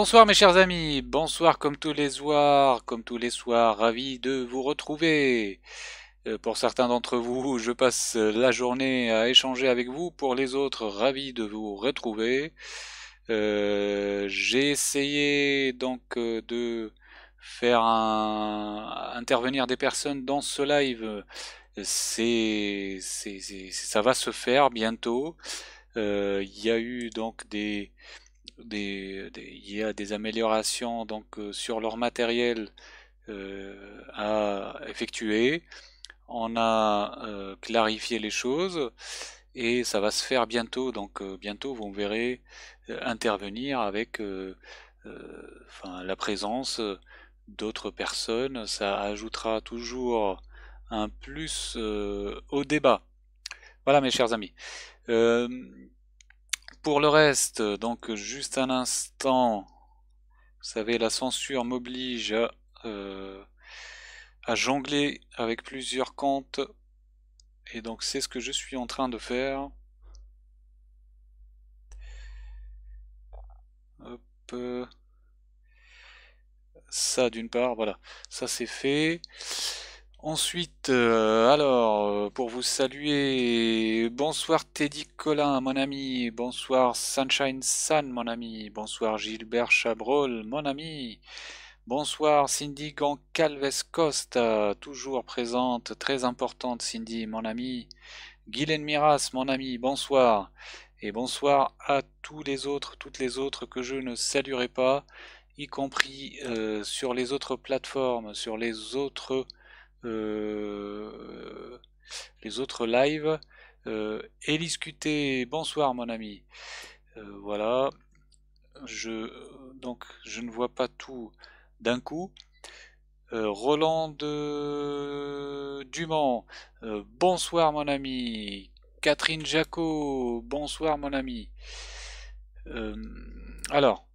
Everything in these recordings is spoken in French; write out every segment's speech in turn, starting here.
Bonsoir mes chers amis, bonsoir comme tous les soirs, comme tous les soirs, ravi de vous retrouver. Euh, pour certains d'entre vous, je passe la journée à échanger avec vous, pour les autres, ravi de vous retrouver. Euh, j'ai essayé donc euh, de faire un, intervenir des personnes dans ce live. C'est ça va se faire bientôt. Il y a eu donc des des, il y a des améliorations donc euh, sur leur matériel euh, à effectuer. On a euh, clarifié les choses et ça va se faire bientôt. Donc bientôt vous verrez intervenir avec la présence d'autres personnes. Ça ajoutera toujours un plus au débat. Voilà mes chers amis pour le reste, donc juste un instant, vous savez, la censure m'oblige euh, à, jongler avec plusieurs comptes, et donc c'est ce que je suis en train de faire. Hop. Ça d'une part, voilà, ça c'est fait. Ensuite, euh, alors, euh, pour vous saluer, bonsoir Teddy Collin, mon ami, bonsoir Sunshine Sun, mon ami, bonsoir Gilbert Chabrol, mon ami, bonsoir Cindy Goncalves Costa, toujours présente, très importante Cindy, mon ami, Guylaine Miras, mon ami, bonsoir, et bonsoir à tous les autres, toutes les autres que je ne saluerai pas, y compris euh, sur les autres plateformes, sur les autres euh, les autres lives. Euh, discuter. bonsoir mon ami. Euh, voilà. Je, donc je ne vois pas tout d'un coup. Euh, Roland de Dumont, bonsoir mon ami. Catherine Jacot, bonsoir mon ami. alors,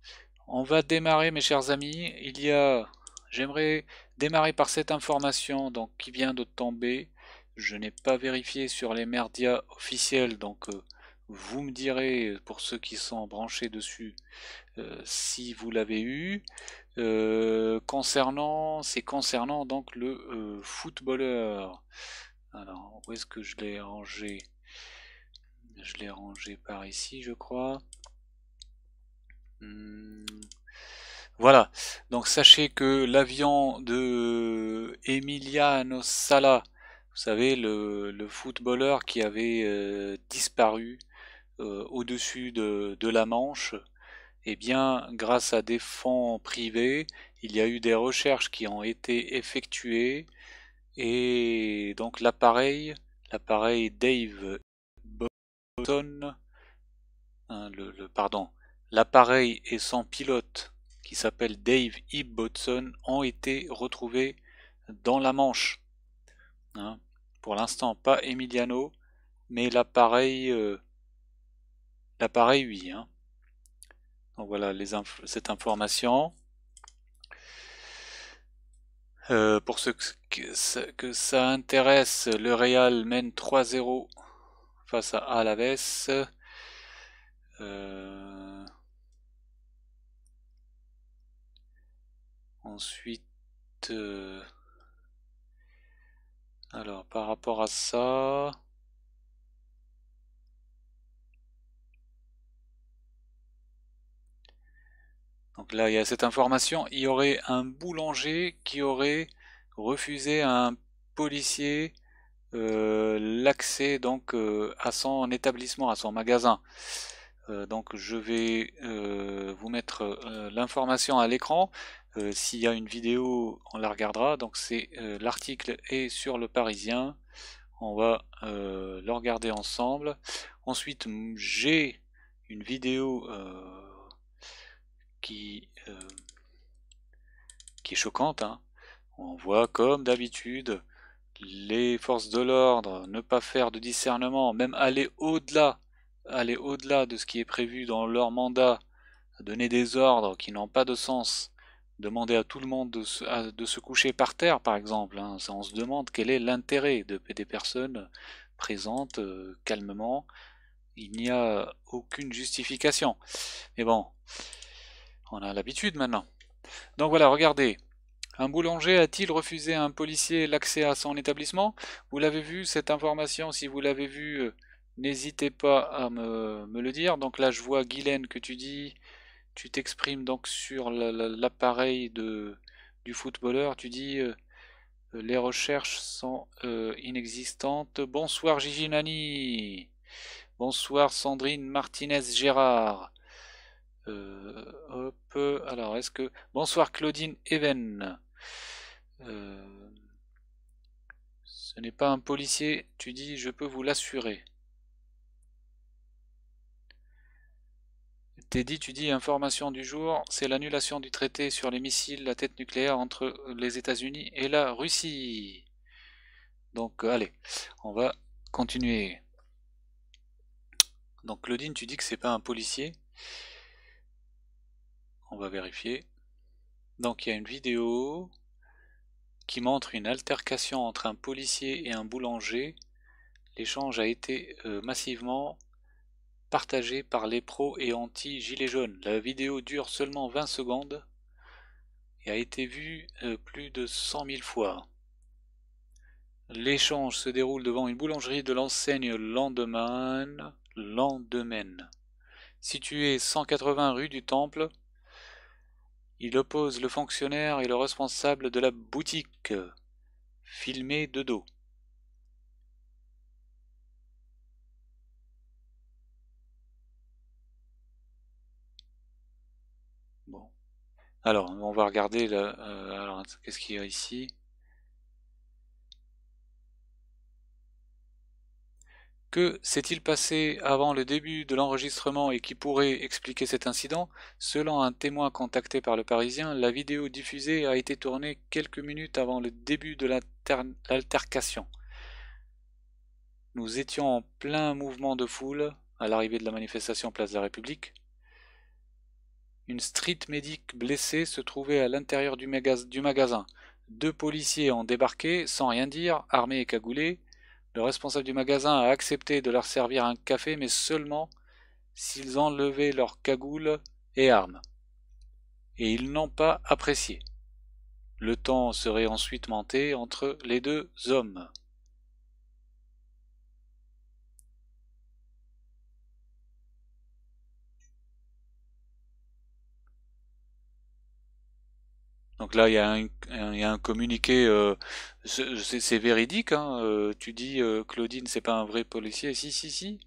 on va démarrer mes chers amis. Il y a J'aimerais démarrer par cette information donc, qui vient de tomber. Je n'ai pas vérifié sur les merdias officiels, donc euh, vous me direz, euh, pour ceux qui sont branchés dessus, euh, si vous l'avez eu. concernant, c'est concernant donc le footballeur. Alors, où est-ce que je l'ai rangé Je l'ai rangé par ici, je crois. Hmm. Voilà, donc sachez que l'avion de Emiliano Sala, vous savez, le, footballeur qui avait euh, disparu euh, au-dessus de, la Manche, eh bien, grâce à des fonds privés, il y a eu des recherches qui ont été effectuées et donc l'appareil, l'appareil Dave Botton, hein, le, pardon, l'appareil est sans pilote qui s'appelle Dave Ibbotson ont été retrouvés dans la Manche. Hein. Pour l'instant, pas Emiliano, mais l'appareil, euh, l'appareil oui. Hein. Donc voilà les cette information. Euh, pour ceux que, que, ça intéresse, le Real mène 3-0 face à Alaves. Euh, Ensuite, euh, alors par rapport à ça, donc là il y a cette information, il y aurait un boulanger qui aurait refusé à un policier euh, l'accès donc euh, à son établissement, à son magasin. donc je vais vous mettre l'information à l'écran. Euh, s'il y a une vidéo, on la regardera. Donc c'est euh, l'article est sur le Parisien. On va euh, le regarder ensemble. Ensuite, j'ai une vidéo qui, qui est choquante. Hein. On voit comme d'habitude les forces de l'ordre ne pas faire de discernement, même aller au-delà, aller au-delà de ce qui est prévu dans leur mandat, donner des ordres qui n'ont pas de sens Demander à tout le monde de se, coucher par terre, par exemple, hein. on se demande quel est l'intérêt de, des personnes présentes euh, calmement. Il n'y a aucune justification. Mais bon, on a l'habitude maintenant. Donc voilà, regardez. Un boulanger a-t-il refusé à un policier l'accès à son établissement Vous l'avez vu, cette information, si vous l'avez vu, euh, n'hésitez pas à me, me, le dire. Donc là, je vois, Guylaine, que tu dis tu t'exprimes donc sur l'appareil de du footballeur, tu dis euh, euh, les recherches sont euh, inexistantes. Bonsoir Nani, Bonsoir Sandrine Martinez Gérard. alors est-ce que bonsoir Claudine Even. ce n'est pas un policier, tu dis je peux vous l'assurer. Teddy, tu dis information du jour, c'est l'annulation du traité sur les missiles à tête nucléaire entre euh, les États-Unis et la Russie. Donc euh, allez, on va continuer. Donc Claudine, tu dis que c'est pas un policier. On va vérifier. Donc il y a une vidéo qui montre une altercation entre un policier et un boulanger. L'échange a été euh, massivement Partagé par les pros et anti-gilets jaunes. La vidéo dure seulement 20 secondes et a été vue euh, plus de 100 000 fois. L'échange se déroule devant une boulangerie de l'enseigne Lendemain Lendemain. située 180 rue du Temple. Il oppose le fonctionnaire et le responsable de la boutique, filmé de dos. Alors, on va regarder euh, qu'est-ce qu'il y a ici. Que s'est-il passé avant le début de l'enregistrement et qui pourrait expliquer cet incident Selon un témoin contacté par le Parisien, la vidéo diffusée a été tournée quelques minutes avant le début de l'altercation. Nous étions en plein mouvement de foule à l'arrivée de la manifestation Place de la République. Une street médic blessée se trouvait à l'intérieur du, magasin. Deux policiers ont débarqué, sans rien dire, armés et cagoulés. Le responsable du magasin a accepté de leur servir un café, mais seulement s'ils enlevaient leurs cagoules et armes. Et ils n'ont pas apprécié. Le temps serait ensuite monté entre les deux hommes. Donc là, il y a un, communiqué, euh, c'est véridique, hein, euh, tu dis euh, Claudine, c'est pas un vrai policier, si, si, si.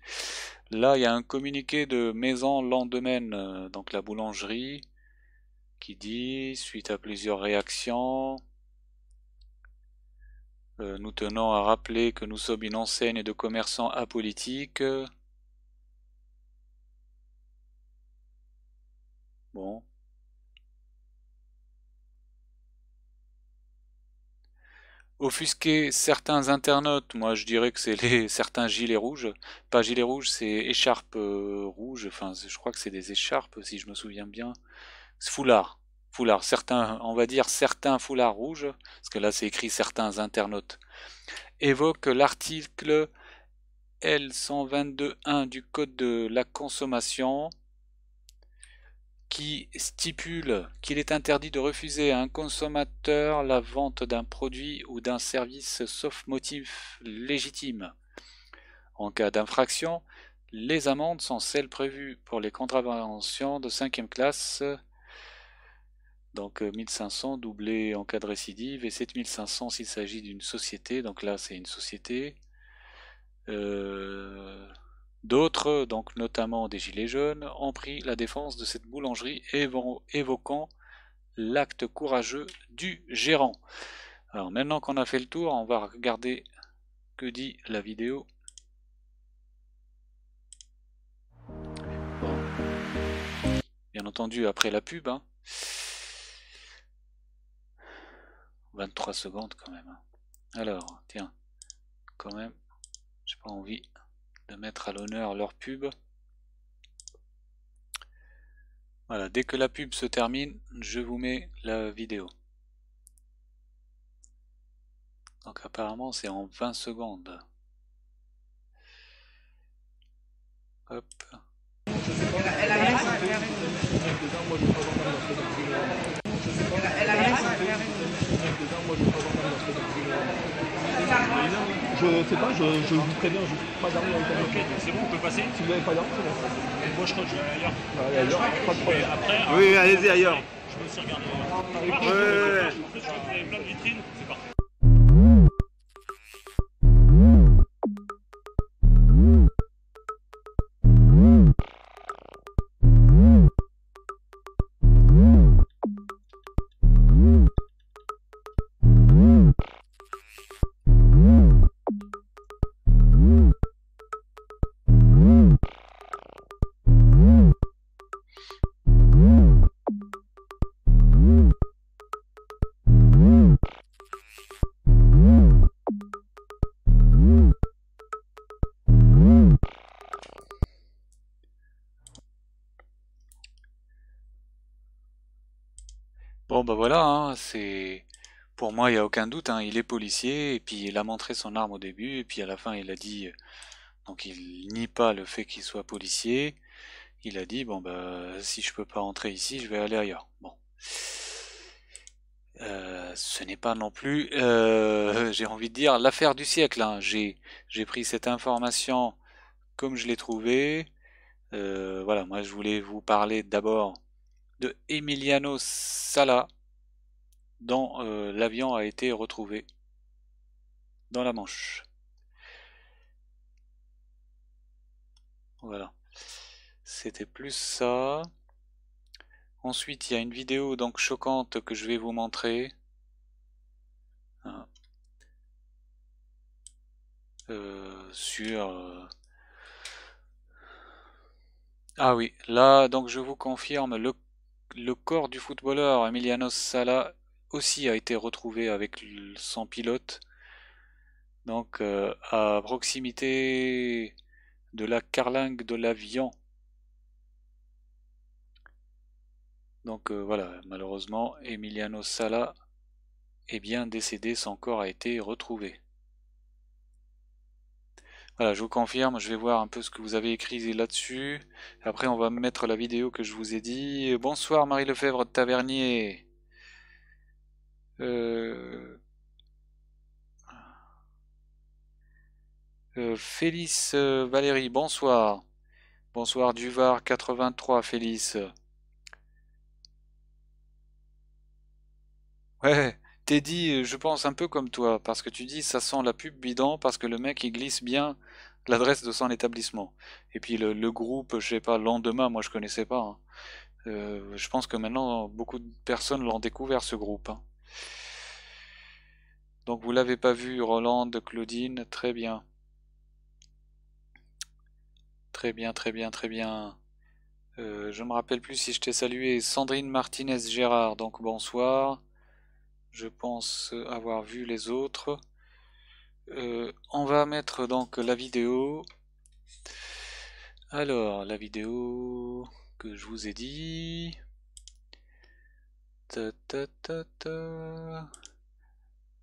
Là, il y a un communiqué de Maison Lendemain, donc la boulangerie, qui dit, suite à plusieurs réactions, nous tenons à rappeler que nous sommes une enseigne de commerçants apolitiques. Bon, offusquer certains internautes, moi je dirais que c'est les certains gilets rouges, pas gilets rouges, c'est écharpes euh, rouges, enfin je crois que c'est des écharpes si je me souviens bien, foulard, foulard, certains, on va dire certains foulards rouges, parce que là c'est écrit certains internautes, évoque l'article L122.1 du Code de la consommation qui stipule qu'il est interdit de refuser à un consommateur la vente d'un produit ou d'un service sauf motif légitime. En cas d'infraction, les amendes sont celles prévues pour les contraventions de cinquième classe, donc 1500 euh, doublé en cas de récidive et 7500 s'il s'agit d'une société, donc là c'est une société. Euh D'autres, donc notamment des Gilets jaunes, ont pris la défense de cette boulangerie évoquant l'acte courageux du gérant. Alors maintenant qu'on a fait le tour, on va regarder que dit la vidéo. Bien entendu après la pub. 23 hein. secondes quand même. Hein. Alors, tiens, quand même, j'ai pas envie de mettre à l'honneur leur pub. Voilà, dès que la pub se termine, je vous mets la vidéo. Donc apparemment c'est en 20 secondes. Hop. Je sais pas, je, je vous préviens, je suis pas d'arrière. Ok, c'est bon, on peut passer Si vous n'avez pas d'armes, c'est bon. Moi je crois que je vais ailleurs. Bah, allez, ailleurs, pas de problème. oui, allez-y euh, ailleurs. Je me suis regardé. Ouais, ouais, ouais. En plus, je vais vous avez plein de vitrines, c'est parfait. moi, il n'y a aucun doute, hein. il est policier, et puis il a montré son arme au début, et puis à la fin, il a dit... Euh, donc il nie pas le fait qu'il soit policier. Il a dit, bon, bah, si je peux pas entrer ici, je vais aller ailleurs. Bon. Euh, ce n'est pas non plus, euh, j'ai envie de dire, l'affaire du siècle. Hein. J'ai pris cette information comme je l'ai trouvée. voilà, moi je voulais vous parler d'abord de Emiliano Sala, dont euh, l'avion a été retrouvé dans la Manche. Voilà. C'était plus ça. Ensuite, il y a une vidéo donc choquante que je vais vous montrer. Ah. Euh, sur... Euh, ah oui, là, donc je vous confirme, le, le corps du footballeur Emiliano Sala aussi a été retrouvé avec son pilote, donc euh, à proximité de la carlingue de l'avion. Donc euh, voilà, malheureusement, Emiliano Sala est bien décédé, son corps a été retrouvé. Voilà, je vous confirme, je vais voir un peu ce que vous avez écrit là-dessus. Après, on va mettre la vidéo que je vous ai dit. Bonsoir Marie Lefebvre Tavernier. Euh, euh, Félix euh, Valérie, bonsoir. Bonsoir Duvar 83, Félix. Ouais, dit je pense un peu comme toi, parce que tu dis ça sent la pub bidon, parce que le mec il glisse bien l'adresse de son établissement. Et puis le, groupe, je sais pas, lendemain, moi je connaissais pas. Hein. je pense que maintenant beaucoup de personnes l'ont découvert ce groupe. Hein. Donc vous l'avez pas vu, Roland, Claudine, très bien. Très bien, très bien, très bien. Euh, je me rappelle plus si je t'ai salué. Sandrine Martinez Gérard, donc bonsoir. Je pense avoir vu les autres. Euh, on va mettre donc la vidéo. Alors, la vidéo que je vous ai dit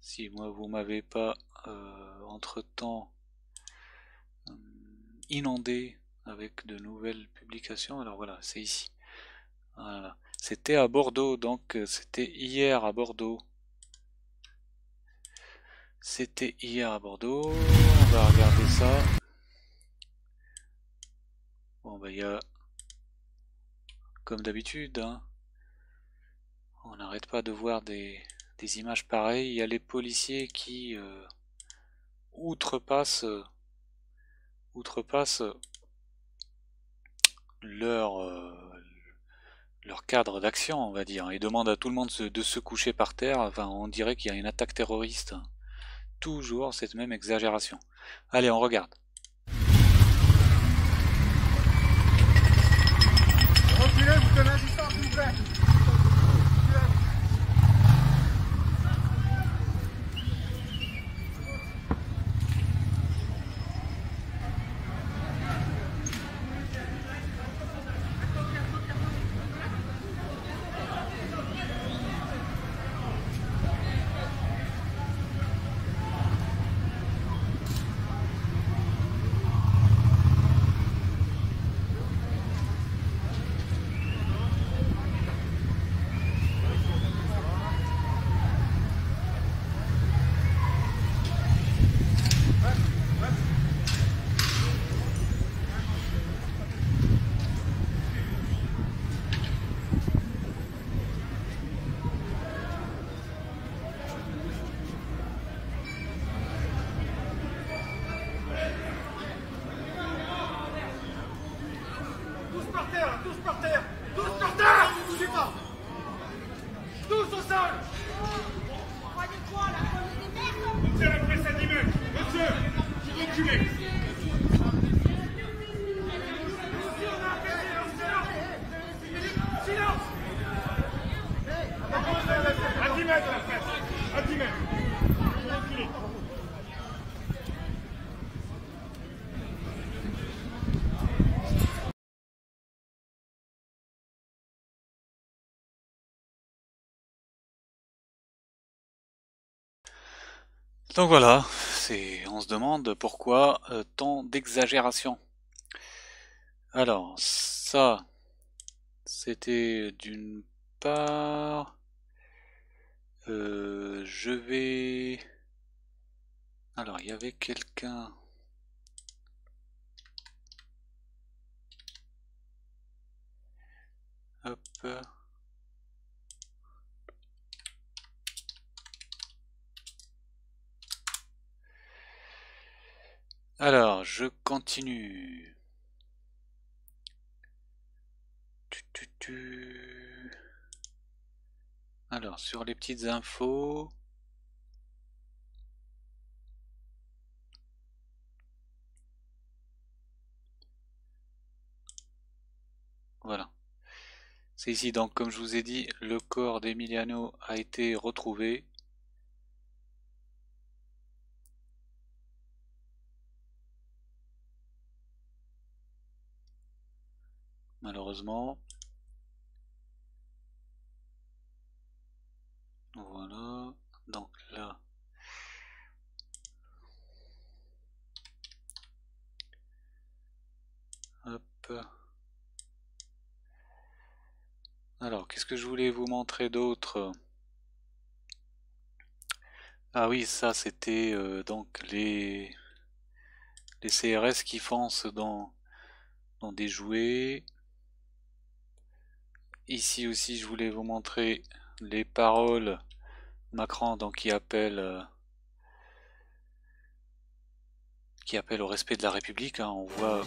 si moi vous m'avez pas euh, entre temps hum, inondé avec de nouvelles publications, alors voilà, c'est ici. C'était à Bordeaux, donc euh, c'était hier à Bordeaux. C'était hier à Bordeaux. On va regarder ça. Bon, bah, ben, il y a, comme d'habitude, hein, on n'arrête pas de voir des, images pareilles. Il y a les policiers qui euh, outrepassent, euh, euh, leur, cadre d'action, on va dire. Ils demandent à tout le monde de se coucher par terre. Enfin, on dirait qu'il y a une attaque terroriste. Toujours cette même exagération. Allez, on regarde. Donc voilà, c'est, on se demande pourquoi euh, tant d'exagération. Alors, ça, c'était d'une part... Euh, je vais... Alors, il y avait quelqu'un... Hop. Alors, je continue. Alors, sur les petites infos. Voilà. C'est ici, donc, comme je vous ai dit, le corps d'Emiliano a été retrouvé. malheureusement. Voilà, donc là, hop. Alors, qu'est-ce que je voulais vous montrer d'autre Ah oui, ça c'était euh, donc les les CRS qui foncent dans dans des jouets Ici aussi, je voulais vous montrer les paroles Macron donc qui appelle euh, qui appelle au respect de la République. Hein. On voit euh,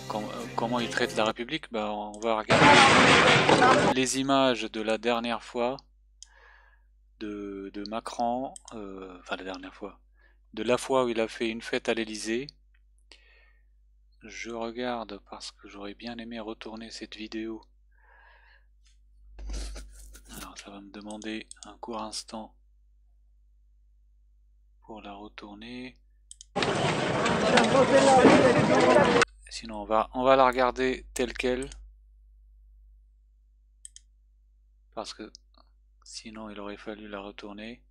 comment il traite la République. Ben, on va regarder les images de la dernière fois de, Macron, euh, enfin la dernière fois, de la fois où il a fait une fête à l'Elysée. Je regarde parce que j'aurais bien aimé retourner cette vidéo alors ça va me demander un court instant pour la retourner. Sinon on va, on va la regarder telle qu'elle. Parce que sinon il aurait fallu la retourner.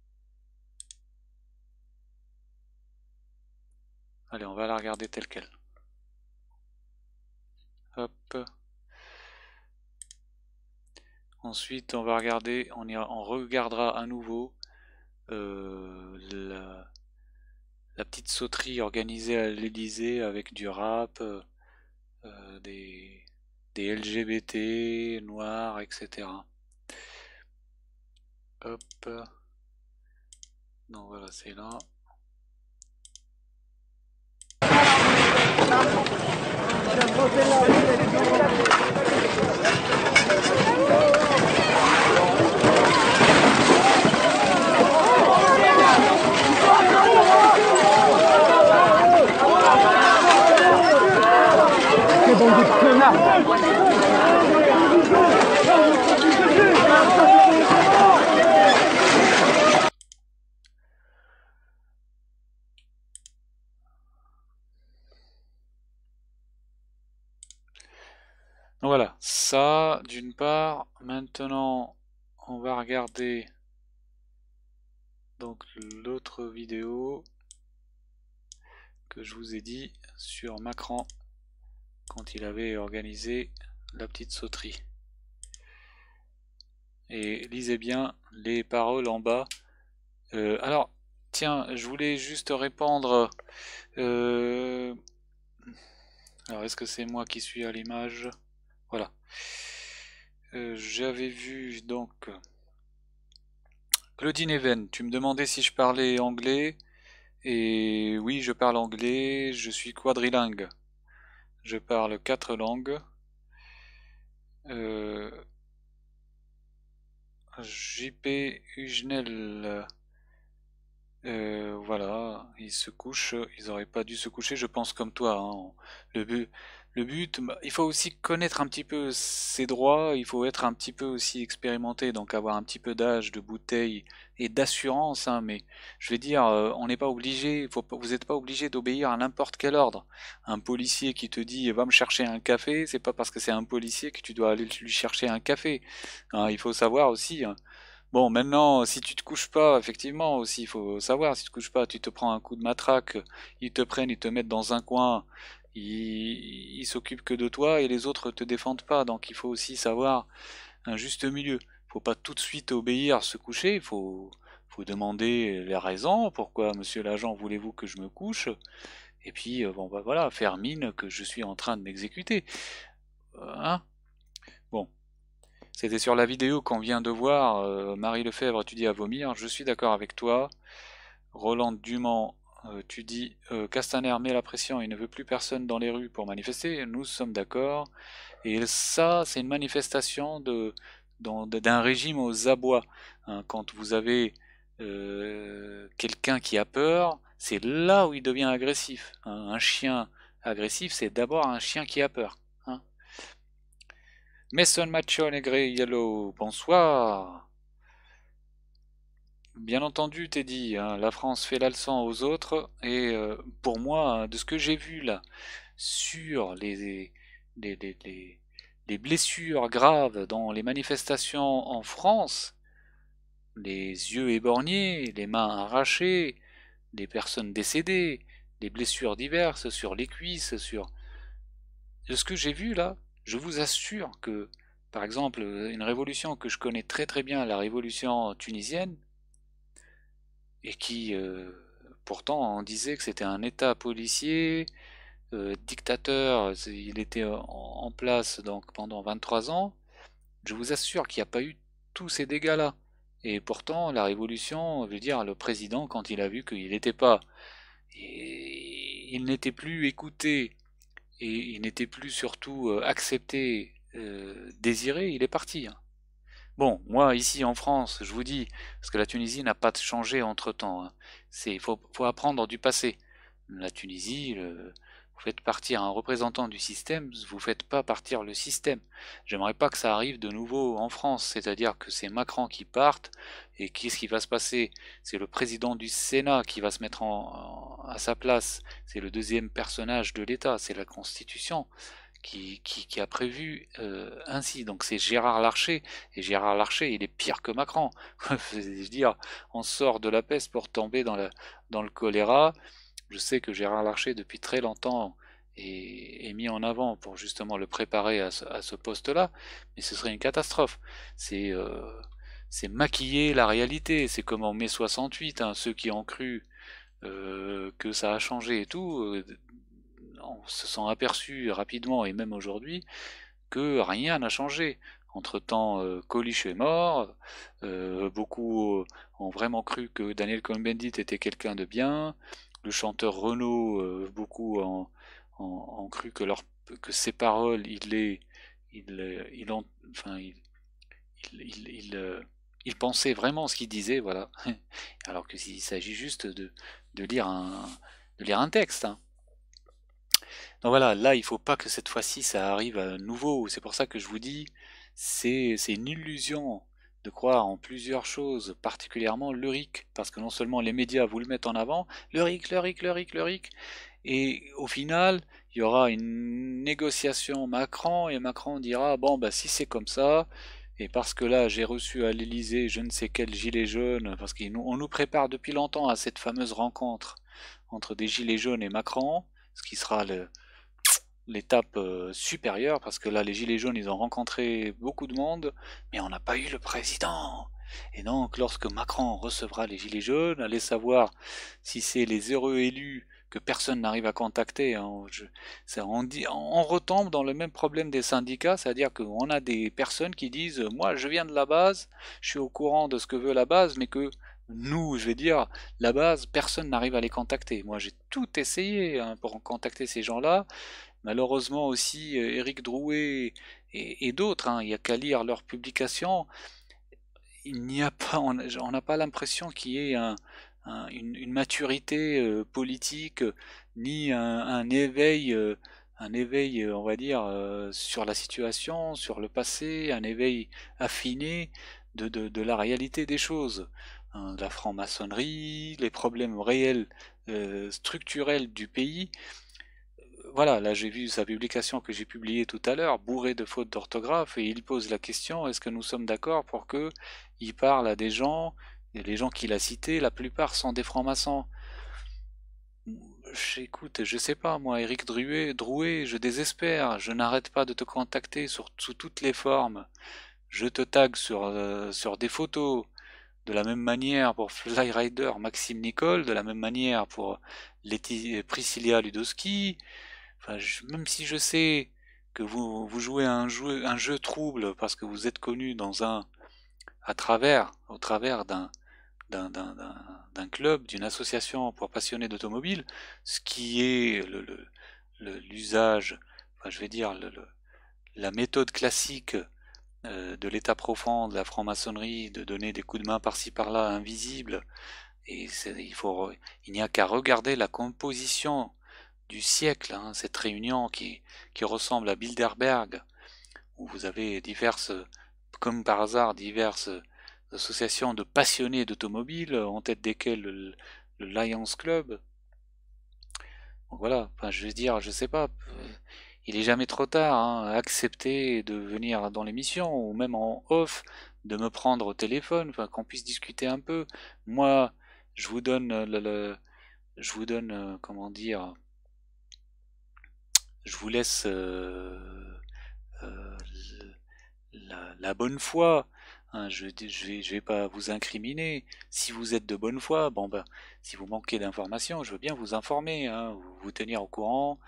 Allez, on va la regarder telle qu'elle. Hop. Ensuite, on va regarder, on, on regardera à nouveau euh, la, petite sauterie organisée à l'Elysée avec du rap, euh, euh, des, LGBT, noirs, etc. Hop. Donc voilà, c'est là. voilà, ça d'une part. Maintenant, on va regarder donc l'autre vidéo que je vous ai dit sur macron quand il avait organisé la petite sauterie. Et lisez bien les paroles en bas. Euh, alors, tiens, je voulais juste répondre... Euh, alors, est-ce que c'est moi qui suis à l'image Voilà. Euh, j'avais vu, donc... Claudine Even, tu me demandais si je parlais anglais. Et oui, je parle anglais, je suis quadrilingue. Je parle quatre langues. Euh, JP Ugenel, euh, voilà, ils se couchent. Ils n'auraient pas dû se coucher, je pense, comme toi. Hein. Le but, le but, bah, il faut aussi connaître un petit peu ses droits, il faut être un petit peu aussi expérimenté, donc avoir un petit peu d'âge, de bouteille et d'assurance, hein, mais je vais dire, euh, on n'est pas obligé, vous n'êtes pas obligé d'obéir à n'importe quel ordre. Un policier qui te dit va me chercher un café, c'est pas parce que c'est un policier que tu dois aller lui chercher un café. Hein, il faut savoir aussi. Hein. Bon, maintenant, si tu te couches pas, effectivement, aussi, il faut savoir, si tu te couches pas, tu te prends un coup de matraque, ils te prennent, ils te mettent dans un coin, il s'occupe que de toi et les autres te défendent pas. Donc il faut aussi savoir un juste milieu. Faut pas tout de suite obéir, se coucher. Il faut, demander les raisons. Pourquoi, monsieur l'agent, voulez-vous que je me couche Et puis, euh, bon, bah, voilà, faire mine que je suis en train de m'exécuter. Euh, hein bon. C'était sur la vidéo qu'on vient de voir. Euh, Marie Lefebvre, tu dis à vomir. Je suis d'accord avec toi. Roland Dumont, euh, tu dis euh, Castaner met la pression il ne veut plus personne dans les rues pour manifester, nous sommes d'accord. Et ça, c'est une manifestation de, d'un régime aux abois. Hein. quand vous avez euh, quelqu'un qui a peur, c'est là où il devient agressif. Hein. Un chien agressif, c'est d'abord un chien qui a peur. Hein. Macho Negre Yellow, bonsoir. Bien entendu, Teddy, dit, hein, la France fait la aux autres, et euh, pour moi, hein, de ce que j'ai vu là, sur les, les, les, blessures graves dans les manifestations en France, les yeux éborgnés, les mains arrachées, des personnes décédées, des blessures diverses sur les cuisses, sur... De ce que j'ai vu là, je vous assure que, par exemple, une révolution que je connais très très bien, la révolution tunisienne, et qui euh, pourtant on disait que c'était un État policier, euh, dictateur, il était en place donc pendant 23 ans. Je vous assure qu'il n'y a pas eu tous ces dégâts-là. Et pourtant, la révolution, veut dire, le président, quand il a vu qu'il n'était pas, il n'était plus écouté et il n'était plus surtout euh, accepté, désiré, il est parti. Hein. Bon, moi ici en France, je vous dis, parce que la Tunisie n'a pas changé entre-temps. Il hein. faut, apprendre du passé. La Tunisie, vous faites partir un représentant du système, vous faites pas partir le système. J'aimerais pas que ça arrive de nouveau en France, c'est-à-dire que c'est Macron qui parte, et qu'est-ce qui va se passer C'est le président du Sénat qui va se mettre à sa place, c'est le deuxième personnage de l'État, c'est la Constitution qui, a prévu euh, ainsi. Donc c'est Gérard Larcher, et Gérard Larcher, il est pire que Macron. Je dire, on sort de la peste pour tomber dans, la, dans le choléra. Je sais que Gérard Larcher, depuis très longtemps, est, mis en avant pour justement le préparer à ce, poste-là, mais ce serait une catastrophe. C'est euh, maquiller la réalité, c'est comme en mai 68, hein, ceux qui ont cru euh, que ça a changé et tout, euh, on se sent aperçu rapidement et même aujourd'hui que rien n'a changé. Entre-temps, euh, Colich est mort, euh, beaucoup ont vraiment cru que Daniel Cohn-Bendit était quelqu'un de bien, le chanteur Renaud, euh, beaucoup ont, cru que, ses paroles, il est Il, enfin, il, pensait vraiment ce qu'il disait, voilà. Alors que s'il s'agit juste de, lire un, texte. Hein. Donc voilà, là, il faut pas que cette fois-ci, ça arrive à euh, nouveau. C'est pour ça que je vous dis, c'est une illusion de croire en plusieurs choses, particulièrement le RIC, parce que non seulement les médias vous le mettent en avant, le RIC, le RIC, le RIC, et au final, il y aura une négociation Macron, et Macron dira, bon, bah si c'est comme ça, et parce que là, j'ai reçu à l'Elysée je ne sais quel gilet jaune, parce qu'on nous prépare depuis longtemps à cette fameuse rencontre entre des gilets jaunes et Macron, ce qui sera le, l'étape euh, supérieure, parce que là, les Gilets jaunes, ils ont rencontré beaucoup de monde, mais on n'a pas eu le président. Et donc, lorsque Macron recevra les Gilets jaunes, allez savoir si c'est les heureux élus que personne n'arrive à contacter. Hein. On, on, retombe dans le même problème des syndicats, c'est-à-dire qu'on a des personnes qui disent Moi, je viens de la base, je suis au courant de ce que veut la base, mais que nous, je vais dire, la base, personne n'arrive à les contacter. Moi, j'ai tout essayé hein, pour contacter ces gens-là. Malheureusement aussi, euh, Éric Drouet et, d'autres, hein, il n'y a qu'à lire leurs publications, il n'y a pas, on n'a pas l'impression qu'il y ait une, maturité euh, politique, ni un, éveil euh, un éveil, on va dire, sur la situation, sur le passé, un éveil affiné de, la réalité des choses. Hein, la franc-maçonnerie, les problèmes réels, structurels du pays, voilà, là j'ai vu sa publication que j'ai publiée tout à l'heure, bourrée de fautes d'orthographe, et il pose la question est-ce que nous sommes d'accord pour que il parle à des gens, et les gens qu'il a cités, la plupart sont des francs-maçons J'écoute, je sais pas, moi, Eric Drouet, Drouet je désespère, je n'arrête pas de te contacter sur, sous toutes les formes. Je te tag sur, euh, sur des photos, de la même manière pour Flyrider Maxime Nicole, de la même manière pour Priscilla Ludowski, même si je sais que vous, vous jouez un jeu, un jeu trouble parce que vous êtes connu dans un, à travers, au travers d'un, d'un club, d'une association pour passionnés d'automobile, ce qui est l'usage, le, je vais dire la méthode classique euh, de l'état profond, de la franc-maçonnerie, de donner des coups de main par-ci par-là invisibles. Et il, faut, il n'y a qu'à regarder la composition du siècle, hein, cette réunion qui, qui ressemble à Bilderberg, où vous avez diverses, comme par hasard, diverses associations de passionnés d'automobile, en tête desquelles le, Lions Club. voilà, je veux dire, je sais pas, il est jamais trop tard, hein, à accepter de venir dans l'émission, ou même en off, de me prendre au téléphone, enfin, qu'on puisse discuter un peu. Moi, je vous donne je vous donne, euh, comment dire, je vous laisse euh, euh, la, bonne foi. Hein, je ne vais, pas vous incriminer. Si vous êtes de bonne foi, bon ben, si vous manquez d'informations, je veux bien vous informer, hein, vous, tenir au courant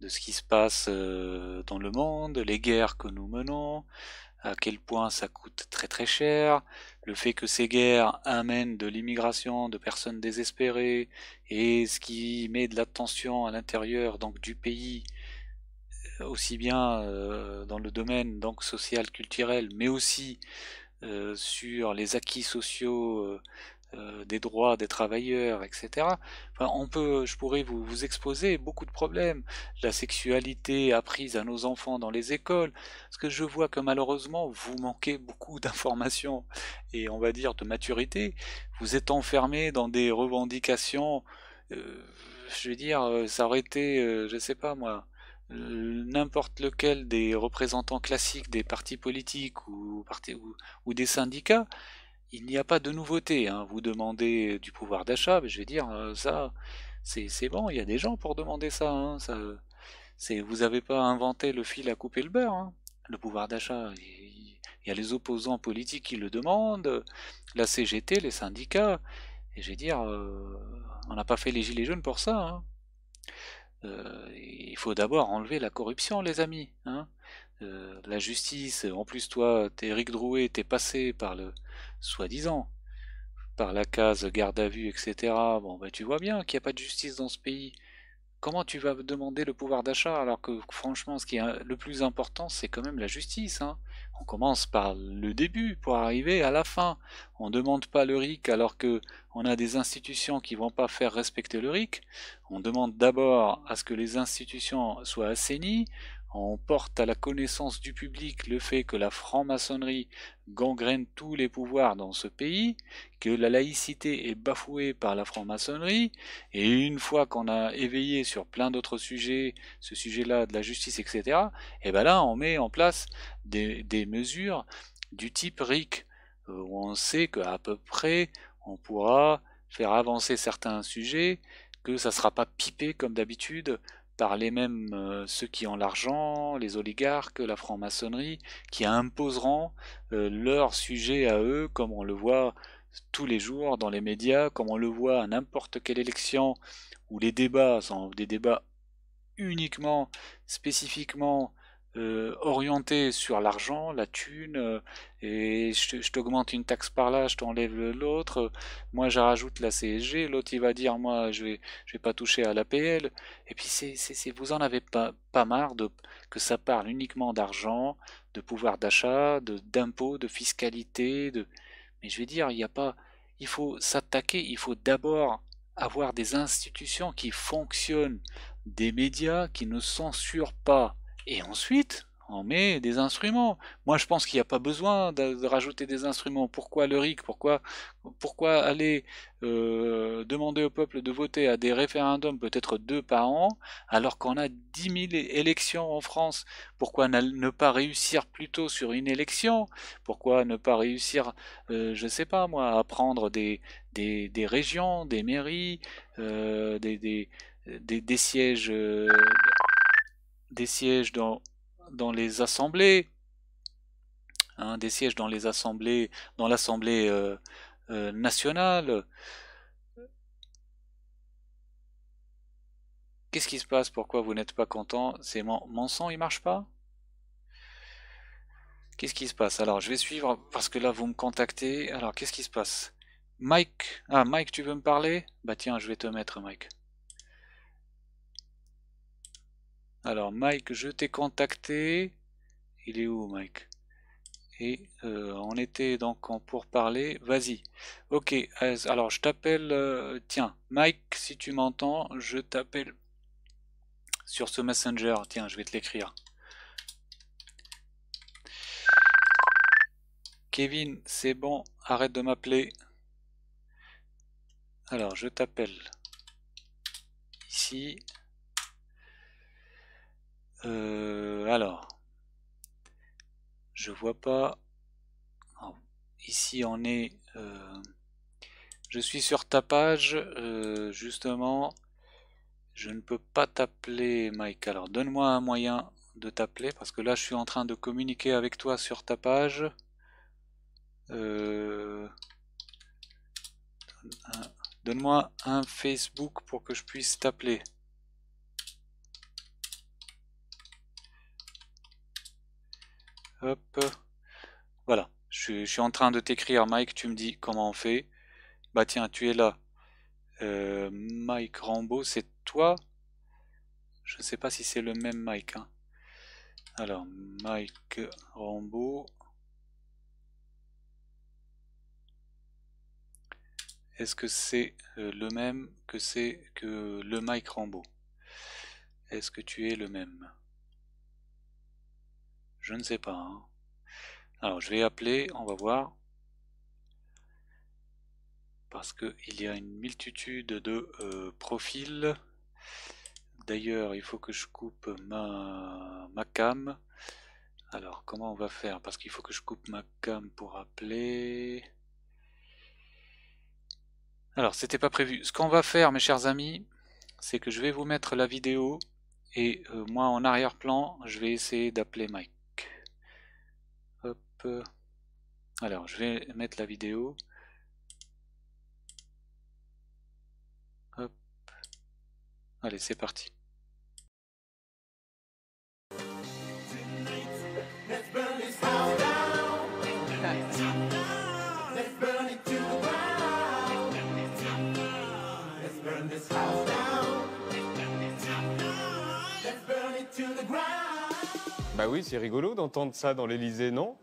de ce qui se passe euh, dans le monde, les guerres que nous menons, à quel point ça coûte très très cher, le fait que ces guerres amènent de l'immigration de personnes désespérées et ce qui met de la tension à l'intérieur donc du pays aussi bien euh, dans le domaine donc social, culturel, mais aussi euh, sur les acquis sociaux euh, des droits des travailleurs, etc. Enfin, on peut, je pourrais vous, vous, exposer beaucoup de problèmes. La sexualité apprise à nos enfants dans les écoles. Parce que je vois que malheureusement, vous manquez beaucoup d'informations et on va dire de maturité. Vous êtes enfermé dans des revendications. je veux dire, ça aurait été, je sais pas moi, euh, n'importe lequel des représentants classiques des partis politiques ou, des syndicats, il n'y a pas de nouveauté. Hein. Vous demandez du pouvoir d'achat, je vais dire euh, ça, c'est bon, il y a des gens pour demander ça. Hein. vous n'avez pas inventé le fil à couper le beurre. Hein. Le pouvoir d'achat, il, y a les opposants politiques qui le demandent, la CGT, les syndicats. Et je vais dire, euh, on n'a pas fait les gilets jaunes pour ça. Euh, il faut d'abord enlever la corruption, les amis. Hein. Euh, la justice, en plus toi, t'es Eric Drouet, t'es passé par le soi-disant, par la case garde à vue, etc. Bon, ben tu vois bien qu'il n'y a pas de justice dans ce pays. Comment tu vas demander le pouvoir d'achat alors que franchement, ce qui est euh, le plus important, c'est quand même la justice. Hein on commence par le début pour arriver à la fin. On ne demande pas le RIC alors que on a des institutions qui ne vont pas faire respecter le RIC. On demande d'abord à ce que les institutions soient assainies on porte à la connaissance du public le fait que la franc-maçonnerie gangrène tous les pouvoirs dans ce pays, que la laïcité est bafouée par la franc-maçonnerie, et une fois qu'on a éveillé sur plein d'autres sujets, ce sujet-là de la justice, etc., et eh bien là, on met en place des, des mesures du type RIC, euh, où on sait qu'à peu près, on pourra faire avancer certains sujets, que ça ne sera pas pipé comme d'habitude par les mêmes euh, ceux qui ont l'argent, les oligarques, la franc-maçonnerie, qui imposeront euh, leur sujet à eux, comme on le voit tous les jours dans les médias, comme on le voit à n'importe quelle élection où les débats sont des débats uniquement, spécifiquement euh, orienté sur l'argent, la thune, euh, et je, je t'augmente une taxe par là, je t'enlève l'autre, moi je rajoute la CSG, l'autre il va dire moi je vais, je vais pas toucher à l'APL, et puis c'est, vous en avez pas, pas marre de, que ça parle uniquement d'argent, de pouvoir d'achat, de, d'impôts, de fiscalité, de... mais je vais dire, il n'y a pas... Il faut s'attaquer, il faut d'abord avoir des institutions qui fonctionnent, des médias qui ne censurent pas, et ensuite, on met des instruments. Moi, je pense qu'il n'y a pas besoin de, rajouter des instruments. Pourquoi le RIC pourquoi, aller euh, demander au peuple de voter à des référendums, peut-être deux par an, alors qu'on a 10 000 élections en France Pourquoi ne pas réussir plutôt sur une élection Pourquoi ne pas réussir, euh, je ne sais pas moi, à prendre des, régions, des mairies, euh, des, sièges des sièges dans, dans les assemblées, hein, des sièges dans les assemblées, dans l'assemblée euh, euh, nationale. Qu'est-ce qui se passe Pourquoi vous n'êtes pas content C'est mon, mon son, il marche pas Qu'est-ce qui se passe Alors, je vais suivre parce que là, vous me contactez. Alors, qu'est-ce qui se passe Mike Ah, Mike, tu veux me parler Bah tiens, je vais te mettre, Mike. Alors, Mike, je t'ai contacté. Il est où, Mike Et euh, on était donc en parler. Vas-y. Ok, alors je t'appelle. Euh, tiens, Mike, si tu m'entends, je t'appelle sur ce messenger. Tiens, je vais te l'écrire. Kevin, c'est bon, arrête de m'appeler. Alors, je t'appelle ici. Euh, alors, je vois pas. Oh, ici, on est. Euh, je suis sur ta page. Euh, justement, je ne peux pas t'appeler, Mike. Alors, donne-moi un moyen de t'appeler parce que là, je suis en train de communiquer avec toi sur ta page. Donne-moi un Facebook pour que je puisse t'appeler. Hop. Voilà. Je, suis en train de t'écrire, Mike, tu me dis comment on fait. Bah tiens, tu es là. Euh, Mike Rambo, c'est toi Je ne sais pas si c'est le même Mike. Hein. Alors, Mike Rambo. Est-ce que c'est euh, le même que c'est que le Mike Rambo Est-ce que tu es le même je ne sais pas. Hein. Alors je vais appeler, on va voir. Parce que il y a une multitude de euh, profils. D'ailleurs, il faut que je coupe ma, ma cam. Alors, comment on va faire Parce qu'il faut que je coupe ma cam pour appeler. Alors, c'était pas prévu. Ce qu'on va faire, mes chers amis, c'est que je vais vous mettre la vidéo et euh, moi en arrière-plan, je vais essayer d'appeler Mike. Alors, je vais mettre la vidéo. Allez, c'est parti. Bah oui, c'est rigolo d'entendre ça dans l'Elysée, non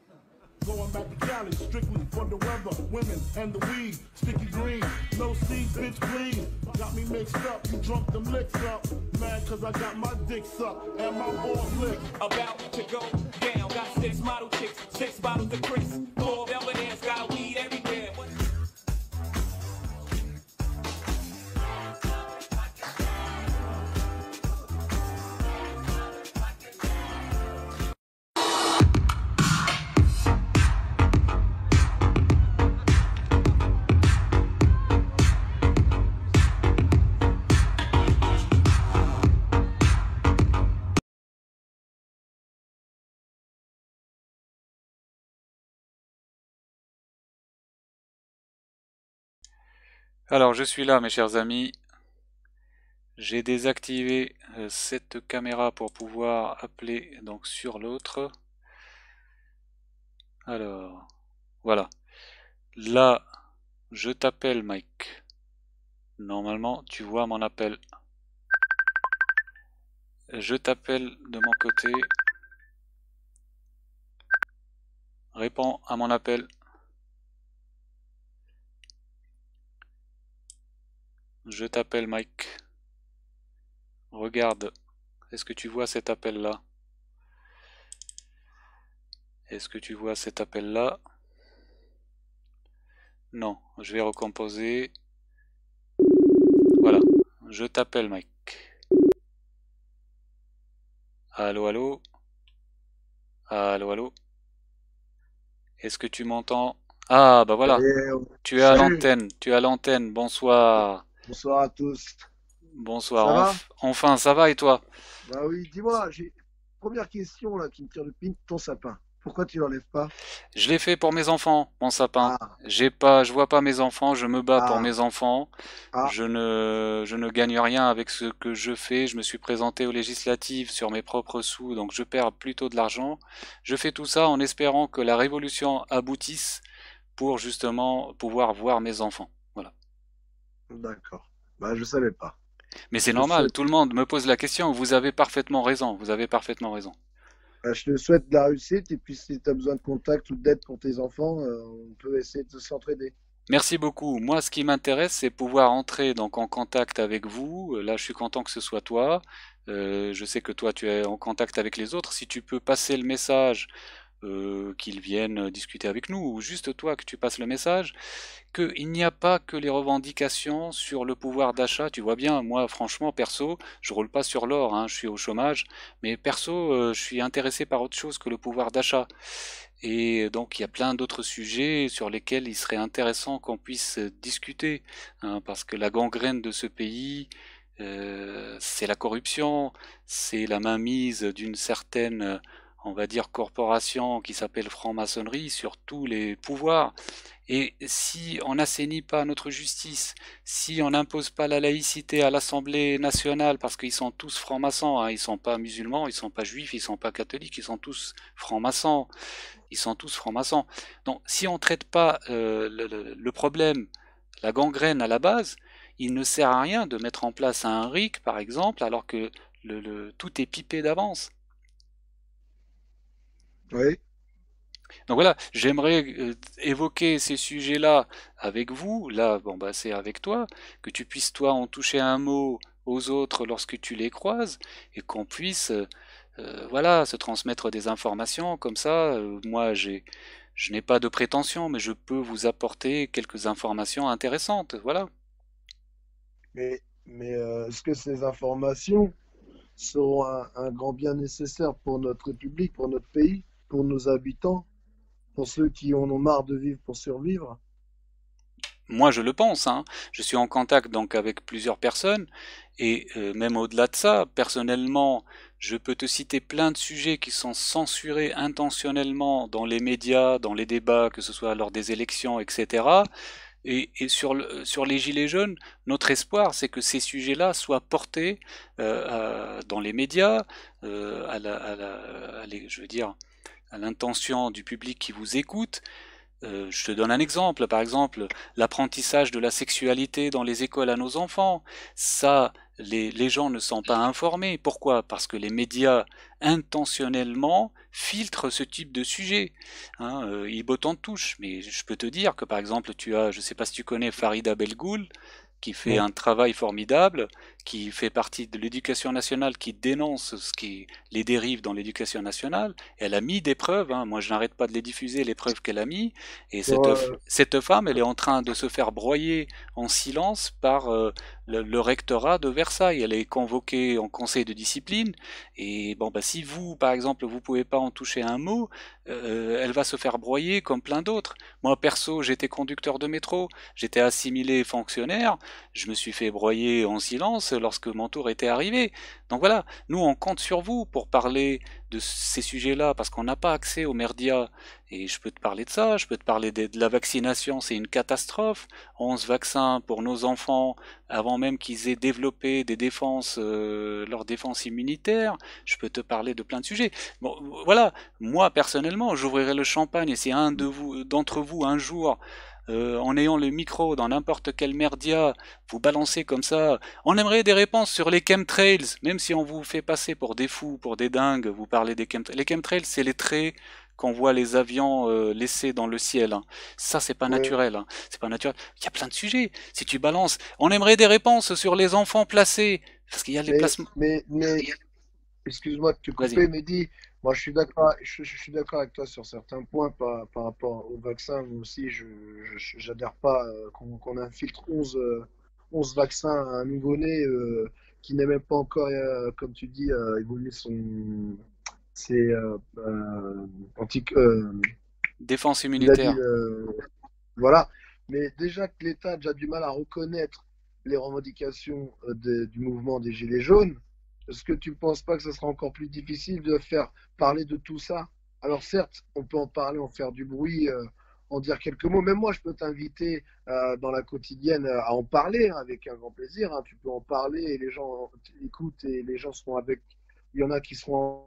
Going back to Cali, strictly for the weather, women and the weed. Sticky green, no seeds, bitch, please. Got me mixed up, you drunk them licks up. Mad cause I got my dick sucked and my balls licked. About to go down, got six model chicks, six bottles of crisp. Alors je suis là mes chers amis. J'ai désactivé euh, cette caméra pour pouvoir appeler donc sur l'autre. Alors voilà. Là, je t'appelle Mike. Normalement, tu vois mon appel. Je t'appelle de mon côté. Réponds à mon appel. Je t'appelle Mike. Regarde. Est-ce que tu vois cet appel-là Est-ce que tu vois cet appel-là Non. Je vais recomposer. Voilà. Je t'appelle Mike. Allô, allo Allô, allo Est-ce que tu m'entends Ah, bah voilà. Tu es à l'antenne. Tu es à l'antenne. Bonsoir. Bonsoir à tous. Bonsoir. Ça enfin, ça va et toi Bah oui, dis-moi, j'ai première question là qui me tire le pin, ton sapin. Pourquoi tu l'enlèves pas Je l'ai fait pour mes enfants, mon sapin. je ah. J'ai pas, je vois pas mes enfants, je me bats pour ah. mes enfants. Ah. Je ne, je ne gagne rien avec ce que je fais. Je me suis présenté aux législatives sur mes propres sous, donc je perds plutôt de l'argent. Je fais tout ça en espérant que la révolution aboutisse pour justement pouvoir voir mes enfants. D'accord. Bah, je savais pas. Mais c'est normal, tout le monde me pose la question. Vous avez parfaitement raison, vous avez parfaitement raison. Bah, je te souhaite de la réussite et puis si tu as besoin de contact ou d'aide pour tes enfants, euh, on peut essayer de s'entraider. Merci beaucoup. Moi, ce qui m'intéresse, c'est pouvoir entrer donc en contact avec vous. Euh, là, je suis content que ce soit toi. Euh, je sais que toi, tu es en contact avec les autres. Si tu peux passer le message euh, qu'ils viennent discuter avec nous, ou juste toi que tu passes le message, qu'il n'y a pas que les revendications sur le pouvoir d'achat. Tu vois bien, moi franchement, perso, je roule pas sur l'or, hein, je suis au chômage, mais perso, euh, je suis intéressé par autre chose que le pouvoir d'achat. Et donc il y a plein d'autres sujets sur lesquels il serait intéressant qu'on puisse discuter, hein, parce que la gangrène de ce pays, euh, c'est la corruption, c'est la mainmise d'une certaine on va dire, corporation qui s'appelle franc-maçonnerie sur tous les pouvoirs. Et si on n'assainit pas notre justice, si on n'impose pas la laïcité à l'Assemblée nationale, parce qu'ils sont tous franc maçons hein, ils ne sont pas musulmans, ils ne sont pas juifs, ils ne sont pas catholiques, ils sont tous franc maçons ils sont tous francs-maçons. Donc si on ne traite pas euh, le, problème, la gangrène à la base, il ne sert à rien de mettre en place un RIC, par exemple, alors que tout est pipé d'avance. Donc voilà, j'aimerais euh, évoquer ces sujets-là avec vous. Là, bon, bah, c'est avec toi. Que tu puisses, toi, en toucher un mot aux autres lorsque tu les croises et qu'on puisse, euh, voilà, se transmettre des informations comme ça. Euh, moi, j'ai. Je n'ai pas de prétention, mais je peux vous apporter quelques informations intéressantes, voilà. Mais, mais est-ce que ces informations sont un, un grand bien nécessaire pour notre République, pour notre pays pour nos habitants, pour ceux qui en ont marre de vivre pour survivre moi je le pense, hein. je suis en contact donc avec plusieurs personnes, et euh, même au-delà de ça, personnellement, je peux te citer plein de sujets qui sont censurés intentionnellement dans les médias, dans les débats, que ce soit lors des élections, etc. Et, sur, sur, les Gilets jaunes, notre espoir, c'est que ces sujets-là soient portés euh, dans les médias, euh, à je veux dire, à l'intention du public qui vous écoute. Euh, je te donne un exemple, par exemple l'apprentissage de la sexualité dans les écoles à nos enfants. Ça, les, gens ne sont pas informés. Pourquoi Parce que les médias intentionnellement filtrent ce type de sujet. Hein, euh, en touche, mais je peux te dire que par exemple tu as, je ne sais pas si tu connais Farida Belgoul, qui fait un travail formidable qui fait partie de l'éducation nationale, qui dénonce ce qui, les dérives dans l'éducation nationale. Elle a mis des preuves, hein. moi je n'arrête pas de les diffuser, les preuves qu'elle a mis. Et cette, femme, elle est en train de se faire broyer en silence par euh, le, rectorat de Versailles. Elle est convoquée en conseil de discipline. Et bon, bah, si vous, par exemple, vous pouvez pas en toucher un mot, euh, elle va se faire broyer comme plein d'autres. Moi, perso, j'étais conducteur de métro, j'étais assimilé fonctionnaire, je me suis fait broyer en silence lorsque mon tour était arrivé. Donc voilà, nous on compte sur vous pour parler de ces sujets-là parce qu'on n'a pas accès aux médias. Et je peux te parler de ça, je peux te parler de, la vaccination, c'est une catastrophe. 11 vaccins pour nos enfants avant même qu'ils aient développé des défenses, euh, immunitaire, Je peux te parler de plein de sujets. Bon, voilà, moi personnellement, j'ouvrirai le champagne et si un d'entre de vous, vous un jour euh, en ayant le micro dans n'importe quel merdia, vous balancez comme ça. On aimerait des réponses sur les chemtrails, même si on vous fait passer pour des fous, pour des dingues, vous parlez des chemtrails. Les chemtrails, c'est les traits qu'on voit les avions euh, laisser dans le ciel. Hein. Ça, c'est pas naturel. Hein. C'est pas naturel. Il y a plein de sujets. Si tu balances, on aimerait des réponses sur les enfants placés, parce qu'il y a les placements. Mais, excuse-moi tu te mais dis, moi, je suis d'accord, je, suis d'accord avec toi sur certains points par, rapport au vaccin. Moi aussi, je n'adhère pas euh, qu'on infiltre 11, 11, euh, vaccins à un nouveau-né euh, qui n'est même pas encore, comme tu dis, évolué son ses antique, défense immunitaire. voilà. Mais déjà que l'État a déjà du mal à reconnaître les revendications du mouvement des Gilets jaunes, est-ce que tu ne penses pas que ce sera encore plus difficile de faire parler de tout ça Alors certes, on peut en parler, en faire du bruit, euh, en dire quelques mots. Même moi, je peux t'inviter euh, dans la quotidienne euh, à en parler hein, avec un grand plaisir. Hein. Tu peux en parler et les gens écoutent et les gens seront avec. Il y en a qui seront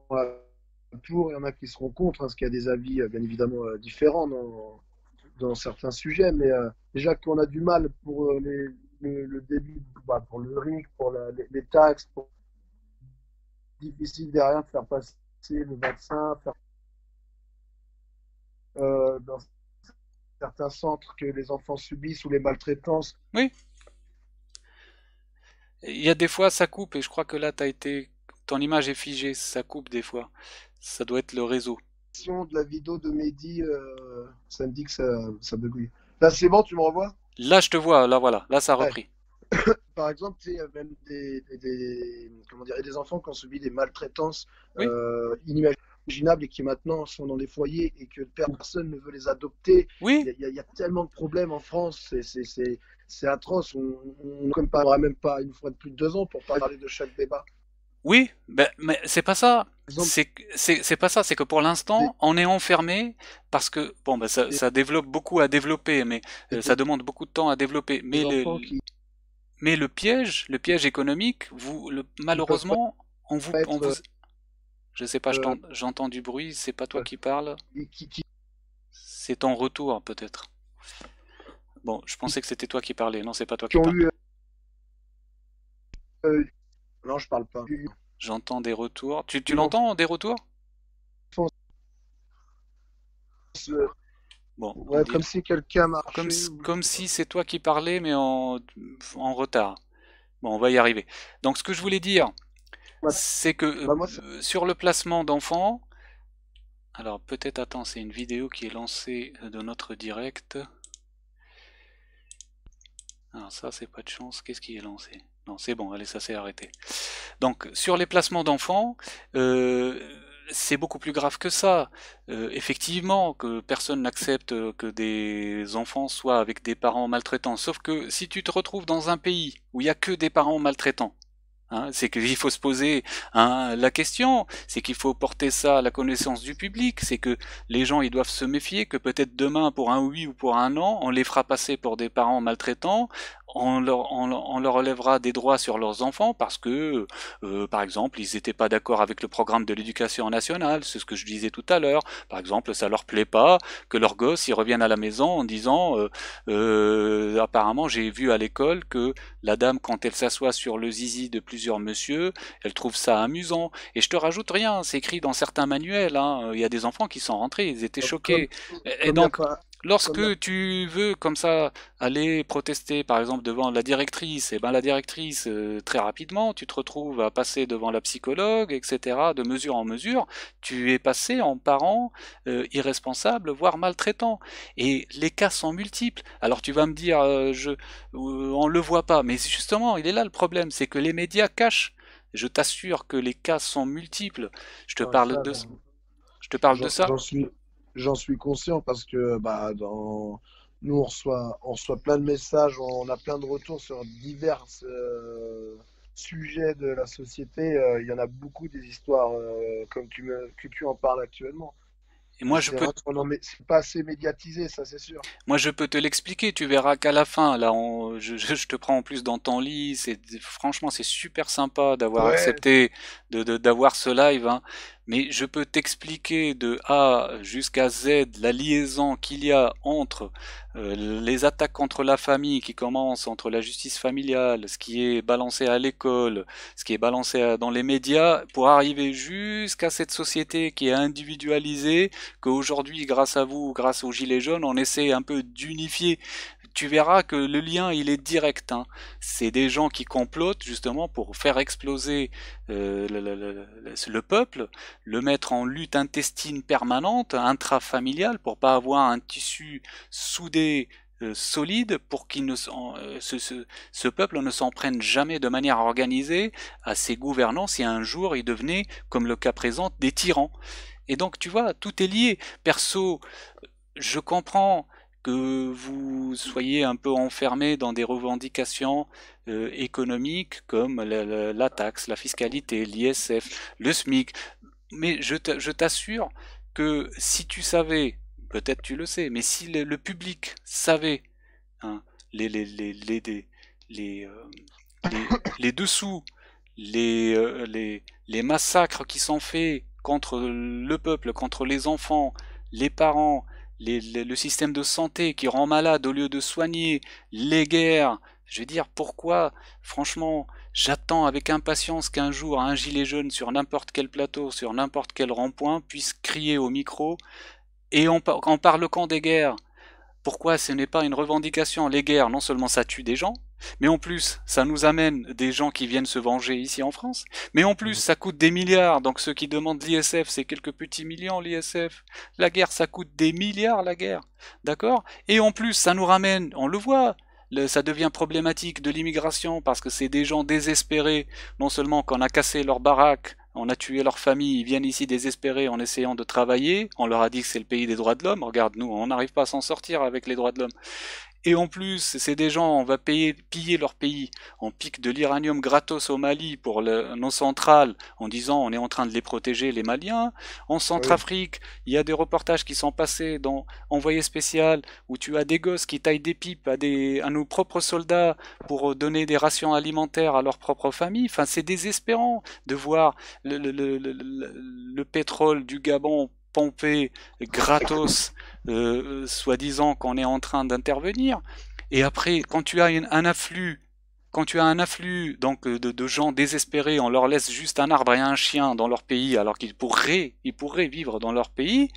pour, il y en a qui seront contre, hein, parce qu'il y a des avis bien évidemment différents dans, certains sujets. Mais déjà qu'on a du mal pour le, début, bah, pour le RIC, pour les, les taxes, pour difficile derrière de faire passer le vaccin, faire... Euh, dans certains centres que les enfants subissent ou les maltraitances. Oui. Il y a des fois ça coupe et je crois que là as été ton image est figée, ça coupe des fois. Ça doit être le réseau. De la vidéo de Mehdi, euh, ça me dit que ça, ça Là c'est bon, tu me revois Là je te vois, là voilà, là ça a repris par exemple, même des, des, même des enfants qui ont subi des maltraitances euh, inimaginables et qui maintenant sont dans des foyers et que personne ne veut les adopter. Oui. Il y, a, tellement de problèmes en France, c'est atroce. On ne parlera même pas une fois de plus de deux ans pour parler de chaque débat. Oui, ben, mais c'est pas ça. C'est pas ça. C'est que pour l'instant, on est enfermé parce que bon, ben, ça, développe beaucoup à développer, mais euh, ça demande beaucoup de temps à développer. Mais les mais le piège, le piège économique, vous, le, malheureusement, on vous, euh, Je ne sais pas, euh, j'entends du bruit, c'est pas toi qui parle. C'est ton retour, peut-être. Bon, je pensais que c'était toi qui parlais, non, c'est pas toi qui, euh, Non, je parle pas. J'entends des retours. Tu, tu l'entends, des retours Bon, ouais, comme si quelqu'un Comme, comme si c'est toi qui parlais, mais en, retard. Bon, on va y arriver. Donc, ce que je voulais dire, c'est que bah, euh, sur le placement d'enfants, alors peut-être, attends, c'est une vidéo qui est lancée euh, de notre direct. Alors ça, c'est pas de chance. Qu'est-ce qui est lancé Non, c'est bon, allez, ça s'est arrêté. Donc, sur les placements d'enfants, euh, c'est beaucoup plus grave que ça. Euh, effectivement, que personne n'accepte que des enfants soient avec des parents maltraitants. Sauf que si tu te retrouves dans un pays où il n'y a que des parents maltraitants, Hein, c'est qu'il faut se poser hein, la question, c'est qu'il faut porter ça à la connaissance du public, c'est que les gens ils doivent se méfier que peut-être demain pour un oui ou pour un non, on les fera passer pour des parents maltraitants, on leur, on, leur relèvera des droits sur leurs enfants parce que, euh, par exemple, ils n'étaient pas d'accord avec le programme de l'éducation nationale, c'est ce que je disais tout à l'heure. Par exemple, ça leur plaît pas que leur gosse ils reviennent à la maison en disant, euh, euh, apparemment j'ai vu à l'école que la dame quand elle s'assoit sur le zizi de plus monsieur, elle trouve ça amusant. Et je te rajoute rien, c'est écrit dans certains manuels. Hein. Il y a des enfants qui sont rentrés, ils étaient choqués. et donc, Lorsque tu veux comme ça aller protester par exemple devant la directrice, et eh ben la directrice euh, très rapidement, tu te retrouves à passer devant la psychologue, etc. De mesure en mesure, tu es passé en parent euh, irresponsable, voire maltraitant. Et les cas sont multiples. Alors tu vas me dire, euh, je, on le voit pas, mais justement, il est là le problème, c'est que les médias cachent. Je t'assure que les cas sont multiples. Je te ah, parle de, je te parle de ça. J'en suis conscient parce que bah, dans... nous, on reçoit, on reçoit plein de messages, on a plein de retours sur divers euh, sujets de la société. Euh, il y en a beaucoup des histoires euh, comme tu, tu en parles actuellement. Et moi, je peux. C'est pas assez médiatisé, ça, c'est sûr. Moi, je peux te l'expliquer. Tu verras qu'à la fin, là, je, je, te prends en plus dans ton lit. C'est franchement, c'est super sympa d'avoir accepté de d'avoir ce live. Hein mais je peux t'expliquer de A jusqu'à Z la liaison qu'il y a entre euh, les attaques contre la famille qui commencent, entre la justice familiale, ce qui est balancé à l'école, ce qui est balancé dans les médias, pour arriver jusqu'à cette société qui est individualisée, qu'aujourd'hui, grâce à vous, grâce aux Gilets jaunes, on essaie un peu d'unifier tu verras que le lien il est direct. Hein. C'est des gens qui complotent justement pour faire exploser euh, le, peuple, le mettre en lutte intestine permanente, intrafamiliale, pour pas avoir un tissu soudé euh, solide pour qu'il ne euh, ce, peuple ne s'en prenne jamais de manière organisée à ses gouvernants si un jour il devenait, comme le cas présent, des tyrans. Et donc tu vois, tout est lié. Perso, je comprends que vous soyez un peu enfermé dans des revendications euh, économiques comme la, taxe, la fiscalité, l'ISF, le SMIC. Mais je t'assure que si tu savais, peut-être tu le sais, mais si le, public savait hein, les, les, les, euh, dessous, euh, les massacres qui sont faits contre le peuple, contre les enfants, les parents, le système de santé qui rend malade au lieu de soigner, les guerres. Je veux dire, pourquoi, franchement, j'attends avec impatience qu'un jour un gilet jaune sur n'importe quel plateau, sur n'importe quel rond-point, puisse crier au micro et en, en parle quand des guerres Pourquoi ce n'est pas une revendication Les guerres, non seulement ça tue des gens, mais en plus, ça nous amène des gens qui viennent se venger ici en France. Mais en plus, mhm. ça coûte des milliards. Donc ceux qui demandent l'ISF, c'est quelques petits millions l'ISF. La guerre, ça coûte des milliards la guerre. D'accord Et en plus, ça nous ramène, on le voit, ça devient problématique de l'immigration parce que c'est des gens désespérés, non seulement qu'on a cassé leur baraque, on a tué leur famille, ils viennent ici désespérés en essayant de travailler, on leur a dit que c'est le pays des droits de l'homme, regarde nous, on n'arrive pas à s'en sortir avec les droits de l'homme et en plus c'est des gens, on va payer, piller leur pays, on pique de l'uranium gratos au Mali pour le, nos central en disant on est en train de les protéger les Maliens, en Centrafrique il y a des reportages qui sont passés dans Envoyé spécial où tu as des gosses qui taillent des pipes à, des, à nos propres soldats pour donner des rations alimentaires à leurs propres familles. enfin c'est désespérant de voir le, le pétrole du Gabon pompé gratos euh, soi-disant qu'on est en train d'intervenir. Et après, quand tu as un afflux, quand tu as un afflux donc euh, de, gens désespérés, on leur laisse juste un arbre et un chien dans leur pays, alors qu'ils pourraient, ils pourraient vivre dans leur pays.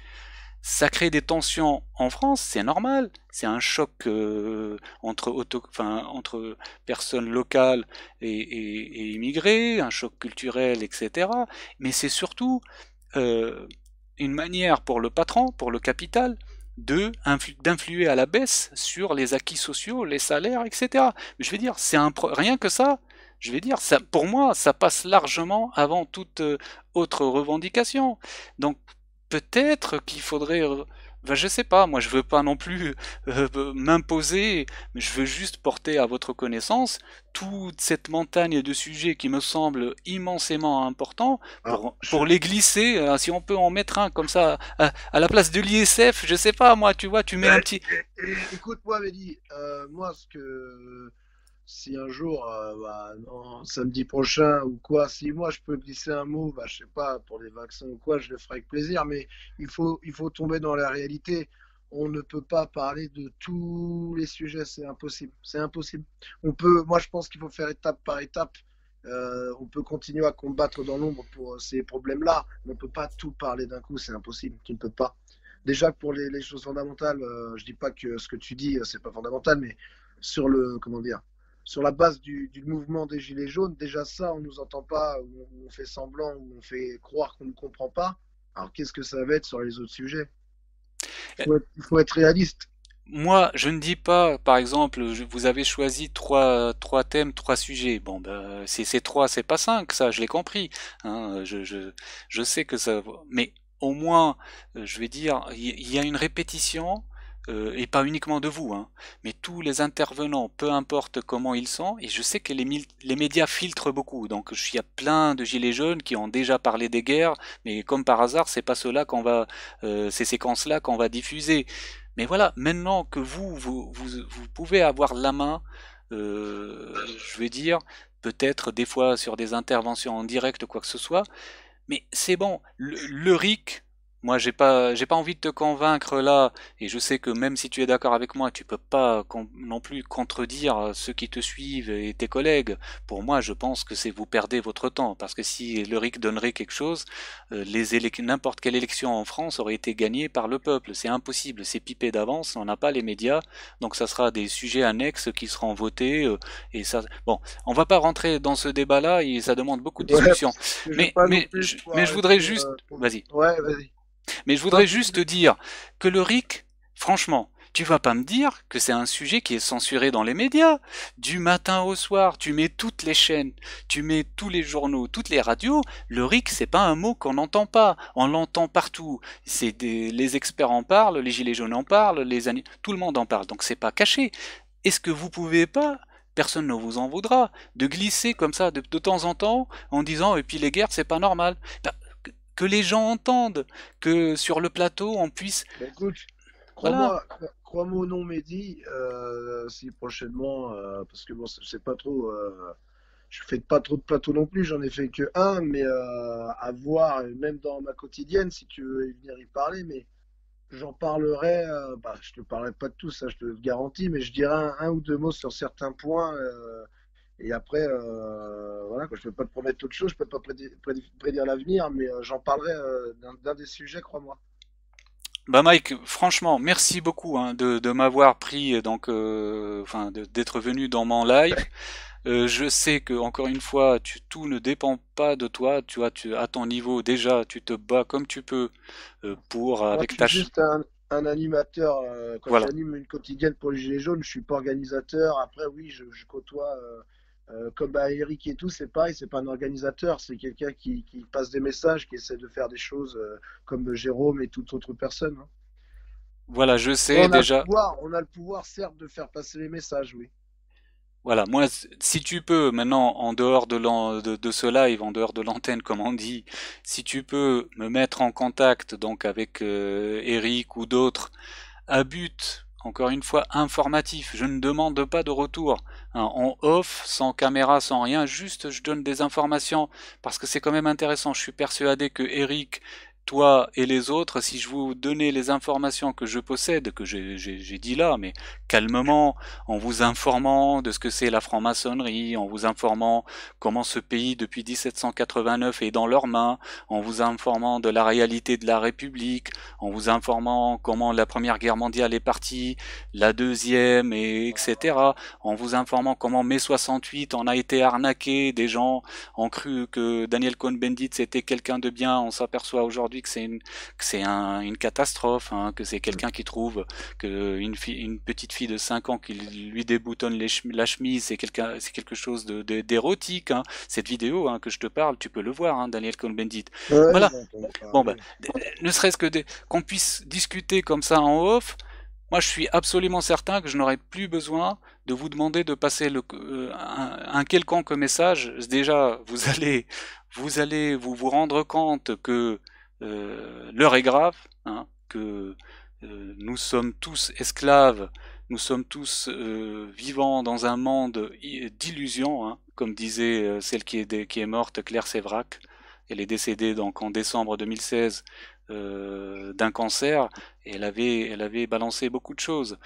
Ça crée des tensions en France, c'est normal. C'est un choc euh, entre, entre personnes locales et, immigrés un choc culturel, etc. Mais c'est surtout une manière pour le patron, pour le capital, d'influer à la baisse sur les acquis sociaux, les salaires, etc. je vais dire, c'est rien que ça, je vais dire, ça, pour moi, ça passe largement avant toute euh, autre revendication. Donc peut-être qu'il faudrait ben, je sais pas, moi je veux pas non plus euh, m'imposer, je veux juste porter à votre connaissance toute cette montagne de sujets qui me semblent immensément important pour, les glisser, euh, si on peut en mettre un comme ça, à, la place de l'ISF, je sais pas, moi tu vois, tu mets eh, un petit... Eh, eh, écoute-moi, Mélie, euh, moi ce que si un jour, euh, bah, samedi prochain ou quoi, si moi je peux glisser un mot, bah, je sais pas, pour les vaccins ou quoi, je le ferai avec plaisir, mais il faut, il faut tomber dans la réalité. On ne peut pas parler de tous les sujets, c'est impossible. C'est impossible. On peut, moi je pense qu'il faut faire étape par étape. Euh, on peut continuer à combattre dans l'ombre pour euh, ces problèmes-là, on ne peut pas tout parler d'un coup, c'est impossible. Tu ne peux pas. Déjà pour les, choses fondamentales, je je dis pas que ce que tu dis c'est pas fondamental, mais sur le comment dire, sur la base du, mouvement des Gilets jaunes, déjà ça, on ne nous entend pas, on fait semblant, on fait croire qu'on ne comprend pas. Alors qu'est-ce que ça va être sur les autres sujets Il faut, être réaliste moi, je ne dis pas, par exemple, vous avez choisi trois, trois thèmes, trois sujets. Bon, ben, c'est trois, c'est pas cinq, ça, je l'ai compris. Hein, je, je, sais que ça. Mais au moins, je vais dire, il y, a une répétition euh, et pas uniquement de vous, hein, mais tous les intervenants, peu importe comment ils sont, et je sais que les, médias filtrent beaucoup, donc il y a plein de gilets jaunes qui ont déjà parlé des guerres, mais comme par hasard, c'est pas cela qu'on va, euh, ces séquences-là qu'on va diffuser. Mais voilà, maintenant que vous, vous, pouvez avoir la main, euh, je veux dire, peut-être des fois sur des interventions en direct, quoi que ce soit, mais c'est bon, le RIC, moi, j'ai pas, j'ai pas envie de te convaincre là, et je sais que même si tu es d'accord avec moi, tu peux pas non plus contredire ceux qui te suivent et tes collègues. Pour moi, je pense que c'est vous perdez votre temps, parce que si le RIC donnerait quelque chose, euh, les n'importe quelle élection en France aurait été gagnée par le peuple. C'est impossible, c'est pipé d'avance, on n'a pas les médias, donc ça sera des sujets annexes qui seront votés, euh, et ça. Bon, on va pas rentrer dans ce débat-là, et ça demande beaucoup de discussion. mais, mais, je, mais je voudrais juste, euh, vas-y. Ouais, vas-y. Mais je voudrais juste te dire que le RIC, franchement, tu vas pas me dire que c'est un sujet qui est censuré dans les médias. Du matin au soir, tu mets toutes les chaînes, tu mets tous les journaux, toutes les radios. Le RIC, c'est pas un mot qu'on n'entend pas. On l'entend partout. C'est les experts en parlent, les gilets jaunes en parlent, les tout le monde en parle. Donc c'est pas caché. Est-ce que vous pouvez pas personne ne vous en voudra, de glisser comme ça de, temps en temps en disant et puis les guerres c'est pas normal. Bah, que les gens entendent, que sur le plateau on puisse. Bah, écoute, crois-moi, ou non, nom Mehdi, euh, si prochainement, euh, parce que bon, c'est pas trop. Euh, je fais pas trop de plateaux non plus, j'en ai fait que un, mais euh, à voir, même dans ma quotidienne, si tu veux venir y parler, mais j'en parlerai, bah, je te parlerai pas de tout, ça je te le garantis, mais je dirai un, un ou deux mots sur certains points et après, euh, voilà, je ne peux pas te promettre autre chose, je ne peux pas prédire, l'avenir, mais euh, j'en parlerai euh, d'un des sujets, crois-moi. Bah Mike, franchement, merci beaucoup hein, de, m'avoir pris, donc, enfin, d'être venu dans mon live. je sais que encore une fois, tout ne dépend pas de toi. Tu vois, tu à ton niveau déjà, tu te bats comme tu peux euh, pour avec Je suis Juste un, animateur. quand j'anime une quotidienne pour les Gilets jaunes, je suis pas organisateur. Après, oui, je côtoie euh, comme Eric et tout, c'est pareil, c'est pas un organisateur, c'est quelqu'un qui, passe des messages, qui essaie de faire des choses euh, comme Jérôme et toute autre personne. Hein. Voilà, je sais déjà. on a le pouvoir, certes, de faire passer les messages, oui. Voilà, moi, si tu peux, maintenant, en dehors de, de, ce live, en dehors de l'antenne, comme on dit, si tu peux me mettre en contact donc avec euh, Eric ou d'autres, à but encore une fois, informatif. Je ne demande pas de retour. Hein, on en off, sans caméra, sans rien, juste je donne des informations parce que c'est quand même intéressant. Je suis persuadé que Eric toi et les autres, si je vous donnais les informations que je possède, que j'ai dit là, mais calmement, en vous informant de ce que c'est la franc-maçonnerie, en vous informant comment ce pays depuis 1789 est dans leurs mains, en vous informant de la réalité de la République, en vous informant comment la Première Guerre mondiale est partie, la Deuxième, et etc., en vous informant comment mai 68 on a été arnaqué, des gens ont cru que Daniel Cohn-Bendit c'était quelqu'un de bien, on s'aperçoit aujourd'hui que c'est une, que c'est une catastrophe, hein, que c'est quelqu'un qui trouve que une, une petite fille de 5 ans qui lui déboutonne la chemise, c'est quelqu'un, c'est quelque chose d'érotique. Hein. Cette vidéo hein, que je te parle, tu peux le voir, Daniel Cohn-Bendit. voilà. Bon ben, ne serait-ce que qu'on puisse discuter comme ça en off. Moi, je suis absolument certain que je n'aurais plus besoin de vous demander de passer le, euh, un, un, quelconque message. Déjà, vous allez vous allez vous, vous rendre compte que euh, l'heure est grave, hein, que euh, nous sommes tous esclaves, nous sommes tous euh, vivants dans un monde d'illusions, hein, comme disait celle qui est, qui est morte, Claire Sévrac. Elle est décédée donc en décembre 2016 d'un cancer et elle avait, elle avait balancé beaucoup de choses.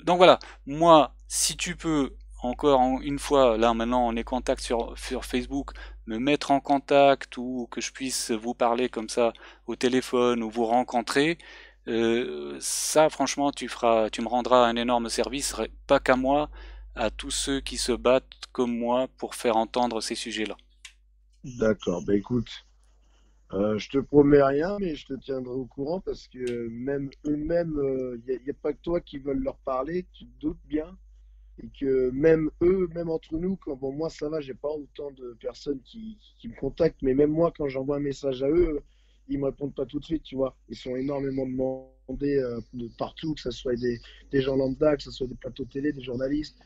Donc voilà, moi, si tu peux, encore une fois, là maintenant on est contact sur, sur Facebook, me mettre en contact ou que je puisse vous parler comme ça au téléphone ou vous rencontrer, euh, ça franchement tu feras, tu me rendras un énorme service, pas qu'à moi, à tous ceux qui se battent comme moi pour faire entendre ces sujets-là. D'accord, bah écoute, euh, je te promets rien, mais je te tiendrai au courant parce que même eux-mêmes, il euh, n'y a, pas que toi qui veulent leur parler, tu te doutes bien et que même eux, même entre nous, quand bon, moi ça va, j'ai pas autant de personnes qui, qui, me contactent, mais même moi, quand j'envoie un message à eux, ils me répondent pas tout de suite, tu vois. Ils sont énormément demandés euh, de partout, que ce soit des, des, gens lambda, que ce soit des plateaux télé, des journalistes.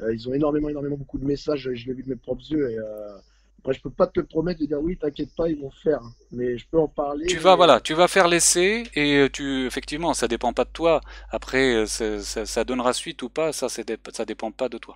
Euh, ils ont énormément, énormément beaucoup de messages, je l'ai vu de mes propres yeux, et euh, je je peux pas te promettre de dire oui, t'inquiète pas, ils vont faire. Mais je peux en parler. Tu vas, voilà, tu vas faire l'essai et euh, tu, effectivement, ça dépend pas de toi. Après, euh, ça, donnera suite ou pas, ça, ça dépend pas de toi.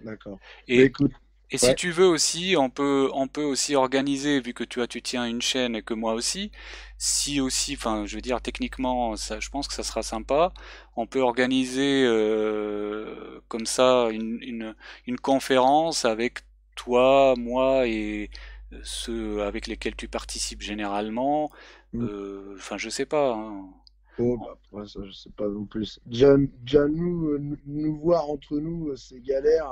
D'accord. Et bah, si tu veux aussi, on peut, on peut aussi organiser, vu que tu, as, tu tiens une chaîne et que moi aussi, si aussi, enfin, je veux dire, techniquement, je pense que ça sera sympa, on peut organiser euh, comme ça une conférence avec toi, moi et euh, ceux avec lesquels tu participes généralement. Mm. Euh, enfin, je sais pas. Hein. Oh, bah, je sais pas non plus. Déjà, euh, nous, nous, voir entre nous, c'est galère.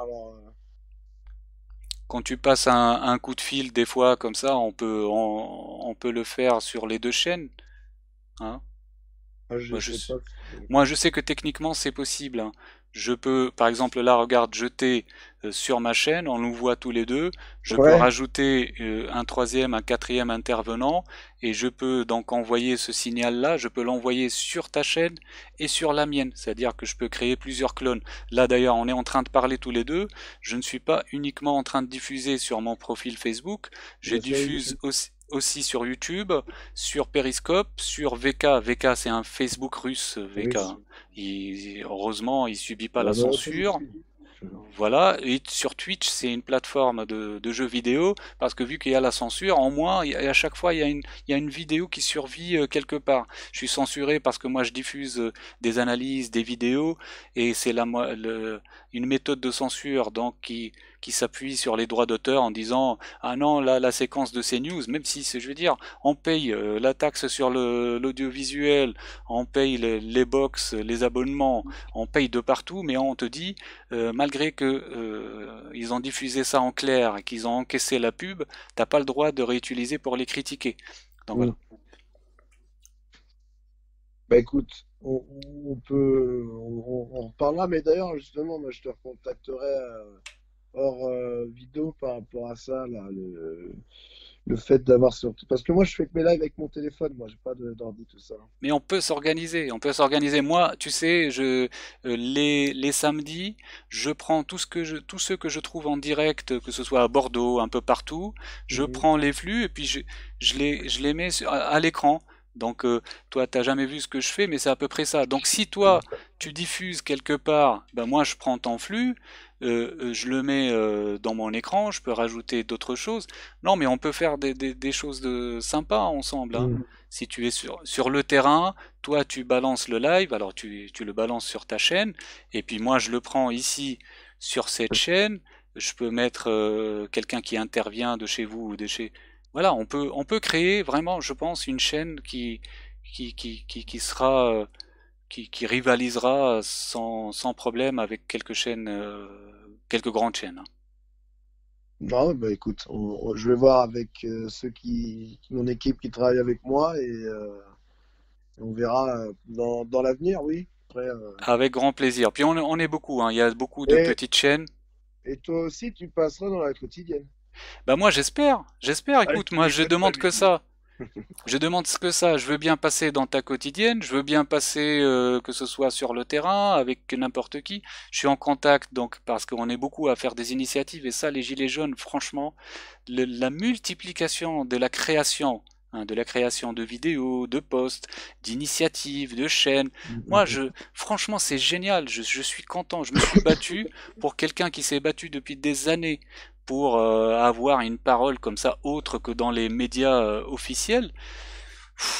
quand tu passes un, coup de fil des fois comme ça, on peut, on, peut le faire sur les deux chaînes. Hein ah, moi, je sais, moi, je sais que techniquement c'est possible. Hein. Je peux, par exemple, là, regarde, jeter euh, sur ma chaîne, on nous voit tous les deux. Je peux rajouter euh, un troisième, un quatrième intervenant et je peux donc envoyer ce signal-là, je peux l'envoyer sur ta chaîne et sur la mienne. C'est-à-dire que je peux créer plusieurs clones. Là d'ailleurs, on est en train de parler tous les deux. Je ne suis pas uniquement en train de diffuser sur mon profil Facebook, je diffuse aussi sur YouTube, sur Periscope, sur VK. VK, c'est un Facebook russe, VK. Il, heureusement, il subit pas la, censure. Voilà, et sur Twitch, c'est une plateforme de, jeux vidéo, parce que vu qu'il y a la censure, en moins, à chaque fois, il y, a une, il une vidéo qui survit euh, quelque part. Je suis censuré parce que moi, je diffuse euh, des analyses, des vidéos, et c'est une méthode de censure donc, qui qui s'appuie sur les droits d'auteur en disant ah non là la séquence de ces news même si je veux dire on paye euh, la taxe sur l'audiovisuel on paye les, box les abonnements on paye de partout mais on te dit euh, malgré que euh, ils ont diffusé ça en clair et qu'ils ont encaissé la pub t'as pas le droit de réutiliser pour les critiquer donc voilà bah écoute on, peut on, parle là mais d'ailleurs justement moi je te recontacterai hors euh, vidéo par rapport à ça, là, le, le fait d'avoir sur... Parce que moi, je fais que mes lives avec mon téléphone, moi, j'ai pas d'ordi, tout ça. Mais on peut s'organiser, on peut s'organiser. Moi, tu sais, je, euh, les, les samedis, je prends tout ce, que je, tout ce que je trouve en direct, que ce soit à Bordeaux, un peu partout, je mhm. prends les flux et puis je, je, les, je les mets à, l'écran. Donc euh, toi, tu n'as jamais vu ce que je fais, mais c'est à peu près ça. Donc si toi, tu diffuses quelque part, ben moi je prends ton flux, euh, euh, je le mets euh, dans mon écran, je peux rajouter d'autres choses. Non, mais on peut faire des, choses de sympas ensemble. Hein. Mm. Si tu es sur, le terrain, toi tu balances le live, alors tu, le balances sur ta chaîne, et puis moi je le prends ici sur cette chaîne. Je peux mettre quelqu'un qui intervient de chez vous ou de chez. Voilà, on peut, on peut créer vraiment, je pense, une chaîne qui, qui, qui, qui sera qui, rivalisera sans, sans, problème avec quelques chaînes, euh, quelques grandes chaînes. Non, hein. bah écoute, je vais voir avec euh, ceux qui, mon équipe qui travaille avec moi et euh, on verra dans, dans l'avenir, oui. avec grand plaisir. Puis on, est beaucoup, hein, il y a beaucoup de petites chaînes. Et toi aussi, tu passeras dans la quotidienne. Bah moi j'espère, j'espère. Écoute, moi je demande que ça je demande ce que ça. Je veux bien passer dans ta quotidienne, je veux bien passer euh, que ce soit sur le terrain, avec n'importe qui. Je suis en contact, donc, parce qu'on est beaucoup à faire des initiatives, et ça, les Gilets jaunes, franchement, la multiplication de la création, hein, de la création de vidéos, de posts, d'initiatives, de chaînes. Mm, moi, mm, je, mm. franchement, c'est génial. Je, je suis content. Je me suis battu pour quelqu'un qui s'est battu depuis des années pour euh, avoir une parole comme ça autre que dans les médias euh, officiels,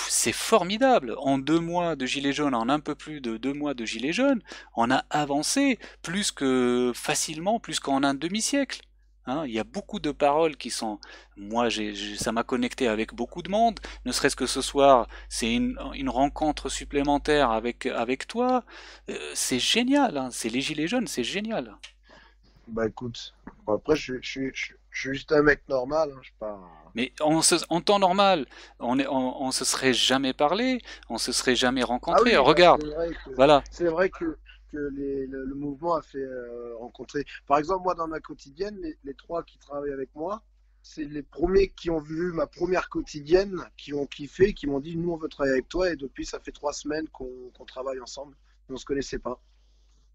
c'est formidable. En deux mois de Gilets jaunes, en un peu plus de deux mois de Gilets jaunes, on a avancé plus que facilement, plus qu'en un demi-siècle. Hein. il y a beaucoup de paroles qui sont. Moi, ça m'a connecté avec beaucoup de monde. Ne serait-ce que ce soir, c'est une, rencontre supplémentaire avec, toi. Euh, c'est génial. Hein. c'est les Gilets jaunes, c'est génial. Bah écoute, après je, suis juste un mec normal, hein, je pas... Mais en, en, temps normal, on, est, on, se serait jamais parlé, on se serait jamais ah rencontré. Bah, regarde, voilà. C'est vrai que, le, mouvement a fait euh, rencontrer. Par exemple, moi dans ma quotidienne, les, trois qui travaillent avec moi, c'est les premiers qui ont vu ma première quotidienne, qui ont kiffé, qui m'ont dit nous on veut travailler avec toi et depuis ça fait trois semaines qu'on travaille ensemble. On se connaissait pas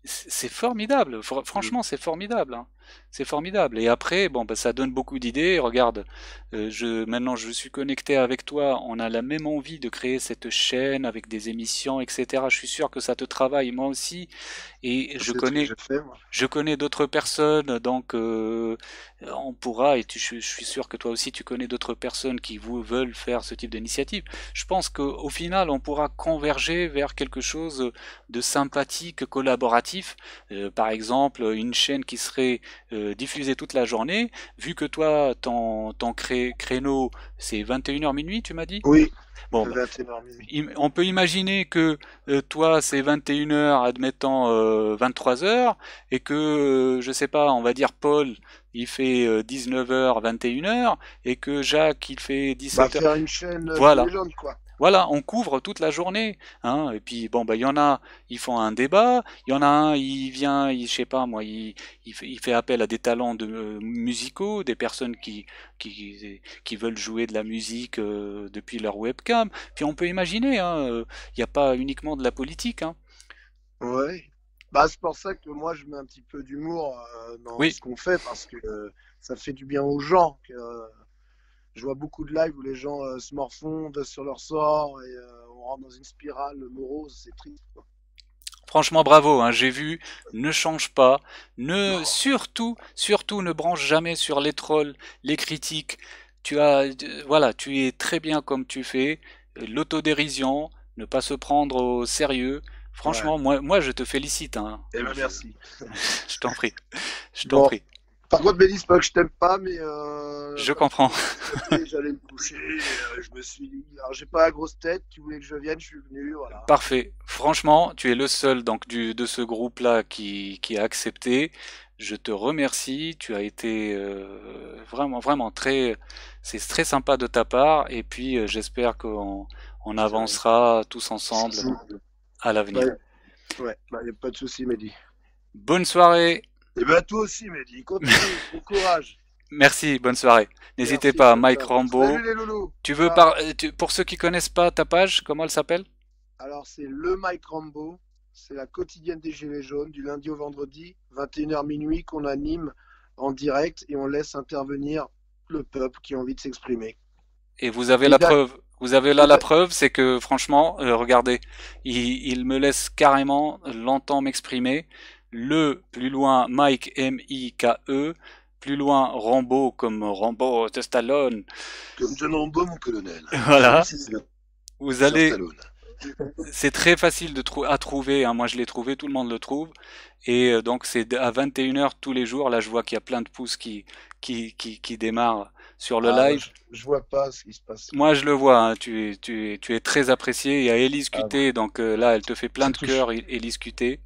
c'est formidable. Mmh. Franchement, c'est formidable. Hein c'est formidable. Et après, bon, bah, ça donne beaucoup d'idées. Regarde, euh, je, maintenant je suis connecté avec toi. On a la même envie de créer cette chaîne avec des émissions, etc. Je suis sûr que ça te travaille, moi aussi. Et je connais, je, connais d'autres personnes, donc euh, on pourra. Et je, suis sûr que toi aussi, tu connais d'autres personnes qui vous veulent faire ce type d'initiative. Je pense qu'au final, on pourra converger vers quelque chose de sympathique, collaboratif. Euh, par exemple, une chaîne qui serait euh, diffuser toute la journée. Vu que toi, ton, créneau, c'est 21h minuit, tu m'as dit Oui. Bon, bah, on peut imaginer que euh, toi, c'est 21h, admettons 23h, euh, et que, je sais pas, on va dire Paul, il fait 19h, 21h, et que Jacques, il fait 17h. Bah, va faire une chaîne voilà. quoi. Voilà, on couvre toute la journée. Hein. Et puis, bon, ben, il y en a, ils font un débat. Il y en a un, il vient, il, je sais pas, moi, il, fait appel à des talents de, euh, musicaux, des personnes qui, qui, veulent jouer de la musique euh, depuis leur webcam. Puis on peut imaginer, hein, euh, il n'y a pas uniquement de la politique. Hein. Bah, c'est pour ça que moi, je mets un petit peu d'humour dans ce qu'on fait, parce que ça fait du bien aux gens je vois beaucoup de lives où les gens euh, se morfondent sur leur sort et euh, on rentre dans une spirale morose, c'est triste. Franchement, bravo, hein, j'ai vu, ne change pas, ne surtout, surtout ne branche jamais sur les trolls, les critiques. Tu as, voilà, tu es très bien comme tu fais, l'autodérision, ne pas se prendre au sérieux. Franchement, moi, moi, je te félicite. Hein. Eh ben, merci. je t'en prie. Je t'en prie. Par contre, c'est pas que je t'aime pas, mais. Euh, je comprends. J'allais me coucher, euh, je me suis dit, alors j'ai pas la grosse tête, tu voulais que je vienne, je suis venu, voilà. Parfait. Franchement, tu es le seul donc du, de ce groupe-là qui, a accepté. Je te remercie, tu as été euh, vraiment, vraiment très. C'est très sympa de ta part, et puis j'espère qu'on avancera tous ensemble à l'avenir. Ouais, il n'y bah, a pas de souci, Mehdi. Bonne soirée! Et eh bien toi aussi, Mehdi, continue, bon courage. Merci, bonne soirée. N'hésitez pas, Mike Rambo. Salut les loulous. Tu veux ah. pour ceux qui connaissent pas ta page, comment elle s'appelle Alors c'est le Mike Rambo, c'est la quotidienne des Gilets jaunes du lundi au vendredi, 21h minuit qu'on anime en direct et on laisse intervenir le peuple qui a envie de s'exprimer. Et vous avez la preuve vous avez là la preuve, c'est que franchement, euh, regardez, il, il, me laisse carrément longtemps m'exprimer le, plus loin Mike, M-I-K-E, plus loin Rambo comme Rambo de Comme John Rambo, mon colonel. Voilà. Vous allez. C'est très facile de trouver à trouver. Hein. Moi, je l'ai trouvé, tout le monde le trouve. Et euh, donc, c'est à 21h tous les jours. Là, je vois qu'il y a plein de pouces qui, qui, qui, qui démarrent sur le ah, live. Je, vois pas ce qui se passe. Moi, je le vois. Hein. Tu, tu, tu, es très apprécié. Il y a Élise ah, Cuté. Donc euh, là, elle te fait plein de cœur, Élise Cuté.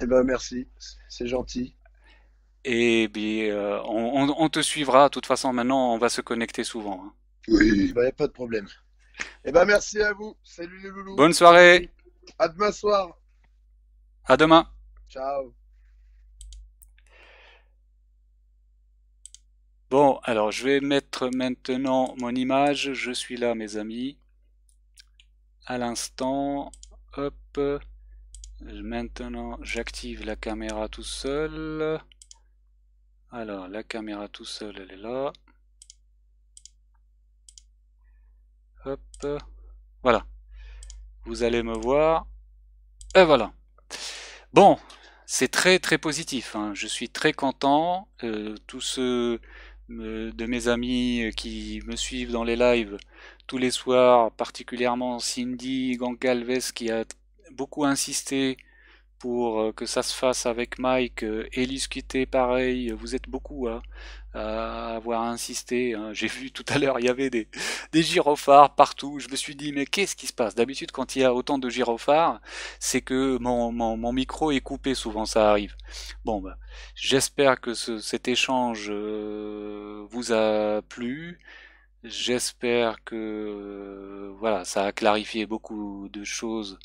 Eh ben merci, c'est gentil. Et bien, euh, on, te suivra. De toute façon, maintenant, on va se connecter souvent. Hein. Oui. Il n'y a pas de problème. Eh bien merci à vous. Salut les loulous. Bonne soirée. À demain soir. À demain. Ciao. Bon, alors je vais mettre maintenant mon image. Je suis là, mes amis. À l'instant, hop. Maintenant, j'active la caméra tout seul. Alors, la caméra tout seul, elle est là. Hop. Voilà. Vous allez me voir. Et voilà. Bon, c'est très très positif. Hein. Je suis très content. Euh, tous ceux euh, de mes amis euh, qui me suivent dans les lives tous les soirs, particulièrement Cindy Goncalves qui a beaucoup insisté pour euh, que ça se fasse avec Mike, et euh, pareil, euh, vous êtes beaucoup à avoir insisté. Hein. J'ai vu tout à l'heure, il y avait des, des gyrophares partout. Je me suis dit, mais qu'est-ce qui se passe D'habitude, quand il y a autant de gyrophares, c'est que mon, micro est coupé, souvent ça arrive. Bon, bah, j'espère que cet échange vous a plu. J'espère que voilà, ça a clarifié beaucoup de choses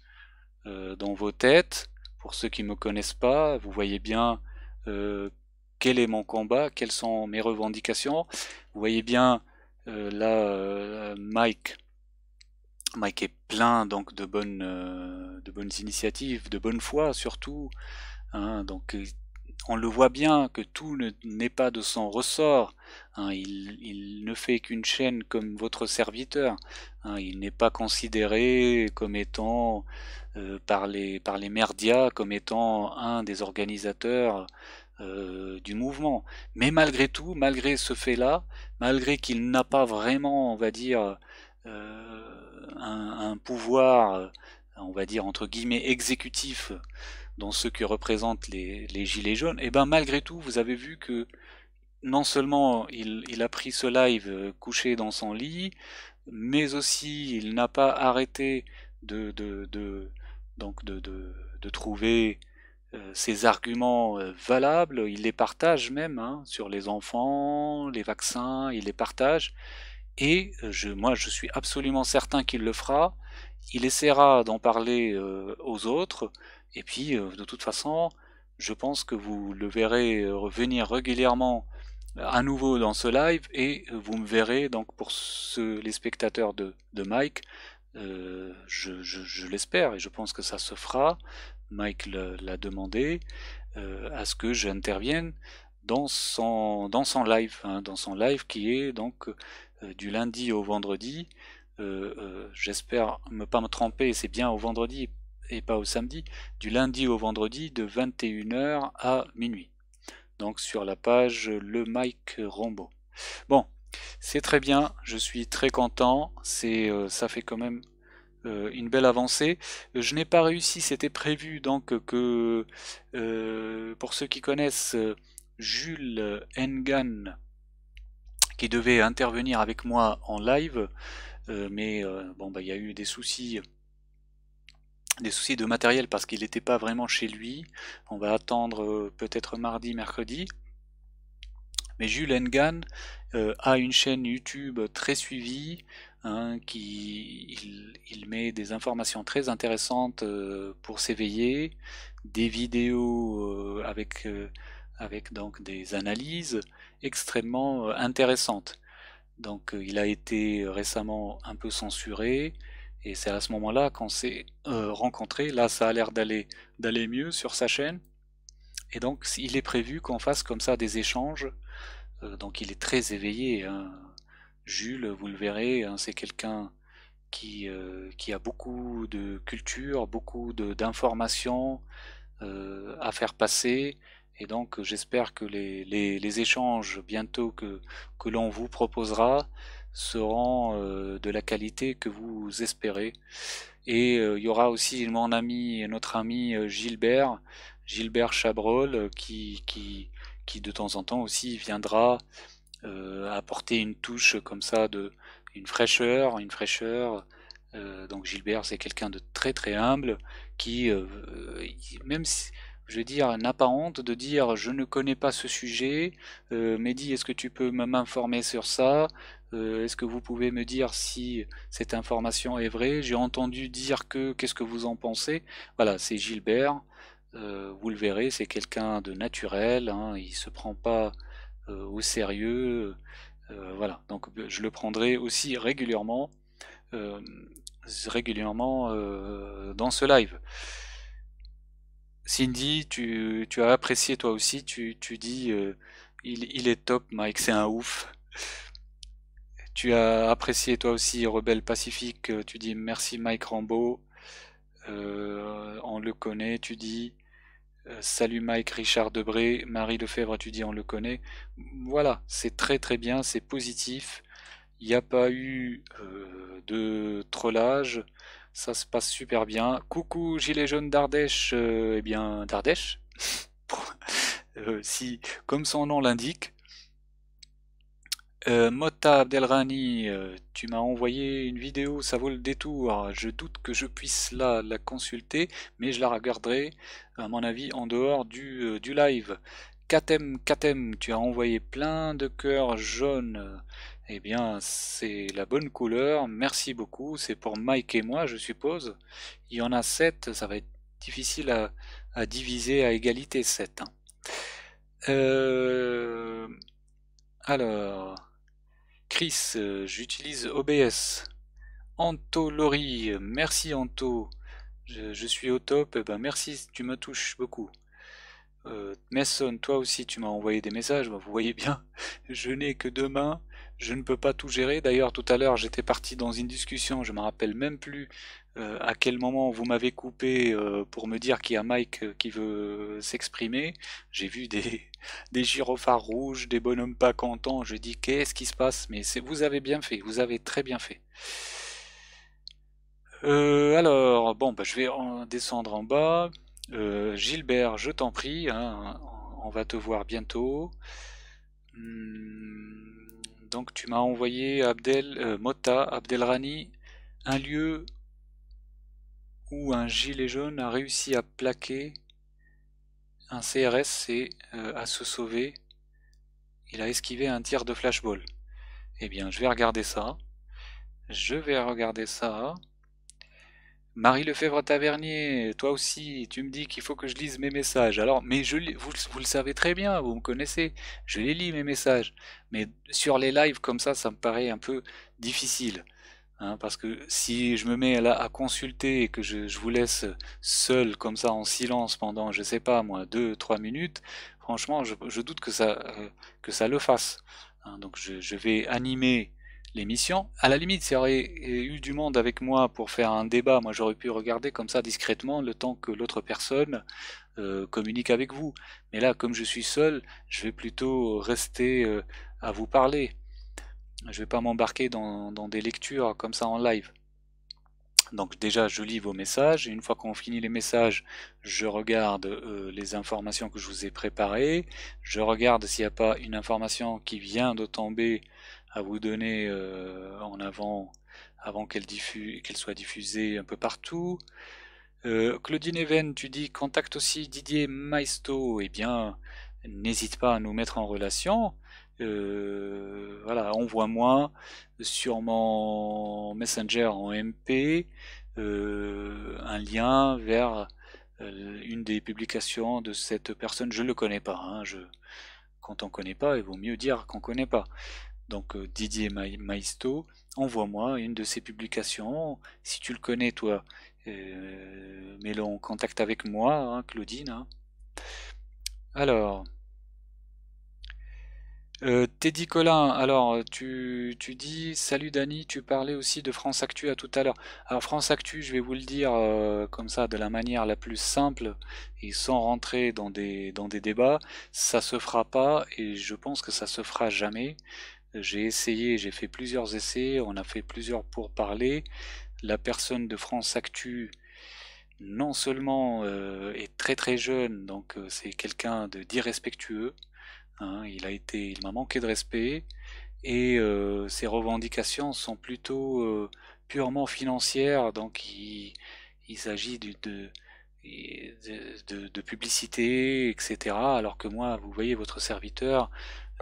euh, dans vos têtes. Pour ceux qui ne me connaissent pas, vous voyez bien euh, quel est mon combat, quelles sont mes revendications. Vous voyez bien euh, là Mike. Mike est plein donc de bonnes, de bonnes initiatives, de bonne foi surtout. Hein. donc on le voit bien que tout n'est pas de son ressort. Hein, il, ne fait qu'une chaîne comme votre serviteur. Hein, il n'est pas considéré comme étant euh, par, les, par les merdias comme étant un des organisateurs euh, du mouvement. Mais malgré tout, malgré ce fait-là, malgré qu'il n'a pas vraiment, on va dire, euh, un, pouvoir, on va dire entre guillemets, exécutif dans ce que représentent les, les gilets jaunes, et eh ben malgré tout, vous avez vu que non seulement il, a pris ce live euh, couché dans son lit, mais aussi il n'a pas arrêté de, donc de, trouver euh, ses arguments euh, valables, il les partage même hein, sur les enfants, les vaccins, il les partage. Et je, moi, je suis absolument certain qu'il le fera. Il essaiera d'en parler aux autres. Et puis, de toute façon, je pense que vous le verrez revenir régulièrement à nouveau dans ce live et vous me verrez donc pour ceux les spectateurs de, Mike, euh, je, l'espère et je pense que ça se fera. Mike l'a demandé euh, à ce que j'intervienne dans son dans son live, hein, dans son live qui est donc euh, du lundi au vendredi. J'espère ne pas me tromper, c'est bien au vendredi et pas au samedi, du lundi au vendredi de 21h à minuit donc sur la page Le Mike Rombo. Bon, c'est très bien, je suis très content, c'est, euh, ça fait quand même euh, une belle avancée. Je n'ai pas réussi, c'était prévu, donc que euh, pour ceux qui connaissent Jules Engan, qui devait intervenir avec moi en live, mais bon, bah, il y a eu des soucis des soucis de matériel parce qu'il n'était pas vraiment chez lui. On va attendre euh, peut-être mardi, mercredi. Mais Jules Engan euh, a une chaîne YouTube très suivie, hein, qui il, met des informations très intéressantes euh, pour s'éveiller, des vidéos avec, avec donc des analyses extrêmement intéressantes. Donc il a été récemment un peu censuré, et c'est à ce moment-là qu'on s'est rencontré euh, rencontrés. Là, ça a l'air d'aller d'aller mieux sur sa chaîne. Et donc, il est prévu qu'on fasse comme ça des échanges. Euh, donc, il est très éveillé. Hein. Jules, vous le verrez, hein, c'est quelqu'un qui, euh, qui a beaucoup de culture, beaucoup d'informations à faire passer. Et donc, j'espère que les, les, échanges bientôt que, que l'on vous proposera seront euh, de la qualité que vous espérez. Et euh, il y aura aussi mon ami, notre ami euh, Gilbert, Gilbert Chabrol, qui, qui, de temps en temps aussi viendra apporter une touche comme ça de une fraîcheur, une fraîcheur. donc Gilbert, c'est quelqu'un de très très humble qui, même si, je veux dire, n'a pas honte de dire je ne connais pas ce sujet, mais Mehdi, est-ce que tu peux m'informer sur ça euh, est-ce que vous pouvez me dire si cette information est vraie J'ai entendu dire que, qu'est-ce que vous en pensez Voilà, c'est Gilbert, euh, vous le verrez, c'est quelqu'un de naturel, il hein, il se prend pas euh, au sérieux, voilà, donc je le prendrai aussi régulièrement, régulièrement dans ce live. Cindy, tu, as apprécié toi aussi, tu, dis il, il est top Mike, c'est un ouf. Tu as apprécié toi aussi Rebelle Pacifique, euh, tu dis merci Mike Rambo, euh, on le connaît, tu dis euh, salut Mike Richard Debré, Marie Lefebvre, tu dis on le connaît. Voilà, c'est très très bien, c'est positif, il n'y a pas eu de trollage, ça se passe super bien. Coucou Gilet jaune d'Ardèche, eh bien d'Ardèche, si comme son nom l'indique, euh, Mota Abdelrani, euh, tu m'as envoyé une vidéo, ça vaut le détour. Je doute que je puisse la, consulter, mais je la regarderai, à mon avis, en dehors du, euh, du live. Katem, Katem, tu as envoyé plein de cœurs jaunes. Eh bien, c'est la bonne couleur. Merci beaucoup. C'est pour Mike et moi, je suppose. Il y en a 7, ça va être difficile à, diviser à égalité 7. Hein. Alors, Chris, euh, j'utilise OBS. Anto Lori, merci Anto. Je, suis au top, eh ben merci, tu me touches beaucoup. Euh, toi aussi tu m'as envoyé des messages, vous voyez bien, je n'ai que demain, je ne peux pas tout gérer. D'ailleurs tout à l'heure j'étais parti dans une discussion, je ne me rappelle même plus euh, à quel moment vous m'avez coupé euh, pour me dire qu'il y a Mike qui veut s'exprimer. J'ai vu des, des gyrophares rouges, des bonhommes pas contents. Je dis qu'est-ce qui se passe Mais vous avez bien fait, vous avez très bien fait. Euh, alors, bon, bah, je vais descendre en bas. Euh, Gilbert, je t'en prie, hein, on va te voir bientôt. Hmm, donc tu m'as envoyé Abdel euh, Mota, Abdelrani, un lieu où un gilet jaune a réussi à plaquer un CRS, c'est euh, à se sauver. Il a esquivé un tir de flashball. Eh bien, je vais regarder ça. Je vais regarder ça. Marie Lefebvre Tavernier, toi aussi, tu me dis qu'il faut que je lise mes messages. Alors, mais je, vous, vous, le savez très bien, vous me connaissez, je les lis mes messages. Mais sur les lives comme ça, ça me paraît un peu difficile. Hein, parce que si je me mets là à consulter et que je, vous laisse seul comme ça en silence pendant, je sais pas moi, deux, trois minutes, franchement, je, doute que ça, euh, que ça le fasse. Hein. donc je, vais animer l'émission. À la limite, s'il y aurait euh, eu du monde avec moi pour faire un débat, moi j'aurais pu regarder comme ça discrètement le temps que l'autre personne euh, communique avec vous. Mais là, comme je suis seul, je vais plutôt rester à vous parler je ne vais pas m'embarquer dans, des lectures comme ça en live. Donc déjà, je lis vos messages, une fois qu'on finit les messages, je regarde euh, les informations que je vous ai préparées, je regarde s'il n'y a pas une information qui vient de tomber à vous donner euh, en avant avant qu'elle soit diffusée un peu partout. Euh, Claudine Even, tu dis contact aussi Didier Maisto, eh bien n'hésite pas à nous mettre en relation. Euh, voilà, envoie-moi sur mon Messenger en MP euh, un lien vers euh, une des publications de cette personne. Je ne le connais pas. Hein, quand on ne connaît pas, il vaut mieux dire qu'on ne connaît pas. Donc Didier Maisto, envoie-moi une de ses publications. Si tu le connais, toi, mets-le en contact avec moi, hein, Claudine. Hein. Alors, euh, Teddy Colin, alors tu, dis salut Dani, tu parlais aussi de France Actu à tout à l'heure. Alors France Actu, je vais vous le dire euh, comme ça de la manière la plus simple et sans rentrer dans des, dans des débats, ça se fera pas et je pense que ça se fera jamais. J'ai essayé, j'ai fait plusieurs essais, on a fait plusieurs pour parler La personne de France Actu non seulement euh, est très très jeune, donc c'est quelqu'un de d'irrespectueux, Hein, il a été, il m'a manqué de respect et euh, ses revendications sont plutôt euh, purement financières, donc il, s'agit de, publicité, etc. Alors que moi, vous voyez votre serviteur,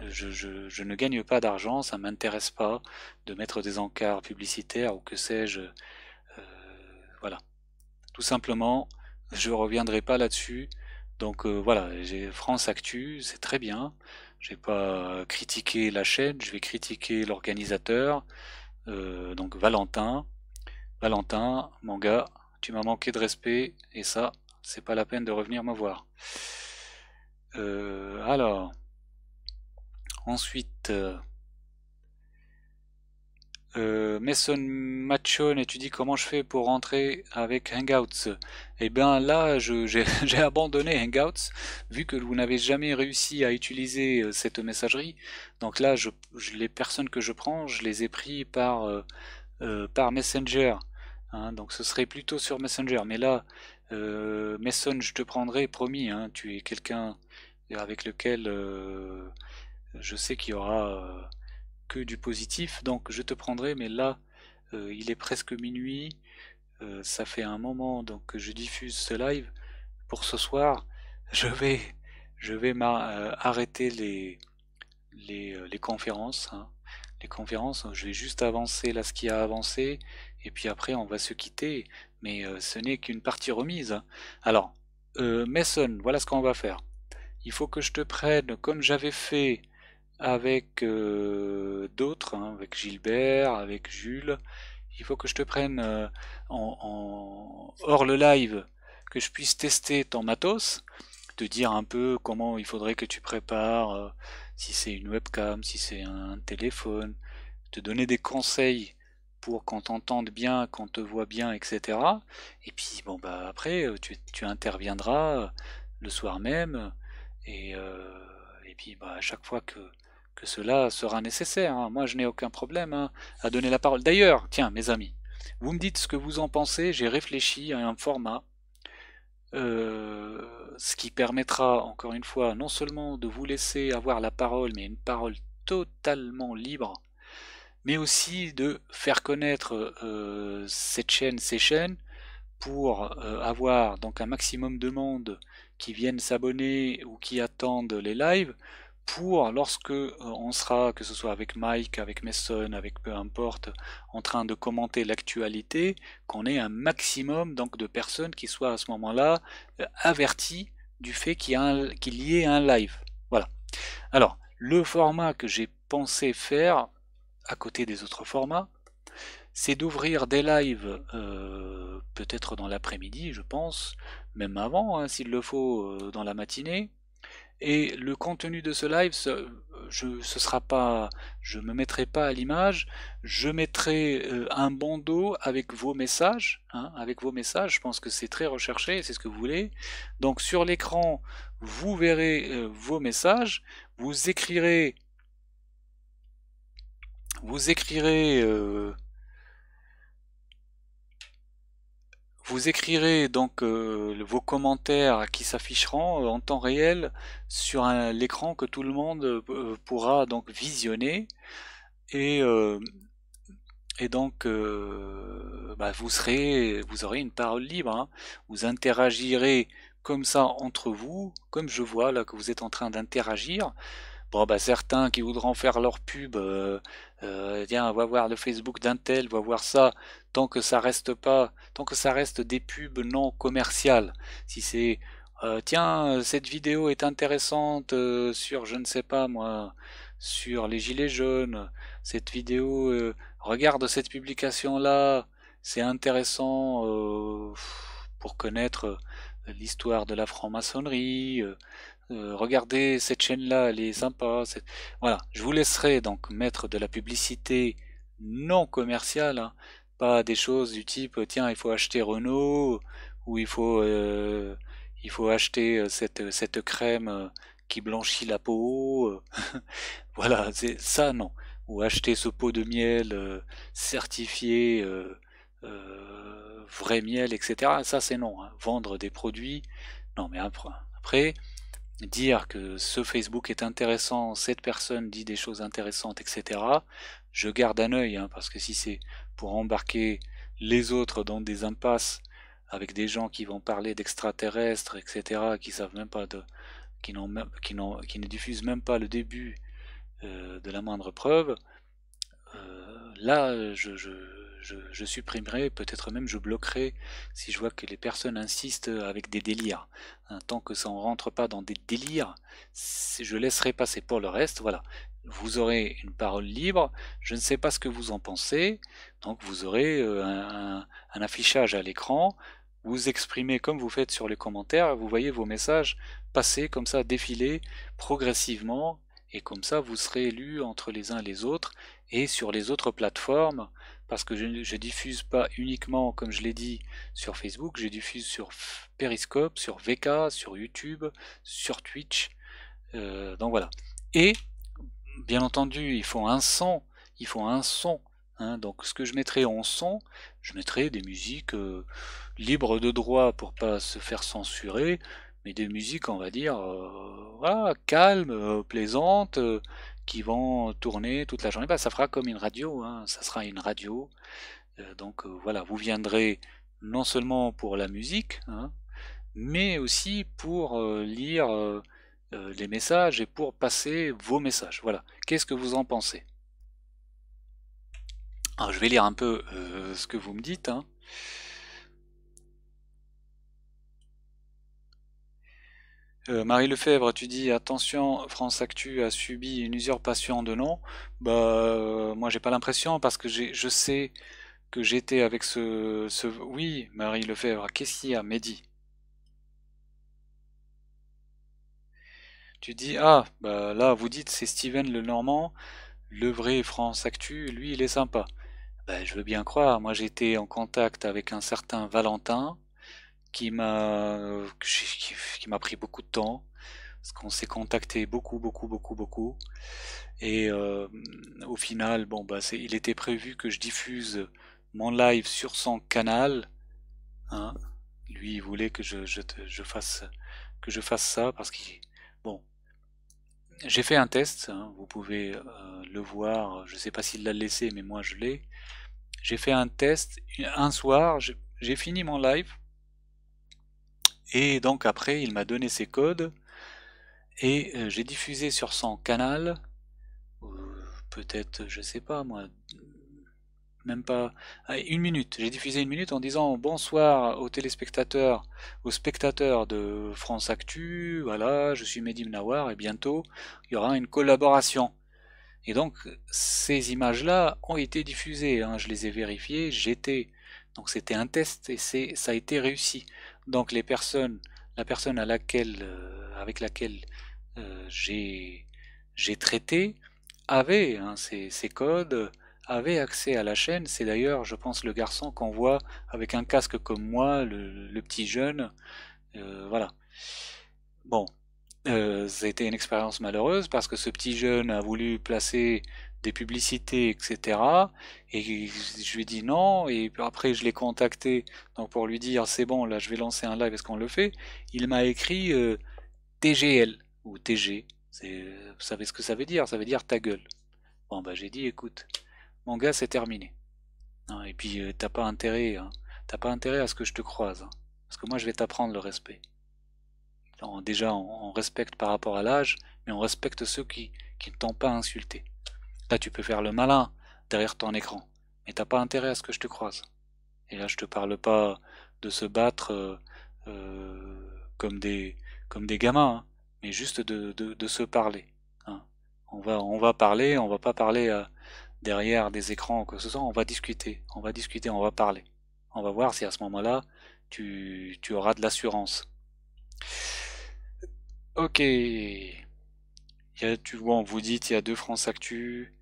je, ne gagne pas d'argent, ça m'intéresse pas de mettre des encarts publicitaires ou que sais-je. Euh, voilà. Tout simplement, je reviendrai pas là-dessus. Donc euh, voilà, j'ai France Actu, c'est très bien. Je vais pas critiquer la chaîne, je vais critiquer l'organisateur. Euh, donc Valentin, Valentin, mon gars, tu m'as manqué de respect et ça, c'est pas la peine de revenir me voir. Euh, alors, ensuite euh, Mason Machon et tu dis comment je fais pour rentrer avec Hangouts. Eh bien là, j'ai abandonné Hangouts vu que vous n'avez jamais réussi à utiliser euh, cette messagerie. Donc là, je, les personnes que je prends, je les ai pris par, euh, euh, par Messenger. Hein. donc ce serait plutôt sur Messenger. Mais là, Mason, je te prendrai, promis. Hein. tu es quelqu'un avec lequel je sais qu'il y aura que du positif, donc je te prendrai, mais là, euh, il est presque minuit, euh, ça fait un moment donc que je diffuse ce live. Pour ce soir, je vais, je vais euh, arrêter les, les, les conférences. Hein. Les conférences, je vais juste avancer là ce qui a avancé, et puis après on va se quitter, mais ce n'est qu'une partie remise. Hein. Alors, Mason, voilà ce qu'on va faire. Il faut que je te prenne, comme j'avais fait avec euh, d'autres, hein, avec Gilbert, avec Jules. Il faut que je te prenne euh, en, hors le live, que je puisse tester ton matos, te dire un peu comment il faudrait que tu prépares, euh, si c'est une webcam, si c'est un téléphone, te donner des conseils pour qu'on t'entende bien, qu'on te voit bien, etc. Et puis bon bah après tu, interviendras le soir même et, puis bah, à chaque fois que cela sera nécessaire. Hein. Moi, je n'ai aucun problème hein, à donner la parole. D'ailleurs, tiens, mes amis, vous me dites ce que vous en pensez. J'ai réfléchi à un format, euh, ce qui permettra, encore une fois, non seulement de vous laisser avoir la parole, mais une parole totalement libre, mais aussi de faire connaître euh, cette chaîne, ces chaînes, pour euh, avoir donc un maximum de monde qui viennent s'abonner ou qui attendent les lives pour lorsque euh, on sera, que ce soit avec Mike, avec Mason, avec peu importe, en train de commenter l'actualité, qu'on ait un maximum donc de personnes qui soient à ce moment-là euh, averties du fait qu'il y, ait un live. Voilà. Alors, le format que j'ai pensé faire, à côté des autres formats, c'est d'ouvrir des lives euh, peut-être dans l'après-midi, je pense, même avant, hein, s'il le faut, dans la matinée, et le contenu de ce live, je, ne me mettrai pas à l'image. Je mettrai euh, un bandeau avec vos messages, hein, avec vos messages. Je pense que c'est très recherché, c'est ce que vous voulez. Donc sur l'écran, vous verrez euh, vos messages. Vous écrirez, vous écrirez. Euh, Vous écrirez donc euh, vos commentaires qui s'afficheront euh, en temps réel sur l'écran que tout le monde euh, pourra donc visionner et, et donc bah, vous serez vous aurez une parole libre. Hein. Vous interagirez comme ça entre vous, comme je vois là que vous êtes en train d'interagir bah, certains qui voudront faire leur pub, euh, euh eh va voir le Facebook d'un tel, va voir ça. Tant que ça reste pas, tant que ça reste des pubs non commerciales. Si c'est, euh, tiens, cette vidéo est intéressante euh, sur, je ne sais pas moi, sur les gilets jaunes. Cette vidéo, regarde cette publication là, c'est intéressant pour connaître l'histoire de la franc-maçonnerie, euh, regardez cette chaîne-là, elle est sympa. Voilà, je vous laisserai donc mettre de la publicité non commerciale, hein. pas des choses du type tiens il faut acheter Renault ou il faut euh, il faut acheter euh, cette cette crème qui blanchit la peau. voilà, c'est ça non. Ou acheter ce pot de miel certifié vrai miel, etc. Ça c'est non. Hein. Vendre des produits, non mais après dire que ce Facebook est intéressant, cette personne dit des choses intéressantes, etc. Je garde un œil, hein, parce que si c'est pour embarquer les autres dans des impasses avec des gens qui vont parler d'extraterrestres, etc., qui savent même pas de, qui, qui ne diffusent même pas le début euh, de la moindre preuve, euh, là, je, je, supprimerai, peut-être même je bloquerai si je vois que les personnes insistent avec des délires. Hein, tant que ça ne rentre pas dans des délires, je laisserai passer pour le reste. Voilà, vous aurez une parole libre, je ne sais pas ce que vous en pensez, donc vous aurez euh, un, affichage à l'écran, vous exprimez comme vous faites sur les commentaires, vous voyez vos messages passer comme ça, défiler progressivement, et comme ça vous serez élu entre les uns et les autres, et sur les autres plateformes, parce que je ne diffuse pas uniquement, comme je l'ai dit, sur Facebook, je diffuse sur Periscope, sur VK, sur YouTube, sur Twitch. Euh, donc voilà. Et, bien entendu, il faut un son. Il faut un son. Hein. donc ce que je mettrai en son, je mettrai des musiques euh, libres de droit pour pas se faire censurer, mais des musiques, on va dire, euh, calmes, plaisantes qui vont tourner toute la journée. Bah, ça fera comme une radio, hein. ça sera une radio. Euh, donc euh, voilà, vous viendrez non seulement pour la musique, hein, mais aussi pour euh, lire les messages et pour passer vos messages. Voilà, qu'est-ce que vous en pensez Alors, Je vais lire un peu ce que vous me dites. Hein. Euh, Marie Lefebvre, tu dis attention, France Actu a subi une usurpation de nom. Bah, euh, moi j'ai pas l'impression parce que je sais que j'étais avec ce, ce, Oui, Marie Lefebvre, qu'est-ce qu'il y a, Mehdi Tu dis ah, bah là vous dites c'est Steven le Normand, le vrai France Actu, lui il est sympa. Bah, je veux bien croire, moi j'étais en contact avec un certain Valentin qui m'a qui, m'a pris beaucoup de temps parce qu'on s'est contacté beaucoup beaucoup beaucoup beaucoup et euh, au final bon bah c'est il était prévu que je diffuse mon live sur son canal hein. lui voulait que je, je, fasse que je fasse ça parce qu'il bon j'ai fait un test hein. vous pouvez euh, le voir je sais pas s'il l'a laissé mais moi je l'ai j'ai fait un test un soir j'ai fini mon live et donc après, il m'a donné ses codes et euh, j'ai diffusé sur son canal, peut-être, je sais pas moi, même pas ah, une minute. J'ai diffusé une minute en disant bonsoir aux téléspectateurs, aux spectateurs de France Actu. Voilà, je suis Mehdi Nawar et bientôt il y aura une collaboration. Et donc ces images-là ont été diffusées. Hein. je les ai vérifiées. J'étais donc c'était un test et ça a été réussi. Donc les personnes, la personne à laquelle, euh, avec laquelle euh, j'ai traité avait hein, ces, codes, avait accès à la chaîne. C'est d'ailleurs, je pense, le garçon qu'on voit avec un casque comme moi, le, petit jeune. Euh, voilà. Bon, ça a été une expérience malheureuse parce que ce petit jeune a voulu placer des publicités, etc. Et je lui ai dit non, et après je l'ai contacté donc pour lui dire c'est bon, là je vais lancer un live, est-ce qu'on le fait Il m'a écrit euh, TGL, ou TG, euh, vous savez ce que ça veut dire, ça veut dire ta gueule. Bon bah j'ai dit écoute, mon gars c'est terminé. Hein, et puis euh, t'as pas intérêt, hein, t'as pas intérêt à ce que je te croise, hein. parce que moi je vais t'apprendre le respect. déjà on, respecte par rapport à l'âge, mais on respecte ceux qui ne t'ont pas insulté. Là, tu peux faire le malin derrière ton écran, mais t'as pas intérêt à ce que je te croise. Et là, je te parle pas de se battre euh, euh, comme des comme des gamins, hein, mais juste de, se parler. Hein. On va on va parler, on va pas parler euh, derrière des écrans que ce soit. On va discuter, on va discuter, on va parler. On va voir si à ce moment-là tu auras de l'assurance. Ok. tu vois, on vous dit, il y a deux France Actu,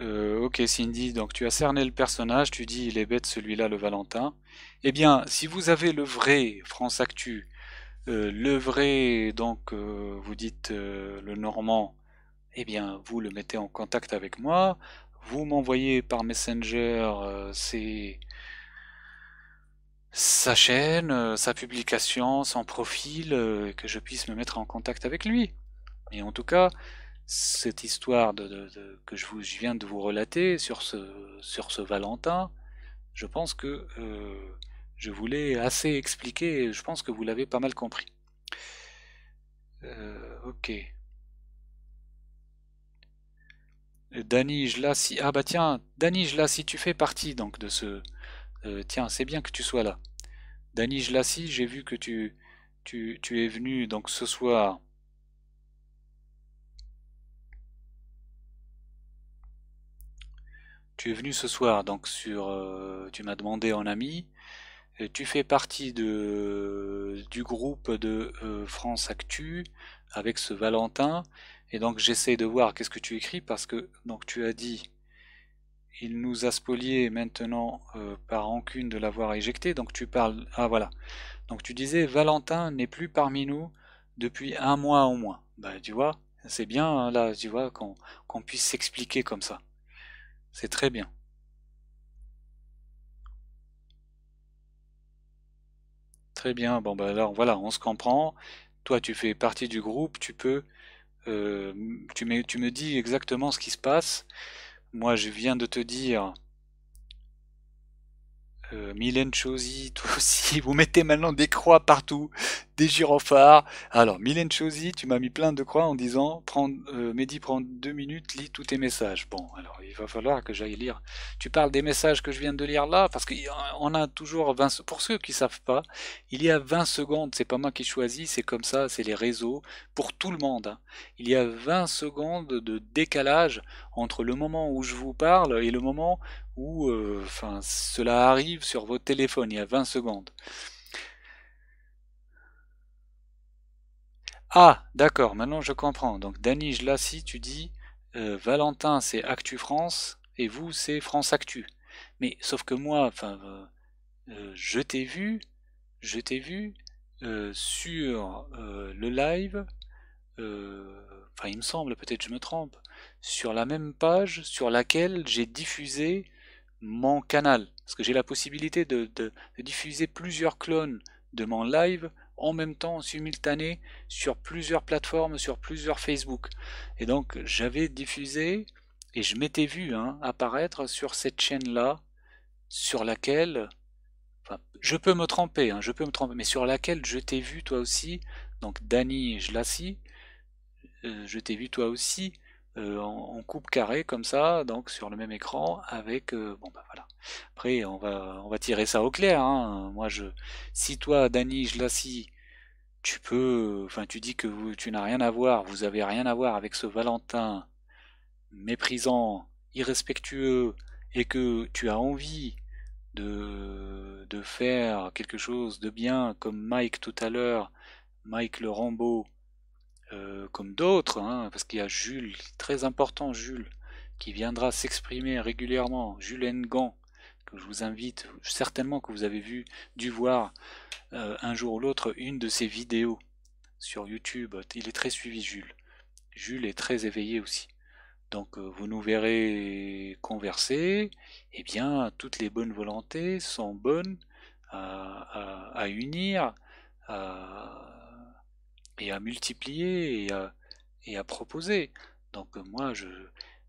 euh, ok Cindy, donc tu as cerné le personnage, tu dis il est bête celui-là le Valentin. Eh bien, si vous avez le vrai France Actu, euh, le vrai, donc euh, vous dites le Normand, eh bien vous le mettez en contact avec moi, vous m'envoyez par Messenger sa chaîne, sa publication, son profil, que je puisse me mettre en contact avec lui. Et en tout cas, cette histoire que je, viens de vous relater sur ce, sur ce Valentin, je pense que euh, je voulais assez expliquer et je pense que vous l'avez pas mal compris. Euh, ok. Danij je si... Ah bah tiens, Danige je là, si tu fais partie donc de ce... Euh, tiens, c'est bien que tu sois là. là si j'ai vu que tu, tu, tu, es venu donc ce soir tu es venu ce soir, donc sur, euh, tu m'as demandé en ami. Euh, tu fais partie de, du groupe de euh, France Actu avec ce Valentin. Et donc j'essaie de voir qu'est-ce que tu écris parce que donc tu as dit il nous a spolié maintenant par rancune de l'avoir éjecté. Donc tu parles ah voilà. Donc tu disais Valentin n'est plus parmi nous depuis un mois au moins. Bah tu vois, c'est bien hein, là tu vois qu'on puisse s'expliquer comme ça. C'est très bien. Très bien, bon ben alors voilà, on se comprend. Toi tu fais partie du groupe, tu peux euh, tu me dis exactement ce qui se passe. Moi je viens de te dire euh, Mylène Chosy, toi aussi, vous mettez maintenant des croix partout, des gyrophares. Alors, Mylène Chosy, tu m'as mis plein de croix en disant prends, euh, Mehdi, prends deux minutes, lis tous tes messages. Bon, alors il va falloir que j'aille lire. Tu parles des messages que je viens de lire là, parce qu'on euh, a toujours 20 Pour ceux qui ne savent pas, il y a 20 secondes, c'est pas moi qui choisis, c'est comme ça, c'est les réseaux, pour tout le monde. Hein. Il y a 20 secondes de décalage entre le moment où je vous parle et le moment ou, euh, enfin, cela arrive sur votre téléphone il y a 20 secondes. Ah, d'accord, maintenant je comprends. Donc Danige, là, si tu dis euh, Valentin c'est Actu France et vous c'est France Actu. Mais sauf que moi, enfin, euh, je t'ai vu, je t'ai vu sur le live. Enfin, il me semble, peut-être je me trompe, sur la même page sur laquelle j'ai diffusé mon canal. Parce que j'ai la possibilité de, diffuser plusieurs clones de mon live en même temps, en simultané, sur plusieurs plateformes, sur plusieurs Facebook. Et donc j'avais diffusé, et je m'étais vu hein, apparaître sur cette chaîne-là, sur laquelle... je peux me tromper, hein, je peux me tromper, mais sur laquelle je t'ai vu toi aussi, donc Dany Jlassi, euh, je t'ai vu toi aussi, euh, en, coupe carré comme ça, donc sur le même écran avec euh, bon bah voilà. Après on va on va tirer ça au clair. Hein. Moi je si toi Dani je scie tu peux enfin tu dis que vous, tu n'as rien à voir, vous avez rien à voir avec ce Valentin méprisant, irrespectueux et que tu as envie de, de faire quelque chose de bien comme Mike tout à l'heure, Mike le Rambo, euh, comme d'autres, hein, parce qu'il y a Jules, très important Jules, qui viendra s'exprimer régulièrement, Jules Engan, que je vous invite, certainement que vous avez vu, dû voir euh, un jour ou l'autre une de ses vidéos sur YouTube. Il est très suivi Jules. Jules est très éveillé aussi. Donc euh, vous nous verrez converser, et eh bien toutes les bonnes volontés sont bonnes à, unir, et à multiplier et à, et à proposer. Donc euh, moi, je,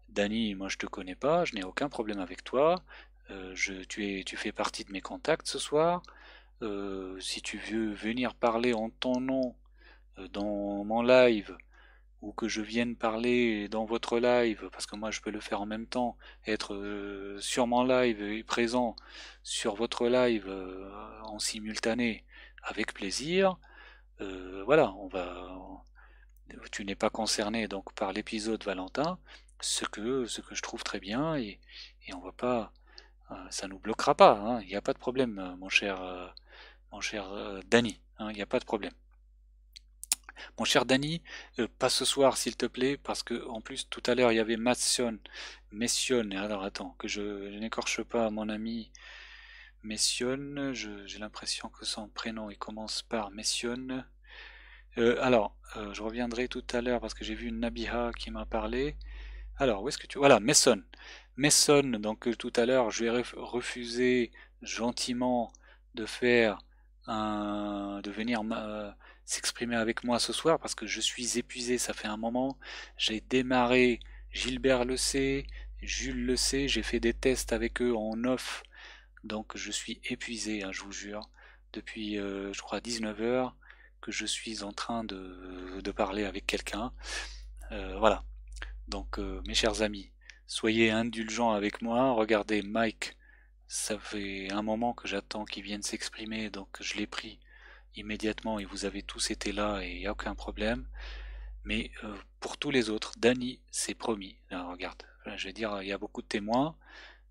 Dani, moi je te connais pas, je n'ai aucun problème avec toi. Euh, tu, fais partie de mes contacts ce soir. Euh, si tu veux venir parler en ton nom dans mon live ou que je vienne parler dans votre live, parce que moi je peux le faire en même temps, être sur mon live et présent sur votre live en simultané avec plaisir. Euh, voilà, on va, tu n'es pas concerné donc par l'épisode Valentin, ce que, ce que je trouve très bien et, et on voit pas, euh, ça nous bloquera pas, hein. il n'y a pas de problème, mon cher, euh, mon cher Danny, hein, il n'y a pas de problème. Mon cher Danny, pas ce soir s'il te plaît, parce que en plus tout à l'heure il y avait Massion Mession, alors attends, que je n'écorche pas mon ami Messione, J'ai l'impression que son prénom il commence par Messionne. Euh, alors, euh, je reviendrai tout à l'heure parce que j'ai vu Nabiha qui m'a parlé. Alors, où est-ce que tu... Voilà, Messon. Messon, donc euh, tout à l'heure, je vais refuser gentiment de faire un... de venir s'exprimer avec moi ce soir parce que je suis épuisé, ça fait un moment. J'ai démarré, Gilbert le sait, Jules le sait, j'ai fait des tests avec eux en off donc je suis épuisé, hein, je vous jure. Depuis, euh, je crois, 19h que je suis en train de, parler avec quelqu'un. Euh, voilà. Donc, euh, mes chers amis, soyez indulgents avec moi. Regardez, Mike, ça fait un moment que j'attends qu'il vienne s'exprimer, donc je l'ai pris immédiatement et vous avez tous été là et il n'y a aucun problème. Mais pour tous les autres, Danny, s'est promis. regarde, je vais dire, il y a beaucoup de témoins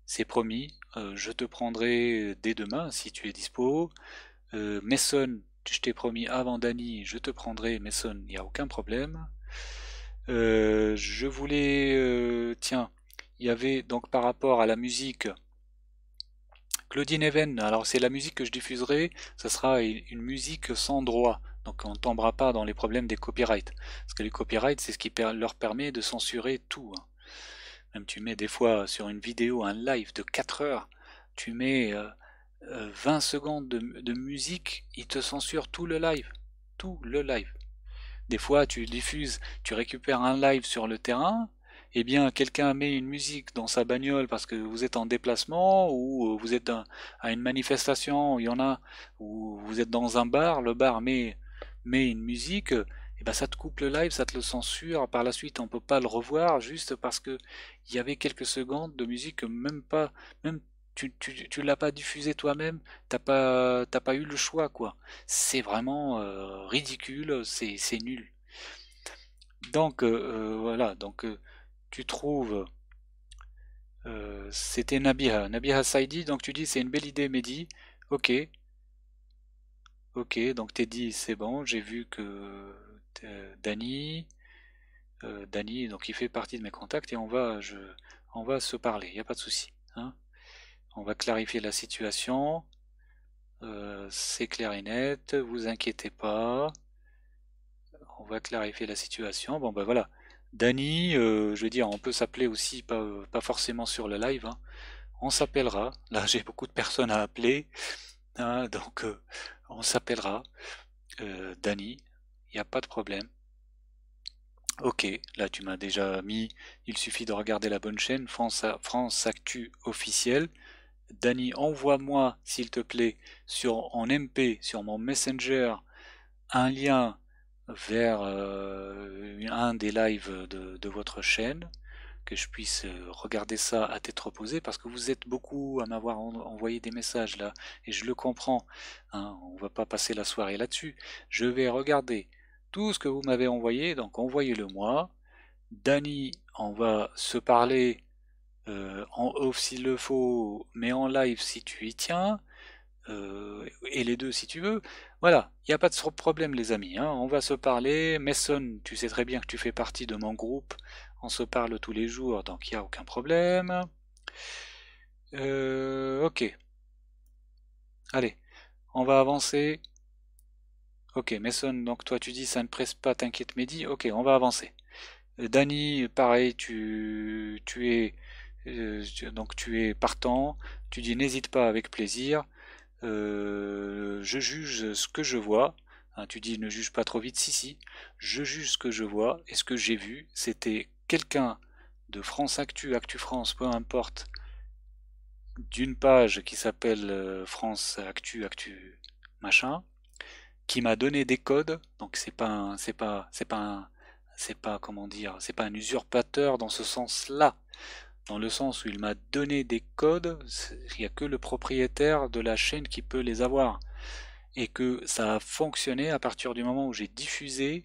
c'est promis, euh, je te prendrai dès demain si tu es dispo. Euh, Mason, je t'ai promis avant Dany, je te prendrai Mason, il n'y a aucun problème. Euh, je voulais... tiens, il y avait donc par rapport à la musique... Claudine Even, alors c'est la musique que je diffuserai, ça sera une musique sans droit, donc on ne tombera pas dans les problèmes des copyrights, parce que les copyrights c'est ce qui leur permet de censurer tout. Hein tu mets des fois euh, sur une vidéo, un live de 4 heures, tu mets 20 euh, euh, secondes de, musique, il te censure tout le live. Tout le live. Des fois, tu diffuses, tu récupères un live sur le terrain, eh bien quelqu'un met une musique dans sa bagnole parce que vous êtes en déplacement ou vous êtes à une manifestation, il y en a, ou vous êtes dans un bar, le bar met une musique, et eh ben ça te coupe le live, ça te le censure, par la suite on peut pas le revoir juste parce que il y avait quelques secondes de musique que même pas même tu, tu, tu l'as pas diffusé toi-même, t'as pas t'as pas eu le choix quoi. C'est vraiment euh, ridicule, c'est nul. Donc euh, euh, voilà, donc tu trouves c'était Nabiha, Nabiha Saidi, donc tu dis c'est une belle idée Mehdi, ok, Ok, donc t'es dit c'est bon, j'ai vu que Dany. Euh, Dany, euh, donc il fait partie de mes contacts et on va, je, on va se parler, il n'y a pas de souci. Hein. On va clarifier la situation. Euh, c'est clair et net, vous inquiétez pas. On va clarifier la situation. Bon ben voilà. Dany, je veux dire, on peut s'appeler aussi, pas, forcément sur le live. Hein. On s'appellera. Là, j'ai beaucoup de personnes à appeler. Hein, donc, on s'appellera. Euh, n'y a pas de problème. Ok, là tu m'as déjà mis, il suffit de regarder la bonne chaîne, France, France Actu officielle. Dany, envoie-moi, s'il te plaît, sur, en MP, sur mon Messenger, un lien vers euh, un des lives de, votre chaîne, que je puisse euh, regarder ça à tête reposée, parce que vous êtes beaucoup à m'avoir envoyé des messages là, et je le comprends, hein, on va pas passer la soirée là-dessus. Je vais regarder tout ce que vous m'avez envoyé, donc envoyez-le moi. Dany, on va se parler euh, en off s'il le faut, mais en live si tu y tiens, euh, et les deux si tu veux. Voilà, il n'y a pas de problème les amis, hein. on va se parler. Mason, tu sais très bien que tu fais partie de mon groupe, on se parle tous les jours, donc il n'y a aucun problème. Euh, ok. Allez, on va avancer. Ok, Mason, donc toi tu dis ça ne presse pas, t'inquiète Mehdi, ok, on va avancer. Euh, Dany, pareil, tu, tu es euh, donc tu es partant, tu dis n'hésite pas avec plaisir, euh, je juge ce que je vois, hein, tu dis ne juge pas trop vite, si si, je juge ce que je vois, et ce que j'ai vu, c'était quelqu'un de France Actu, Actu France, peu importe, d'une page qui s'appelle France Actu, Actu machin, qui m'a donné des codes, donc c'est pas c'est pas c'est pas c'est pas comment dire, c'est pas un usurpateur dans ce sens-là. Dans le sens où il m'a donné des codes, il n'y a que le propriétaire de la chaîne qui peut les avoir. Et que ça a fonctionné à partir du moment où j'ai diffusé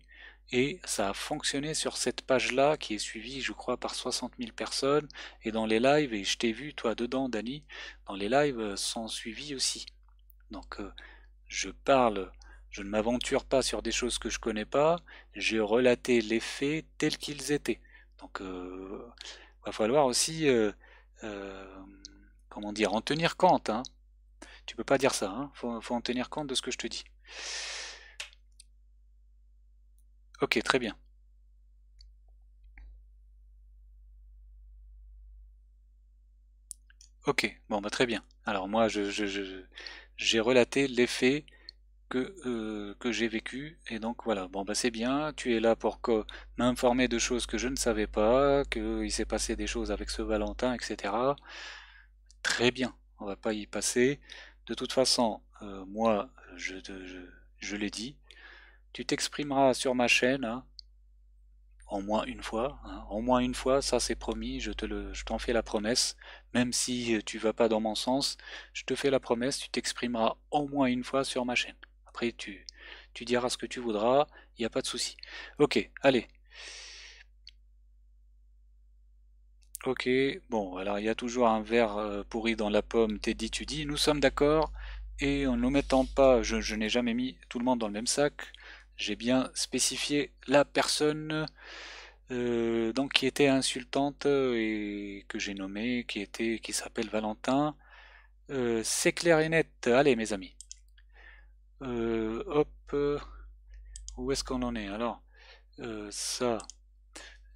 et ça a fonctionné sur cette page-là qui est suivie, je crois, par 60 000 personnes. Et dans les lives, et je t'ai vu, toi, dedans, Dani, dans les lives, euh, sont suivis aussi. Donc, euh, je parle je ne m'aventure pas sur des choses que je connais pas. J'ai relaté les faits tels qu'ils étaient. Donc, il euh, va falloir aussi, euh, euh, comment dire, en tenir compte. Hein. Tu peux pas dire ça. Hein. Faut, en tenir compte de ce que je te dis. Ok, très bien. Ok, bon, bah, très bien. Alors moi, j'ai relaté les faits que, euh, que j'ai vécu. Et donc voilà, bon bah c'est bien, tu es là pour m'informer de choses que je ne savais pas, qu'il s'est passé des choses avec ce Valentin, etc. Très bien, on va pas y passer. De toute façon, euh, moi, je, je, l'ai dit, tu t'exprimeras sur ma chaîne, hein, au moins une fois, hein. au moins une fois, ça c'est promis, je te t'en fais la promesse, même si euh, tu vas pas dans mon sens, je te fais la promesse, tu t'exprimeras au moins une fois sur ma chaîne. Après, tu, diras ce que tu voudras, il n'y a pas de souci. Ok, allez. Ok, bon, alors il y a toujours un verre euh, pourri dans la pomme, dit, tu dis, nous sommes d'accord, et en ne mettant pas, je, n'ai jamais mis tout le monde dans le même sac, j'ai bien spécifié la personne euh, donc qui était insultante euh, et que j'ai nommée, qui était, qui s'appelle Valentin. C'est clair et net, allez mes amis. Euh, hop, euh, où est-ce qu'on en est Alors, euh, ça,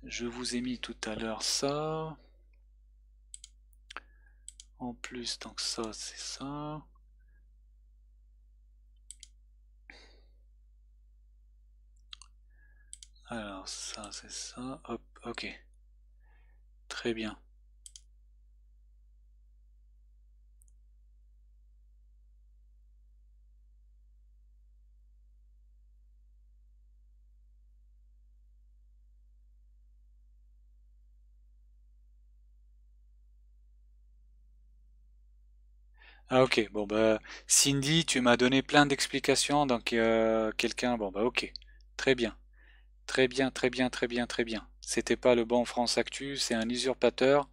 je vous ai mis tout à l'heure ça. En plus, donc ça, c'est ça. Alors, ça, c'est ça. Hop, ok. Très bien. Ah ok, bon bah Cindy, tu m'as donné plein d'explications, donc euh, quelqu'un, bon bah ok, très bien, très bien, très bien, très bien, très bien. C'était pas le bon France Actu, c'est un usurpateur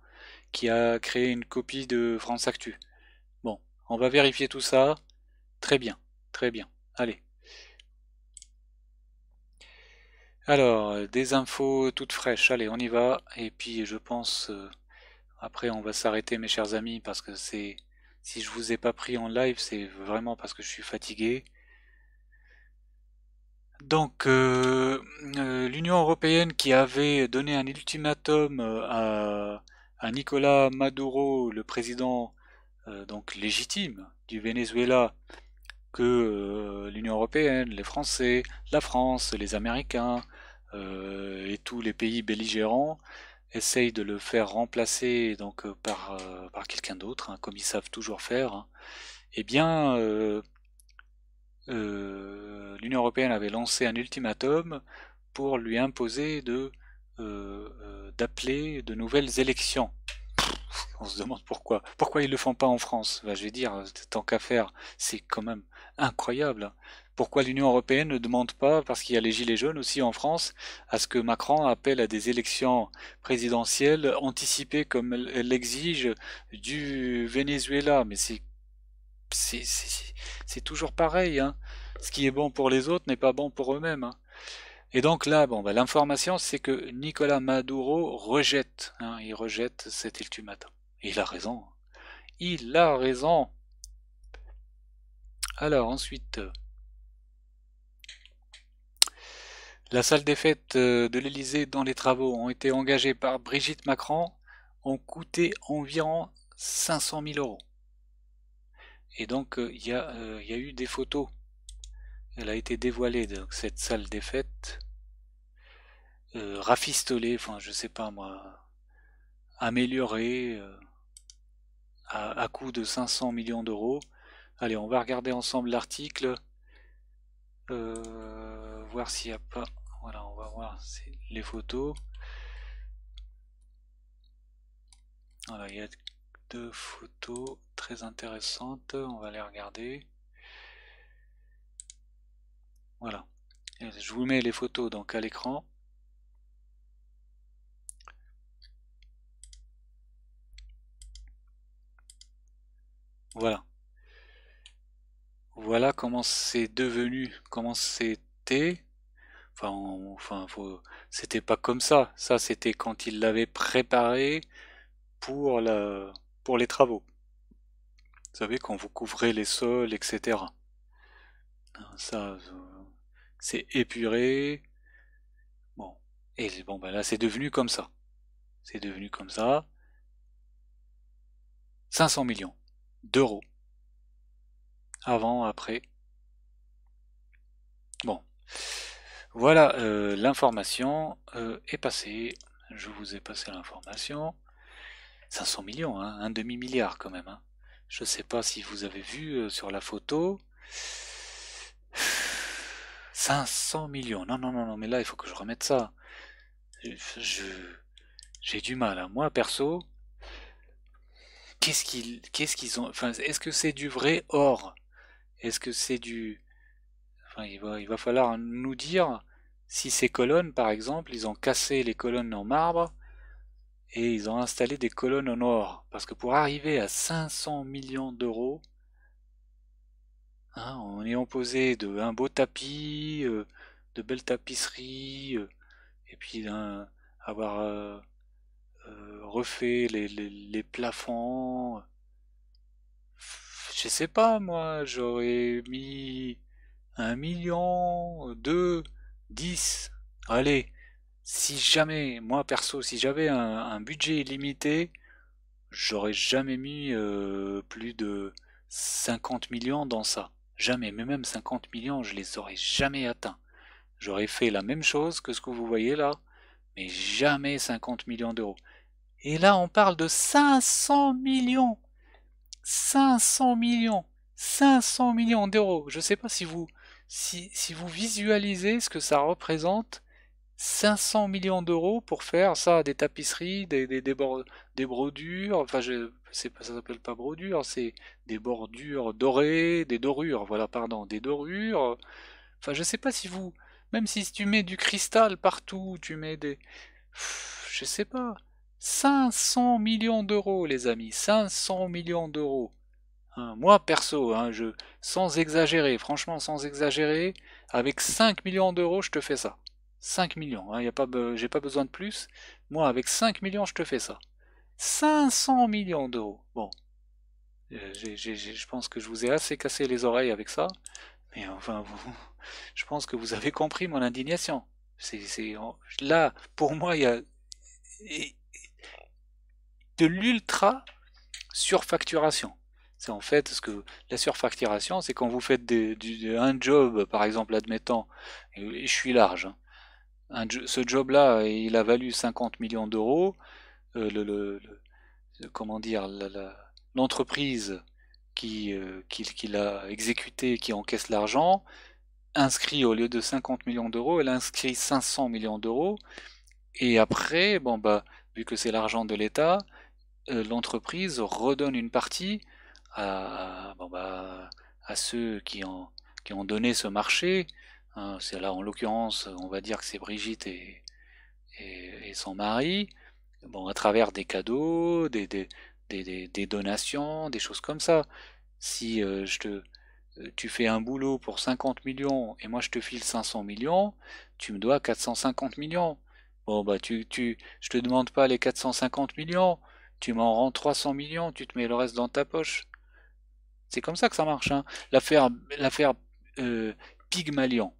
qui a créé une copie de France Actu. Bon, on va vérifier tout ça. Très bien, très bien, allez. Alors, euh, des infos toutes fraîches, allez, on y va, et puis je pense, euh, après on va s'arrêter mes chers amis, parce que c'est... Si je vous ai pas pris en live, c'est vraiment parce que je suis fatigué. Donc, euh, euh, l'Union européenne qui avait donné un ultimatum euh, à, Nicolas Maduro, le président donc légitime du Venezuela, que l'Union européenne, les Français, la France, les Américains et tous les pays belligérants essaye de le faire remplacer donc euh, par, euh, par quelqu'un d'autre, hein, comme ils savent toujours faire, hein. eh bien euh, l'Union européenne avait lancé un ultimatum pour lui imposer de d'appeler de nouvelles élections. On se demande pourquoi. Pourquoi ils le font pas en France bah, Je vais dire, tant qu'à faire, c'est quand même incroyable. Hein pourquoi l'Union européenne ne demande pas, parce qu'il y a les Gilets jaunes aussi en France, à ce que Macron appelle à des élections présidentielles anticipées comme elle l'exige du Venezuela. Mais c'est c'est toujours pareil. Hein. Ce qui est bon pour les autres n'est pas bon pour eux-mêmes. Hein. Et donc là, bon, ben, l'information, c'est que Nicolas Maduro rejette. Hein, il rejette cet ultimatum. il a raison. Il a raison. Alors ensuite, La salle des fêtes euh, de l'Elysée dont les travaux ont été engagés par Brigitte Macron ont coûté environ 500 000 euros. Et donc euh, euh, il y, a, eu des photos. Elle a été dévoilée, donc, cette salle des fêtes. rafistolée, enfin je sais pas moi, améliorée à, coût de 500 millions d'euros. Allez, on va regarder ensemble l'article. voir s'il n'y a pas voilà, on va voir les photos. Voilà, il y a deux photos très intéressantes, on va les regarder. Voilà, je vous mets les photos donc à l'écran. Voilà. Voilà comment c'est devenu, comment c'était Enfin, c'était pas comme ça. Ça, c'était quand il l'avait préparé pour la, pour les travaux. Vous savez, quand vous couvrez les sols, etc. Hein, ça, euh, c'est épuré. Bon. Et bon, ben là, c'est devenu comme ça. C'est devenu comme ça. 500 millions d'euros. Avant, après. Bon. Voilà, euh, l'information euh, est passée. Je vous ai passé l'information. 500 millions, hein, un demi-milliard quand même. Hein. Je ne sais pas si vous avez vu euh, sur la photo. 500 millions. Non, non, non, non, mais là, il faut que je remette ça. Je, j'ai du mal. Hein. Moi, perso, qu'est-ce qu'ils, qu'est-ce qu'ils ont. Enfin, est-ce que c'est du vrai or Est-ce que c'est du il va, falloir nous dire si ces colonnes, par exemple, ils ont cassé les colonnes en marbre et ils ont installé des colonnes en or. Parce que pour arriver à 500 millions d'euros, hein, en ayant posé de, un beau tapis, euh, de belles tapisseries, euh, et puis d'avoir avoir euh, refait les, les plafonds, je sais pas moi, j'aurais mis 1 million, 2, 10, allez, si jamais, moi perso, si j'avais un, budget limité, j'aurais jamais mis euh, plus de 50 millions dans ça. Jamais, mais même 50 millions, je les aurais jamais atteints. J'aurais fait la même chose que ce que vous voyez là, mais jamais 50 millions d'euros. Et là, on parle de 500 millions 500 millions 500 millions d'euros Je sais pas si vous si, vous visualisez ce que ça représente, 500 millions d'euros pour faire ça, des tapisseries, des, des, des, brodures, enfin je, pas ça s'appelle pas brodure, c'est des bordures dorées, des dorures, voilà, pardon, des dorures. Enfin je sais pas si vous, même si tu mets du cristal partout, tu mets des... je sais pas. 500 millions d'euros les amis, 500 millions d'euros. Hein, moi perso, hein, je, sans exagérer, franchement sans exagérer, avec 5 millions d'euros, je te fais ça. 5 millions, hein, y pas, j'ai pas besoin de plus. Moi, avec 5 millions, je te fais ça. 500 millions d'euros. Bon, euh, je pense que je vous ai assez cassé les oreilles avec ça. Mais enfin, je pense que vous avez compris mon indignation. là, pour moi, il y a de l'ultra surfacturation. C'est en fait ce que la surfacturation, c'est quand vous faites un job, par exemple, admettant, je suis large, hein. ce job-là, il a valu 50 millions d'euros. Euh, comment dire, l'entreprise euh, qui, l'a exécuté, qui encaisse l'argent, inscrit au lieu de 50 millions d'euros, elle inscrit 500 millions d'euros. Et après, bon bah, vu que c'est l'argent de l'État, euh, l'entreprise redonne une partie à, à bah, ceux qui ont, donné ce marché. Hein. c'est là en l'occurrence, on va dire que c'est Brigitte et, et, son mari. Bon, à travers des cadeaux, des, donations, des choses comme ça. Si euh, euh, tu fais un boulot pour 50 millions et moi je te file 500 millions, tu me dois 450 millions. Bon bah tu, je te demande pas les 450 millions, tu m'en rends 300 millions, tu te mets le reste dans ta poche. C'est comme ça que ça marche. Hein. L'affaire, euh, Pygmalion,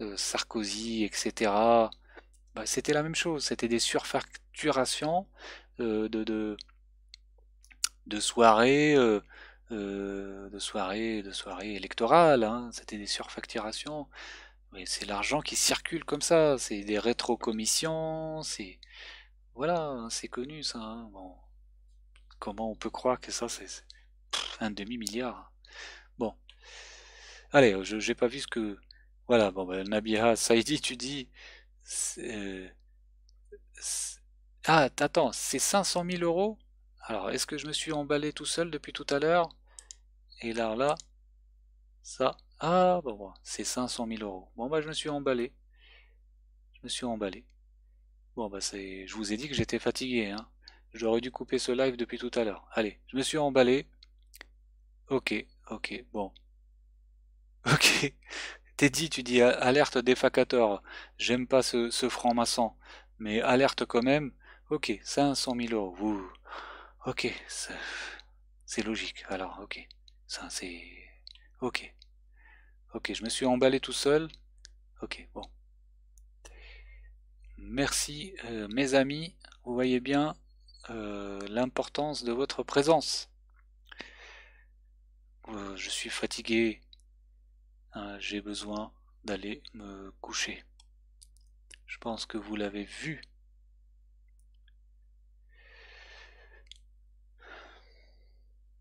euh, Sarkozy, etc. Bah, c'était la même chose. C'était des surfacturations euh, de, soirées. de de soirées électorales hein. c'était des surfacturations c'est l'argent qui circule comme ça c'est des rétrocommissions voilà hein, c'est connu ça hein. comment on peut croire que ça c'est un demi-milliard. Bon. Allez, je n'ai pas vu ce que... Voilà, bon, ben, Nabiha Saidi, tu dis... Euh, ah, attends, c'est 500 000 euros Alors, est-ce que je me suis emballé tout seul depuis tout à l'heure Et là, là, ça... Ah, bon, c'est 500 000 euros. Bon, bah, je me suis emballé. Je me suis emballé. Bon, bah, c'est... Je vous ai dit que j'étais fatigué, hein. J'aurais dû couper ce live depuis tout à l'heure. Allez, je me suis emballé. Ok, ok, bon. Ok. t'es dit tu dis alerte défacateur. J'aime pas ce, franc-maçon, mais alerte quand même. Ok, 500 000 euros. Ok, c'est logique. Alors, ok. Ça, c'est. Ok. Ok, je me suis emballé tout seul. Ok, bon. Merci, euh, mes amis. Vous voyez bien euh, l'importance de votre présence. Euh, je suis fatigué, euh, j'ai besoin d'aller me coucher. Je pense que vous l'avez vu.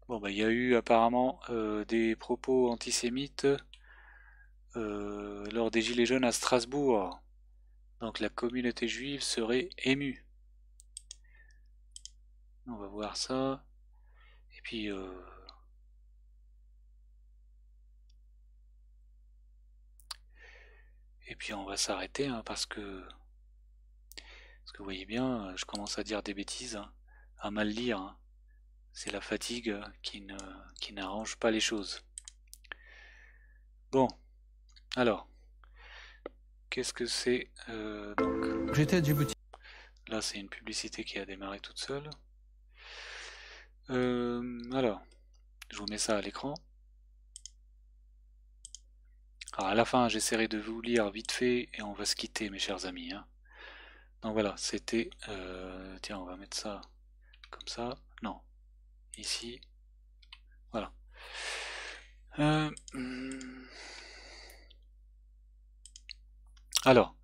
Bon, bah, il y a eu apparemment euh, des propos antisémites lors des Gilets jaunes à Strasbourg. Donc la communauté juive serait émue. On va voir ça. Et puis, euh, Et puis on va s'arrêter hein, parce que parce que vous voyez bien, je commence à dire des bêtises, hein, à mal lire. Hein. C'est la fatigue qui ne qui n'arrange pas les choses. Bon, alors qu'est-ce que c'est euh, donc J'étais à Là, c'est une publicité qui a démarré toute seule. Euh, alors, je vous mets ça à l'écran. Alors ah, à la fin, j'essaierai de vous lire vite fait et on va se quitter, mes chers amis. Hein. Donc voilà, c'était... Euh, tiens, on va mettre ça comme ça. Non. Ici. Voilà. Euh, hmm. Alors,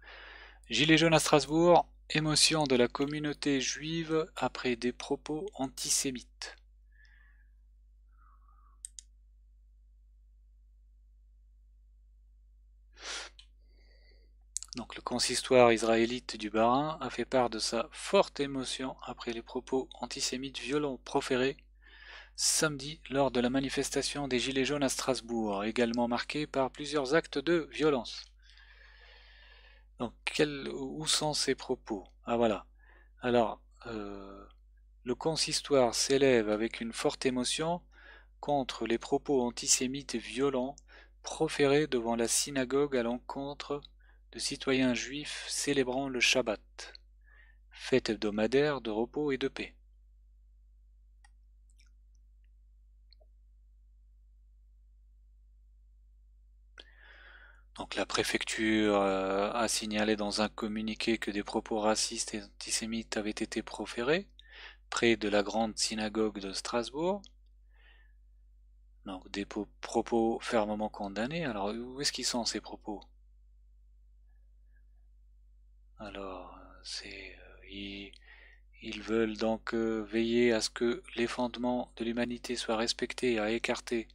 Gilets jaunes à Strasbourg, émotion de la communauté juive après des propos antisémites. Donc le consistoire israélite du Barin a fait part de sa forte émotion après les propos antisémites violents proférés samedi lors de la manifestation des Gilets jaunes à Strasbourg, également marquée par plusieurs actes de violence. Donc où sont ces propos Ah voilà. Alors, euh, le consistoire s'élève avec une forte émotion contre les propos antisémites violents proférés devant la synagogue à l'encontre de citoyens juifs célébrant le Shabbat, fête hebdomadaire de repos et de paix. Donc la préfecture euh, a signalé dans un communiqué que des propos racistes et antisémites avaient été proférés près de la grande synagogue de Strasbourg. Donc des propos fermement condamnés. Alors où est-ce qu'ils sont ces propos alors, c'est euh, ils, veulent donc euh, veiller à ce que les fondements de l'humanité soient respectés à écarter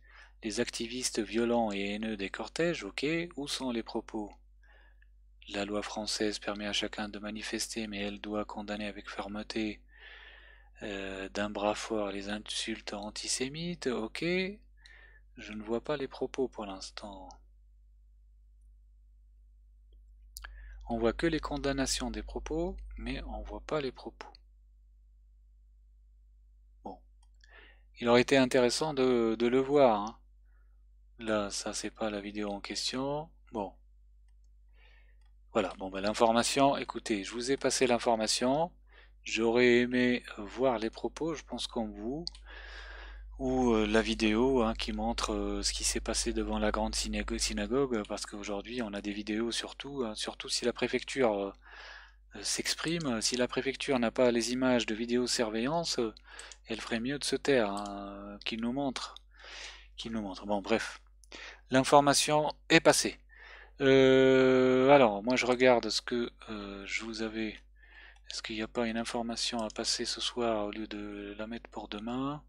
les activistes violents et haineux des cortèges, ok Où sont les propos La loi française permet à chacun de manifester, mais elle doit condamner avec fermeté euh, d'un bras fort les insultes antisémites, ok Je ne vois pas les propos pour l'instant. On voit que les condamnations des propos, mais on voit pas les propos. Bon. Il aurait été intéressant de, le voir. Hein. Là, ça c'est pas la vidéo en question. Bon. Voilà, bon ben l'information, écoutez, je vous ai passé l'information. J'aurais aimé voir les propos, je pense comme vous ou euh, la vidéo hein, qui montre euh, ce qui s'est passé devant la grande synagogue, parce qu'aujourd'hui on a des vidéos surtout, hein, surtout si la préfecture euh, s'exprime, si la préfecture n'a pas les images de vidéosurveillance, elle ferait mieux de se taire, hein, qu'il nous montre, qu'il nous montre. Bon bref, l'information est passée. alors moi je regarde ce que je vous avais. Est-ce qu'il n'y a pas une information à passer ce soir au lieu de la mettre pour demain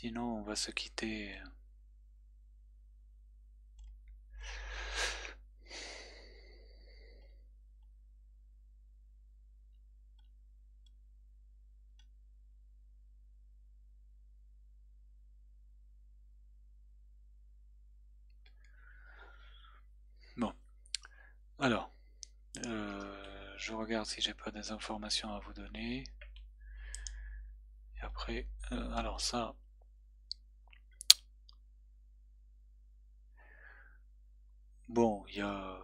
Sinon, on va se quitter. Bon. Alors, euh, je regarde si j'ai pas des informations à vous donner. Et après, euh, alors ça, Bon, il y a...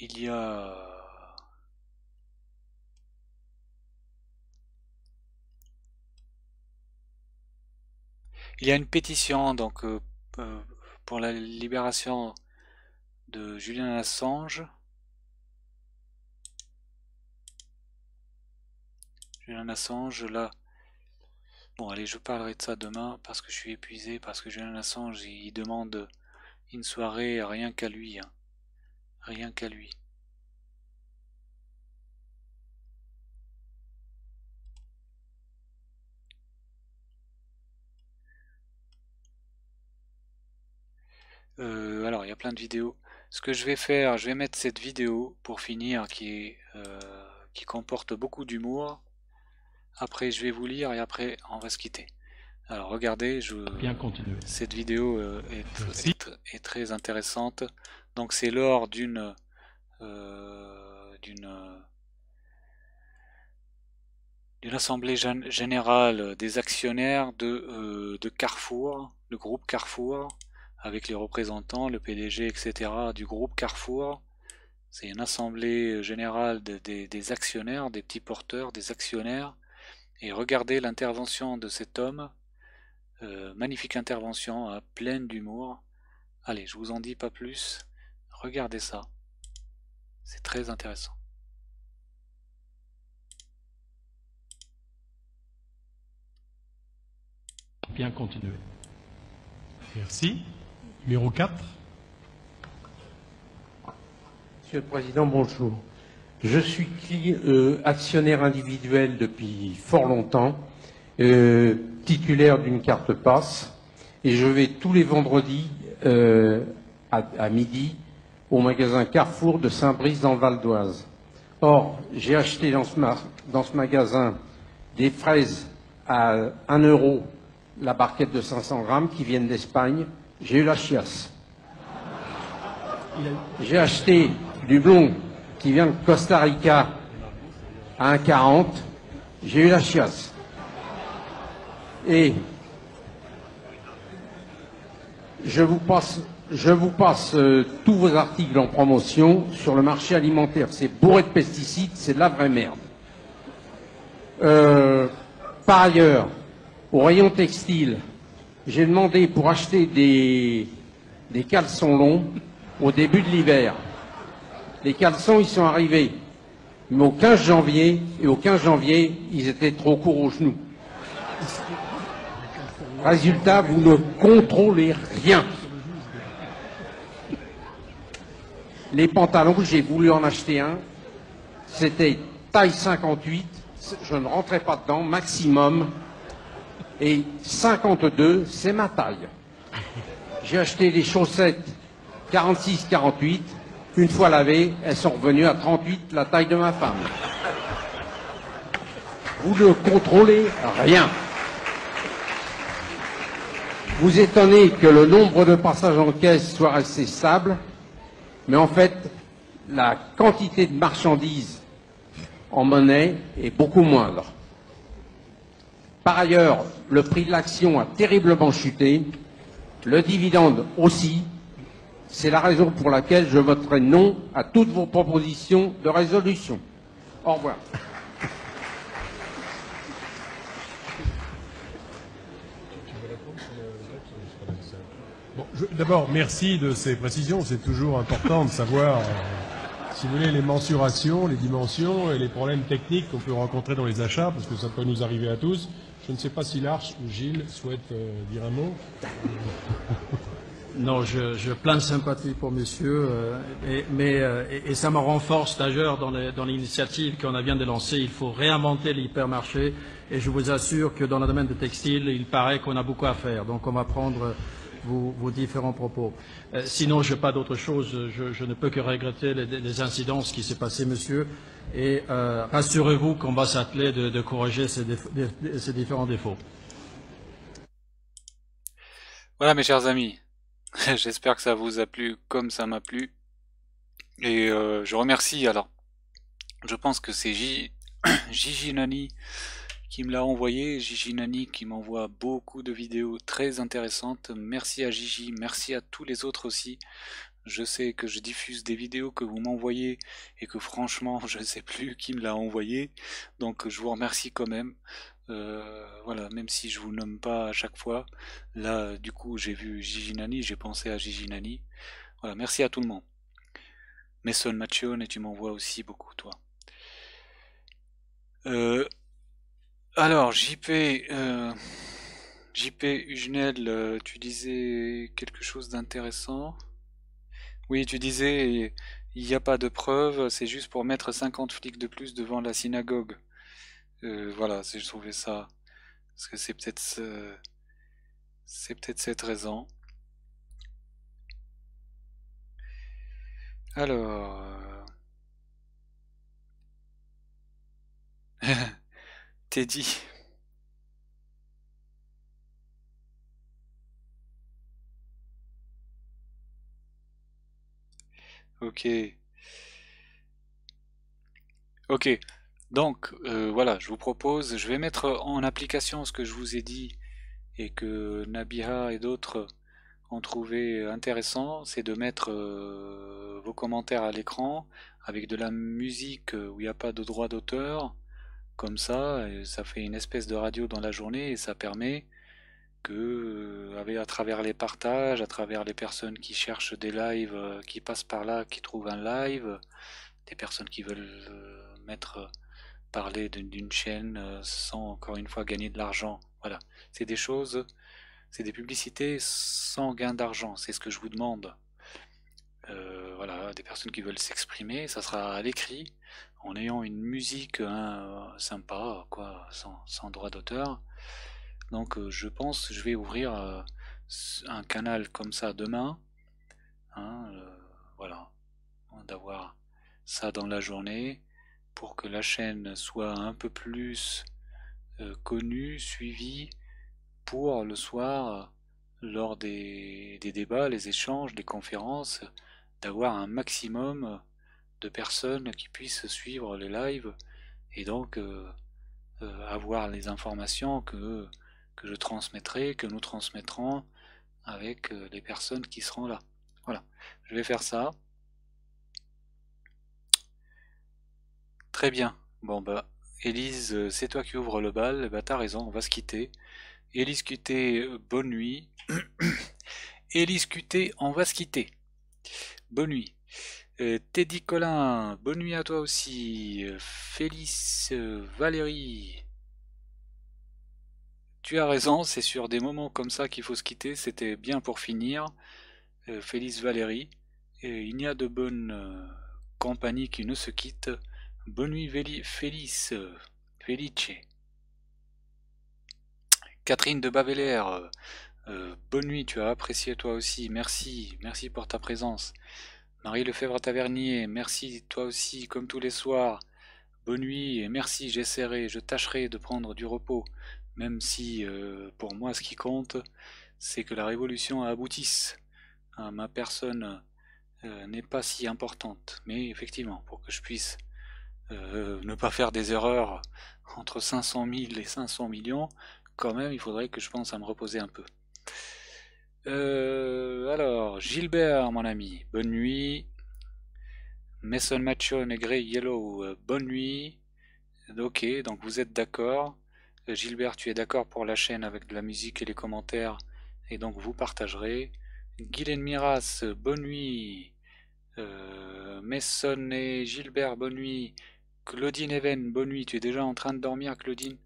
Il y a... Il y a une pétition donc euh, euh, pour la libération de Julien Assange. Julien Assange, là, Bon, allez, je parlerai de ça demain parce que je suis épuisé, parce que Julien Assange, il demande une soirée rien qu'à lui. Hein. Rien qu'à lui. Euh, alors, il y a plein de vidéos. Ce que je vais faire, je vais mettre cette vidéo pour finir qui euh, comporte beaucoup d'humour. Après, je vais vous lire et après, on va se quitter. Alors, regardez, je, Bien continuer. cette vidéo euh, est, très intéressante. Donc, c'est lors d'une euh, d'une euh, d'une assemblée générale des actionnaires de, Carrefour, le groupe Carrefour, avec les représentants, le PDG, etc. du groupe Carrefour. C'est une assemblée générale des actionnaires, des petits porteurs, des actionnaires et regardez l'intervention de cet homme. Euh, magnifique intervention, hein, pleine d'humour. Allez, je vous en dis pas plus. Regardez ça. C'est très intéressant. Bien continuer. Merci. Numéro 4. Monsieur le Président, bonjour. Je suis euh, actionnaire individuel depuis fort longtemps, euh, titulaire d'une carte passe, et je vais tous les vendredis euh, à, midi au magasin Carrefour de Saint-Brice dans le Val d'Oise. Or, j'ai acheté dans ce, dans ce, magasin des fraises à 1 euro la barquette de 500 grammes qui viennent d'Espagne. J'ai eu la chiasse. J'ai acheté du blond qui vient de Costa Rica à 1,40, j'ai eu la chiasse. Et je vous passe, euh, tous vos articles en promotion sur le marché alimentaire. C'est bourré de pesticides, c'est de la vraie merde. Euh, par ailleurs, au rayon textile, j'ai demandé pour acheter des, des caleçons longs au début de l'hiver. Les caleçons, ils sont arrivés. Mais au 15 janvier, et au 15 janvier, ils étaient trop courts aux genoux. Résultat, vous ne contrôlez rien. Les pantalons, j'ai voulu en acheter un. C'était taille 58. Je ne rentrais pas dedans, maximum. Et 52, c'est ma taille. J'ai acheté les chaussettes 46-48 une fois lavées, elles sont revenues à 38, la taille de ma femme. Vous ne contrôlez rien. Vous étonnez que le nombre de passages en caisse soit assez stable, mais en fait, la quantité de marchandises en monnaie est beaucoup moindre. Par ailleurs, le prix de l'action a terriblement chuté, le dividende aussi, c'est la raison pour laquelle je voterai non à toutes vos propositions de résolution. Au revoir. D'abord, merci de ces précisions. C'est toujours important de savoir, euh, si vous voulez, les mensurations, les dimensions et les problèmes techniques qu'on peut rencontrer dans les achats, parce que ça peut nous arriver à tous. Je ne sais pas si Lars ou Gilles souhaitent euh, dire un mot. Non, je, plein de sympathie pour monsieur, euh, et, mais, euh, ça me renforce d'ailleurs dans l'initiative qu'on a vient de lancer. Il faut réinventer l'hypermarché, et je vous assure que dans le domaine du textile, il paraît qu'on a beaucoup à faire. Donc on va prendre vos, différents propos. Euh, sinon, je n'ai pas d'autre chose. Je, ne peux que regretter les, incidences qui s'est passé, monsieur. Et rassurez-vous qu'on va s'atteler de, corriger ces différents défauts. Voilà, mes chers amis. J'espère que ça vous a plu comme ça m'a plu. Et euh, je remercie alors. Je pense que c'est Gigi Nani qui me l'a envoyé. Gigi Nani qui m'envoie beaucoup de vidéos très intéressantes. Merci à Gigi, merci à tous les autres aussi. Je sais que je diffuse des vidéos que vous m'envoyez et que franchement je ne sais plus qui me l'a envoyé. Donc je vous remercie quand même. Euh, voilà, même si je vous nomme pas à chaque fois, là, du coup, j'ai vu Gigi j'ai pensé à Gigi Voilà, merci à tout le monde. Messon Machione, et tu m'envoies aussi beaucoup, toi. Euh, alors, JP, euh, JP Ugenel, tu disais quelque chose d'intéressant. Oui, tu disais, il n'y a pas de preuve c'est juste pour mettre 50 flics de plus devant la synagogue. Euh, voilà, je trouvais ça. Parce que c'est peut-être ce... c'est peut-être cette raison. Alors. Euh, Teddy. Ok. Ok, donc euh, voilà, je vous propose, je vais mettre en application ce que je vous ai dit et que Nabiha et d'autres ont trouvé intéressant, c'est de mettre euh, vos commentaires à l'écran avec de la musique euh, où il n'y a pas de droit d'auteur. Comme ça, ça fait une espèce de radio dans la journée et ça permet que à travers les partages, à travers les personnes qui cherchent des lives, qui passent par là, qui trouvent un live, des personnes qui veulent mettre parler d'une chaîne euh, sans encore une fois gagner de l'argent. Voilà, c'est des choses, c'est des publicités sans gain d'argent, c'est ce que je vous demande. Euh, voilà, des personnes qui veulent s'exprimer, ça sera à l'écrit, en ayant une musique hein, sympa, quoi, sans, droit d'auteur. Donc euh, je pense je vais ouvrir un canal comme ça demain. Hein, voilà, d'avoir ça dans la journée pour que la chaîne soit un peu plus euh, connue, suivie pour le soir, lors des, débats, les échanges, des conférences, d'avoir un maximum de personnes qui puissent suivre les lives et donc euh, euh, avoir les informations que, que je transmettrai, que nous transmettrons avec les personnes qui seront là. Voilà, je vais faire ça. Très bien. Bon bah, Élise, euh, c'est toi qui ouvres le bal. Bah t'as raison, on va se quitter. Élise QT, euh, bonne nuit. Élise Qt, on va se quitter. Bonne nuit. Euh, Teddy Colin, bonne nuit à toi aussi. Félice Félix, Valérie. Tu as raison, c'est sur des moments comme ça qu'il faut se quitter. C'était bien pour finir. Félix, Valérie. il n'y a de bonne compagnie qui ne se quitte. Bonne nuit, Véli, Felice. Catherine de Bavélaire. Euh, euh, bonne nuit, tu as apprécié toi aussi. Merci, merci pour ta présence. Marie Lefebvre Tavernier, merci toi aussi, comme tous les soirs. Bonne nuit et merci, j'essaierai, je tâcherai de prendre du repos, même si euh, pour moi ce qui compte, c'est que la révolution aboutisse. Hein, ma personne n'est pas si importante, mais effectivement, pour que je puisse euh, ne pas faire des erreurs entre 500 000 et 500 millions, quand même, il faudrait que je pense à me reposer un peu. Euh, alors, Gilbert, mon ami, bonne nuit. Mason Macho Negre Yellow, euh, bonne nuit. Ok, donc vous êtes d'accord. Gilbert, tu es d'accord pour la chaîne avec de la musique et les commentaires, et donc vous partagerez. Guylaine Miras, bonne nuit. Euh, et Gilbert, bonne nuit. Claudine Even, bonne nuit, tu es déjà en train de dormir, Claudine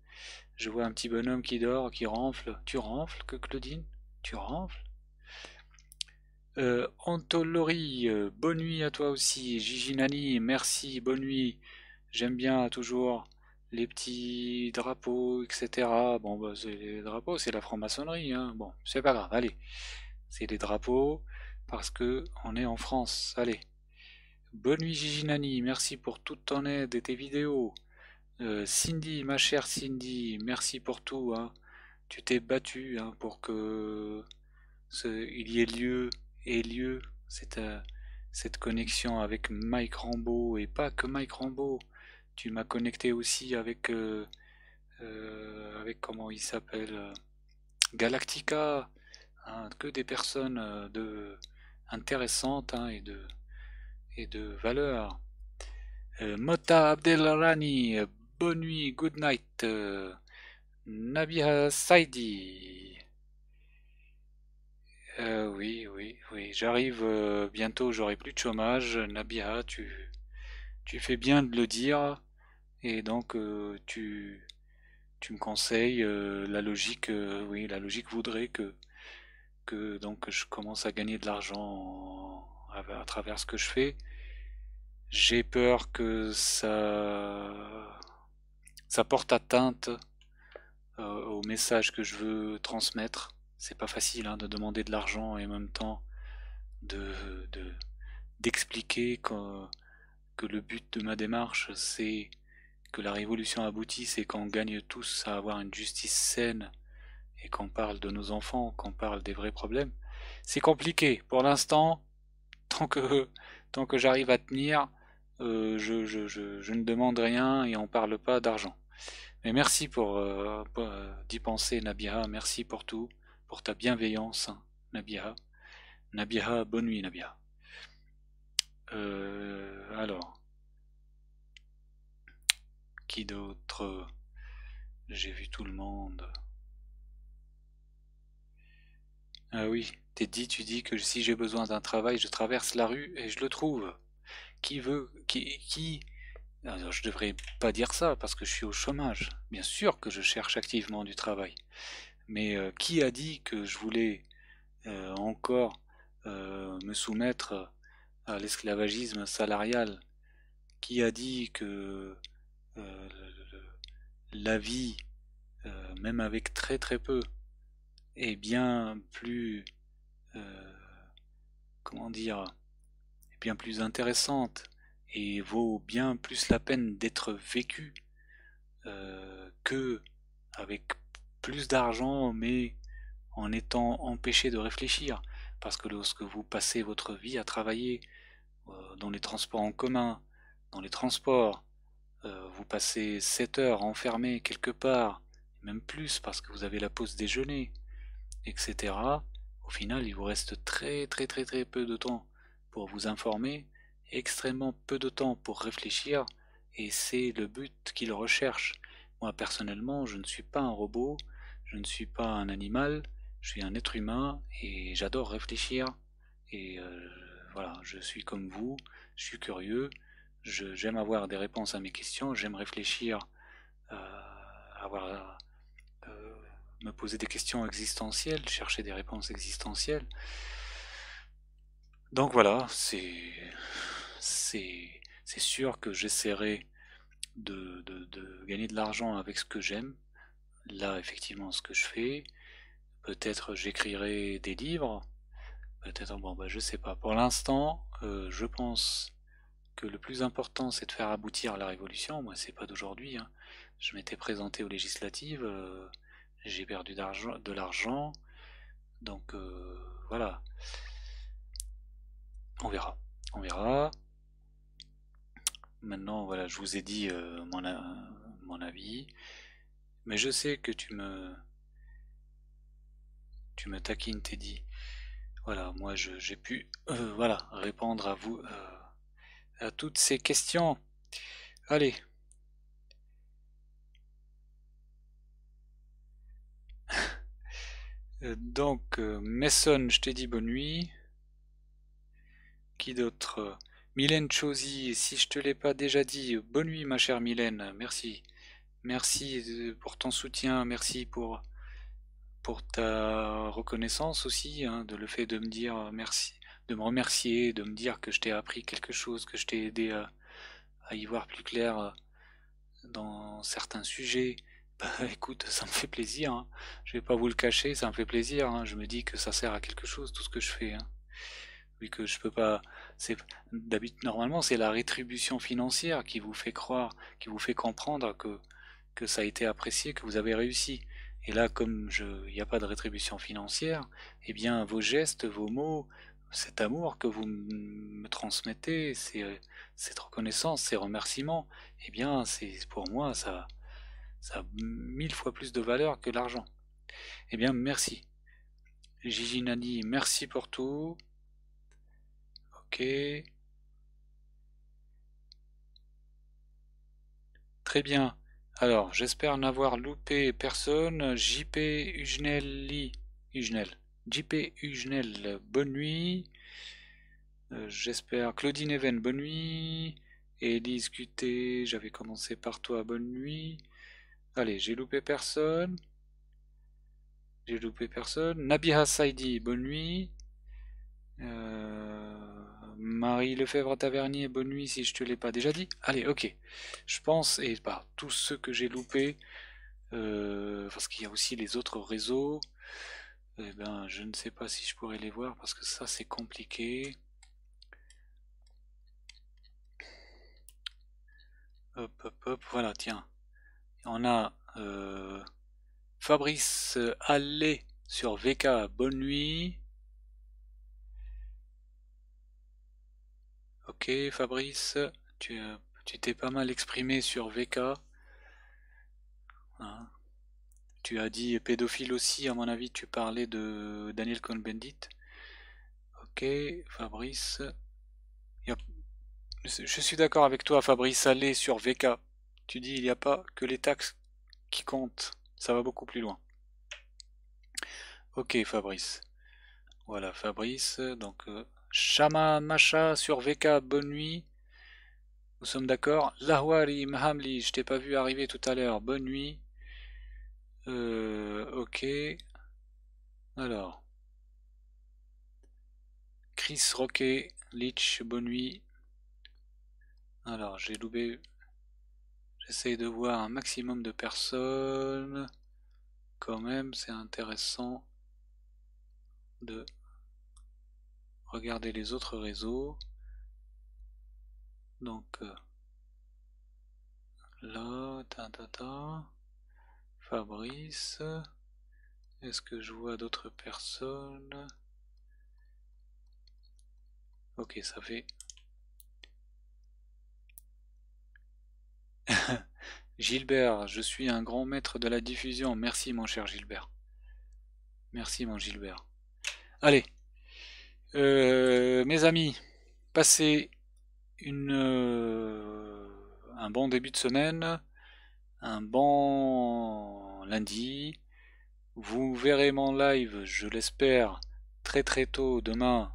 Je vois un petit bonhomme qui dort, qui renfle, Tu renfles que Claudine Tu ronfles euh, Antolori, euh, bonne nuit à toi aussi. Gigi Nani, merci, bonne nuit. J'aime bien toujours les petits drapeaux, etc. Bon, bah, les drapeaux, c'est la franc-maçonnerie. Hein. Bon, c'est pas grave, allez. C'est les drapeaux parce que on est en France. Allez. Bonne nuit Gigi Nani, merci pour toute ton aide et tes vidéos. Euh, Cindy, ma chère Cindy, merci pour tout. Hein. Tu t'es battue hein, pour que il y ait lieu et lieu cette, euh, cette connexion avec Mike Rambo et pas que Mike Rambo. Tu m'as connecté aussi avec euh, avec comment il s'appelle Galactica. Hein. que des personnes de intéressantes et de et de valeur. Euh, Mota Abdelrani, bonne nuit, good night. Euh, Nabiha Saidi. Euh, oui, oui, oui, j'arrive euh, bientôt, j'aurai plus de chômage. Nabiha, tu, tu fais bien de le dire. Et donc, tu, tu me conseilles, la logique, oui, la logique voudrait que, que donc je commence à gagner de l'argent à travers ce que je fais. J'ai peur que ça, ça porte atteinte euh, au message que je veux transmettre. C'est pas facile hein, de demander de l'argent et en même temps de, d'expliquer que, que le but de ma démarche c'est que la révolution aboutisse et qu'on gagne tous à avoir une justice saine et qu'on parle de nos enfants, qu'on parle des vrais problèmes. C'est compliqué. Pour l'instant, tant que, tant que j'arrive à tenir, euh, je, je, ne demande rien et on parle pas d'argent. Mais merci pour, euh, euh, d'y penser, Nabiha. Merci pour tout, pour ta bienveillance, hein, Nabiha. Nabiha, bonne nuit, Nabia. alors, qui d'autre J'ai vu tout le monde. Ah oui, t'es dit, tu dis que si j'ai besoin d'un travail, je traverse la rue et je le trouve. Qui veut, qui, qui Alors, je devrais pas dire ça parce que je suis au chômage. Bien sûr que je cherche activement du travail. Mais euh, qui a dit que je voulais euh, encore euh, me soumettre à l'esclavagisme salarial Qui a dit que la vie, même avec très très peu, est bien plus euh, comment dire bien plus intéressante et vaut bien plus la peine d'être vécue euh, que avec plus d'argent mais en étant empêché de réfléchir parce que lorsque vous passez votre vie à travailler euh, dans les transports en commun dans les transports vous passez 7 heures enfermé quelque part même plus parce que vous avez la pause déjeuner etc. Au final, il vous reste très très très très peu de temps pour vous informer, extrêmement peu de temps pour réfléchir, et c'est le but qu'il recherche. Moi personnellement, je ne suis pas un robot, je ne suis pas un animal, je suis un être humain et j'adore réfléchir. Et euh, voilà, je suis comme vous, je suis curieux, j'aime avoir des réponses à mes questions, j'aime réfléchir, euh, avoir me poser des questions existentielles, chercher des réponses existentielles. Donc voilà, c'est c'est sûr que j'essaierai de, gagner de l'argent avec ce que j'aime. Là, effectivement, ce que je fais. Peut-être j'écrirai des livres. Peut-être, bon, bah, je sais pas. Pour l'instant, euh, je pense que le plus important, c'est de faire aboutir la révolution. Moi, c'est pas d'aujourd'hui. Hein. Je m'étais présenté aux législatives. Euh, j'ai perdu de l'argent. Donc euh, voilà. On verra. On verra. Maintenant, voilà, je vous ai dit euh, mon, avis. Mais je sais que tu me... Tu me taquines, dit Voilà, moi j'ai pu euh, voilà, répondre à vous, à toutes ces questions. Allez, Euh, donc, euh, Messon, je t'ai dit bonne nuit. Qui d'autre Mylène Chosy, si je te l'ai pas déjà dit, bonne nuit ma chère Mylène, merci. Merci euh, pour ton soutien, merci pour, pour ta reconnaissance aussi, hein, de le fait de me dire merci, de me remercier, de me dire que je t'ai appris quelque chose, que je t'ai aidé à, y voir plus clair dans certains sujets. Bah, écoute, ça me fait plaisir. Hein. Je vais pas vous le cacher, ça me fait plaisir. Hein. Je me dis que ça sert à quelque chose tout ce que je fais. Hein. Oui, que je peux pas. C'est d'habitude normalement c'est la rétribution financière qui vous fait croire, qui vous fait comprendre que que ça a été apprécié, que vous avez réussi. Et là, comme il n'y a pas de rétribution financière, eh bien vos gestes, vos mots, cet amour que vous me transmettez, euh, cette reconnaissance, ces remerciements, eh bien c'est pour moi ça ça a mille fois plus de valeur que l'argent. Eh bien, merci. Gigi Nani, merci pour tout. Ok. Très bien. Alors, j'espère n'avoir loupé personne. JP Ugnelli, JP Ugnel. bonne nuit. Euh, j'espère. Claudine Even, bonne nuit. et QT, j'avais commencé par toi, bonne nuit. Allez, j'ai loupé personne. J'ai loupé personne. Nabiha Saidi, bonne nuit. Euh, Marie Lefebvre Tavernier, bonne nuit si je te l'ai pas déjà dit. Allez, ok. Je pense, et par tous ceux que j'ai loupés, euh, parce qu'il y a aussi les autres réseaux, eh ben, je ne sais pas si je pourrais les voir parce que ça c'est compliqué. Hop, hop, hop, voilà, tiens on a euh, Fabrice Allais sur VK, bonne nuit. Ok Fabrice, tu t'es pas mal exprimé sur VK. Hein. Tu as dit pédophile aussi, à mon avis tu parlais de Daniel Cohn-Bendit. Ok Fabrice. Je suis d'accord avec toi Fabrice Allais sur VK tu dis il n'y a pas que les taxes qui comptent. Ça va beaucoup plus loin. Ok Fabrice. Voilà Fabrice. Donc euh, Shama Macha sur VK, bonne nuit. Nous sommes d'accord. Lahwari Mahamli, je t'ai pas vu arriver tout à l'heure. Bonne nuit. Euh, ok. Alors. Chris Roquet, Lich, bonne nuit. Alors, j'ai loupé J'essaye de voir un maximum de personnes. Quand même, c'est intéressant de regarder les autres réseaux. Donc euh, là, ta, Fabrice. Est-ce que je vois d'autres personnes Ok, ça fait Gilbert, je suis un grand maître de la diffusion. Merci, mon cher Gilbert. Merci, mon Gilbert. Allez, euh, mes amis, passez euh, un bon début de semaine, un bon lundi. Vous verrez mon live, je l'espère, très très tôt demain,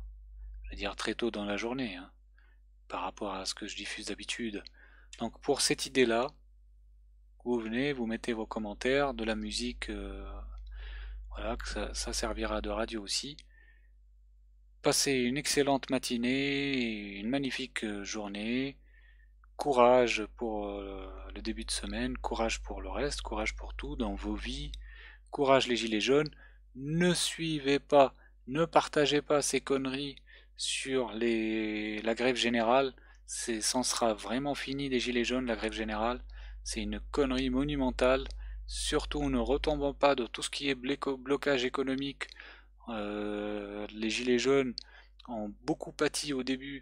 je veux dire très tôt dans la journée, hein, par rapport à ce que je diffuse d'habitude. Donc pour cette idée-là, vous venez, vous mettez vos commentaires, de la musique, euh, voilà, ça, servira de radio aussi. Passez une excellente matinée, une magnifique euh, journée, courage pour euh, le début de semaine, courage pour le reste, courage pour tout dans vos vies, courage les gilets jaunes, ne suivez pas, ne partagez pas ces conneries sur la grève générale, c'est s'en sera vraiment fini des gilets jaunes, la grève générale. C'est une connerie monumentale. Surtout, ne retombant pas de tout ce qui est blocage économique. Euh, les gilets jaunes ont beaucoup pâti au début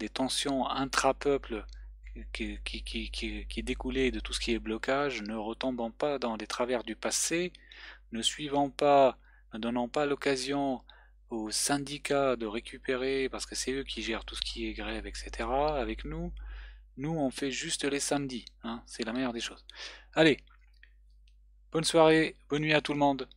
des tensions intra-peuple qui, découlaient de tout ce qui est blocage. Ne retombant pas dans les travers du passé. Ne suivant pas, ne donnons pas l'occasion aux syndicats de récupérer, parce que c'est eux qui gèrent tout ce qui est grève, etc. Avec nous, nous on fait juste les samedis, hein, c'est la meilleure des choses. Allez, bonne soirée, bonne nuit à tout le monde.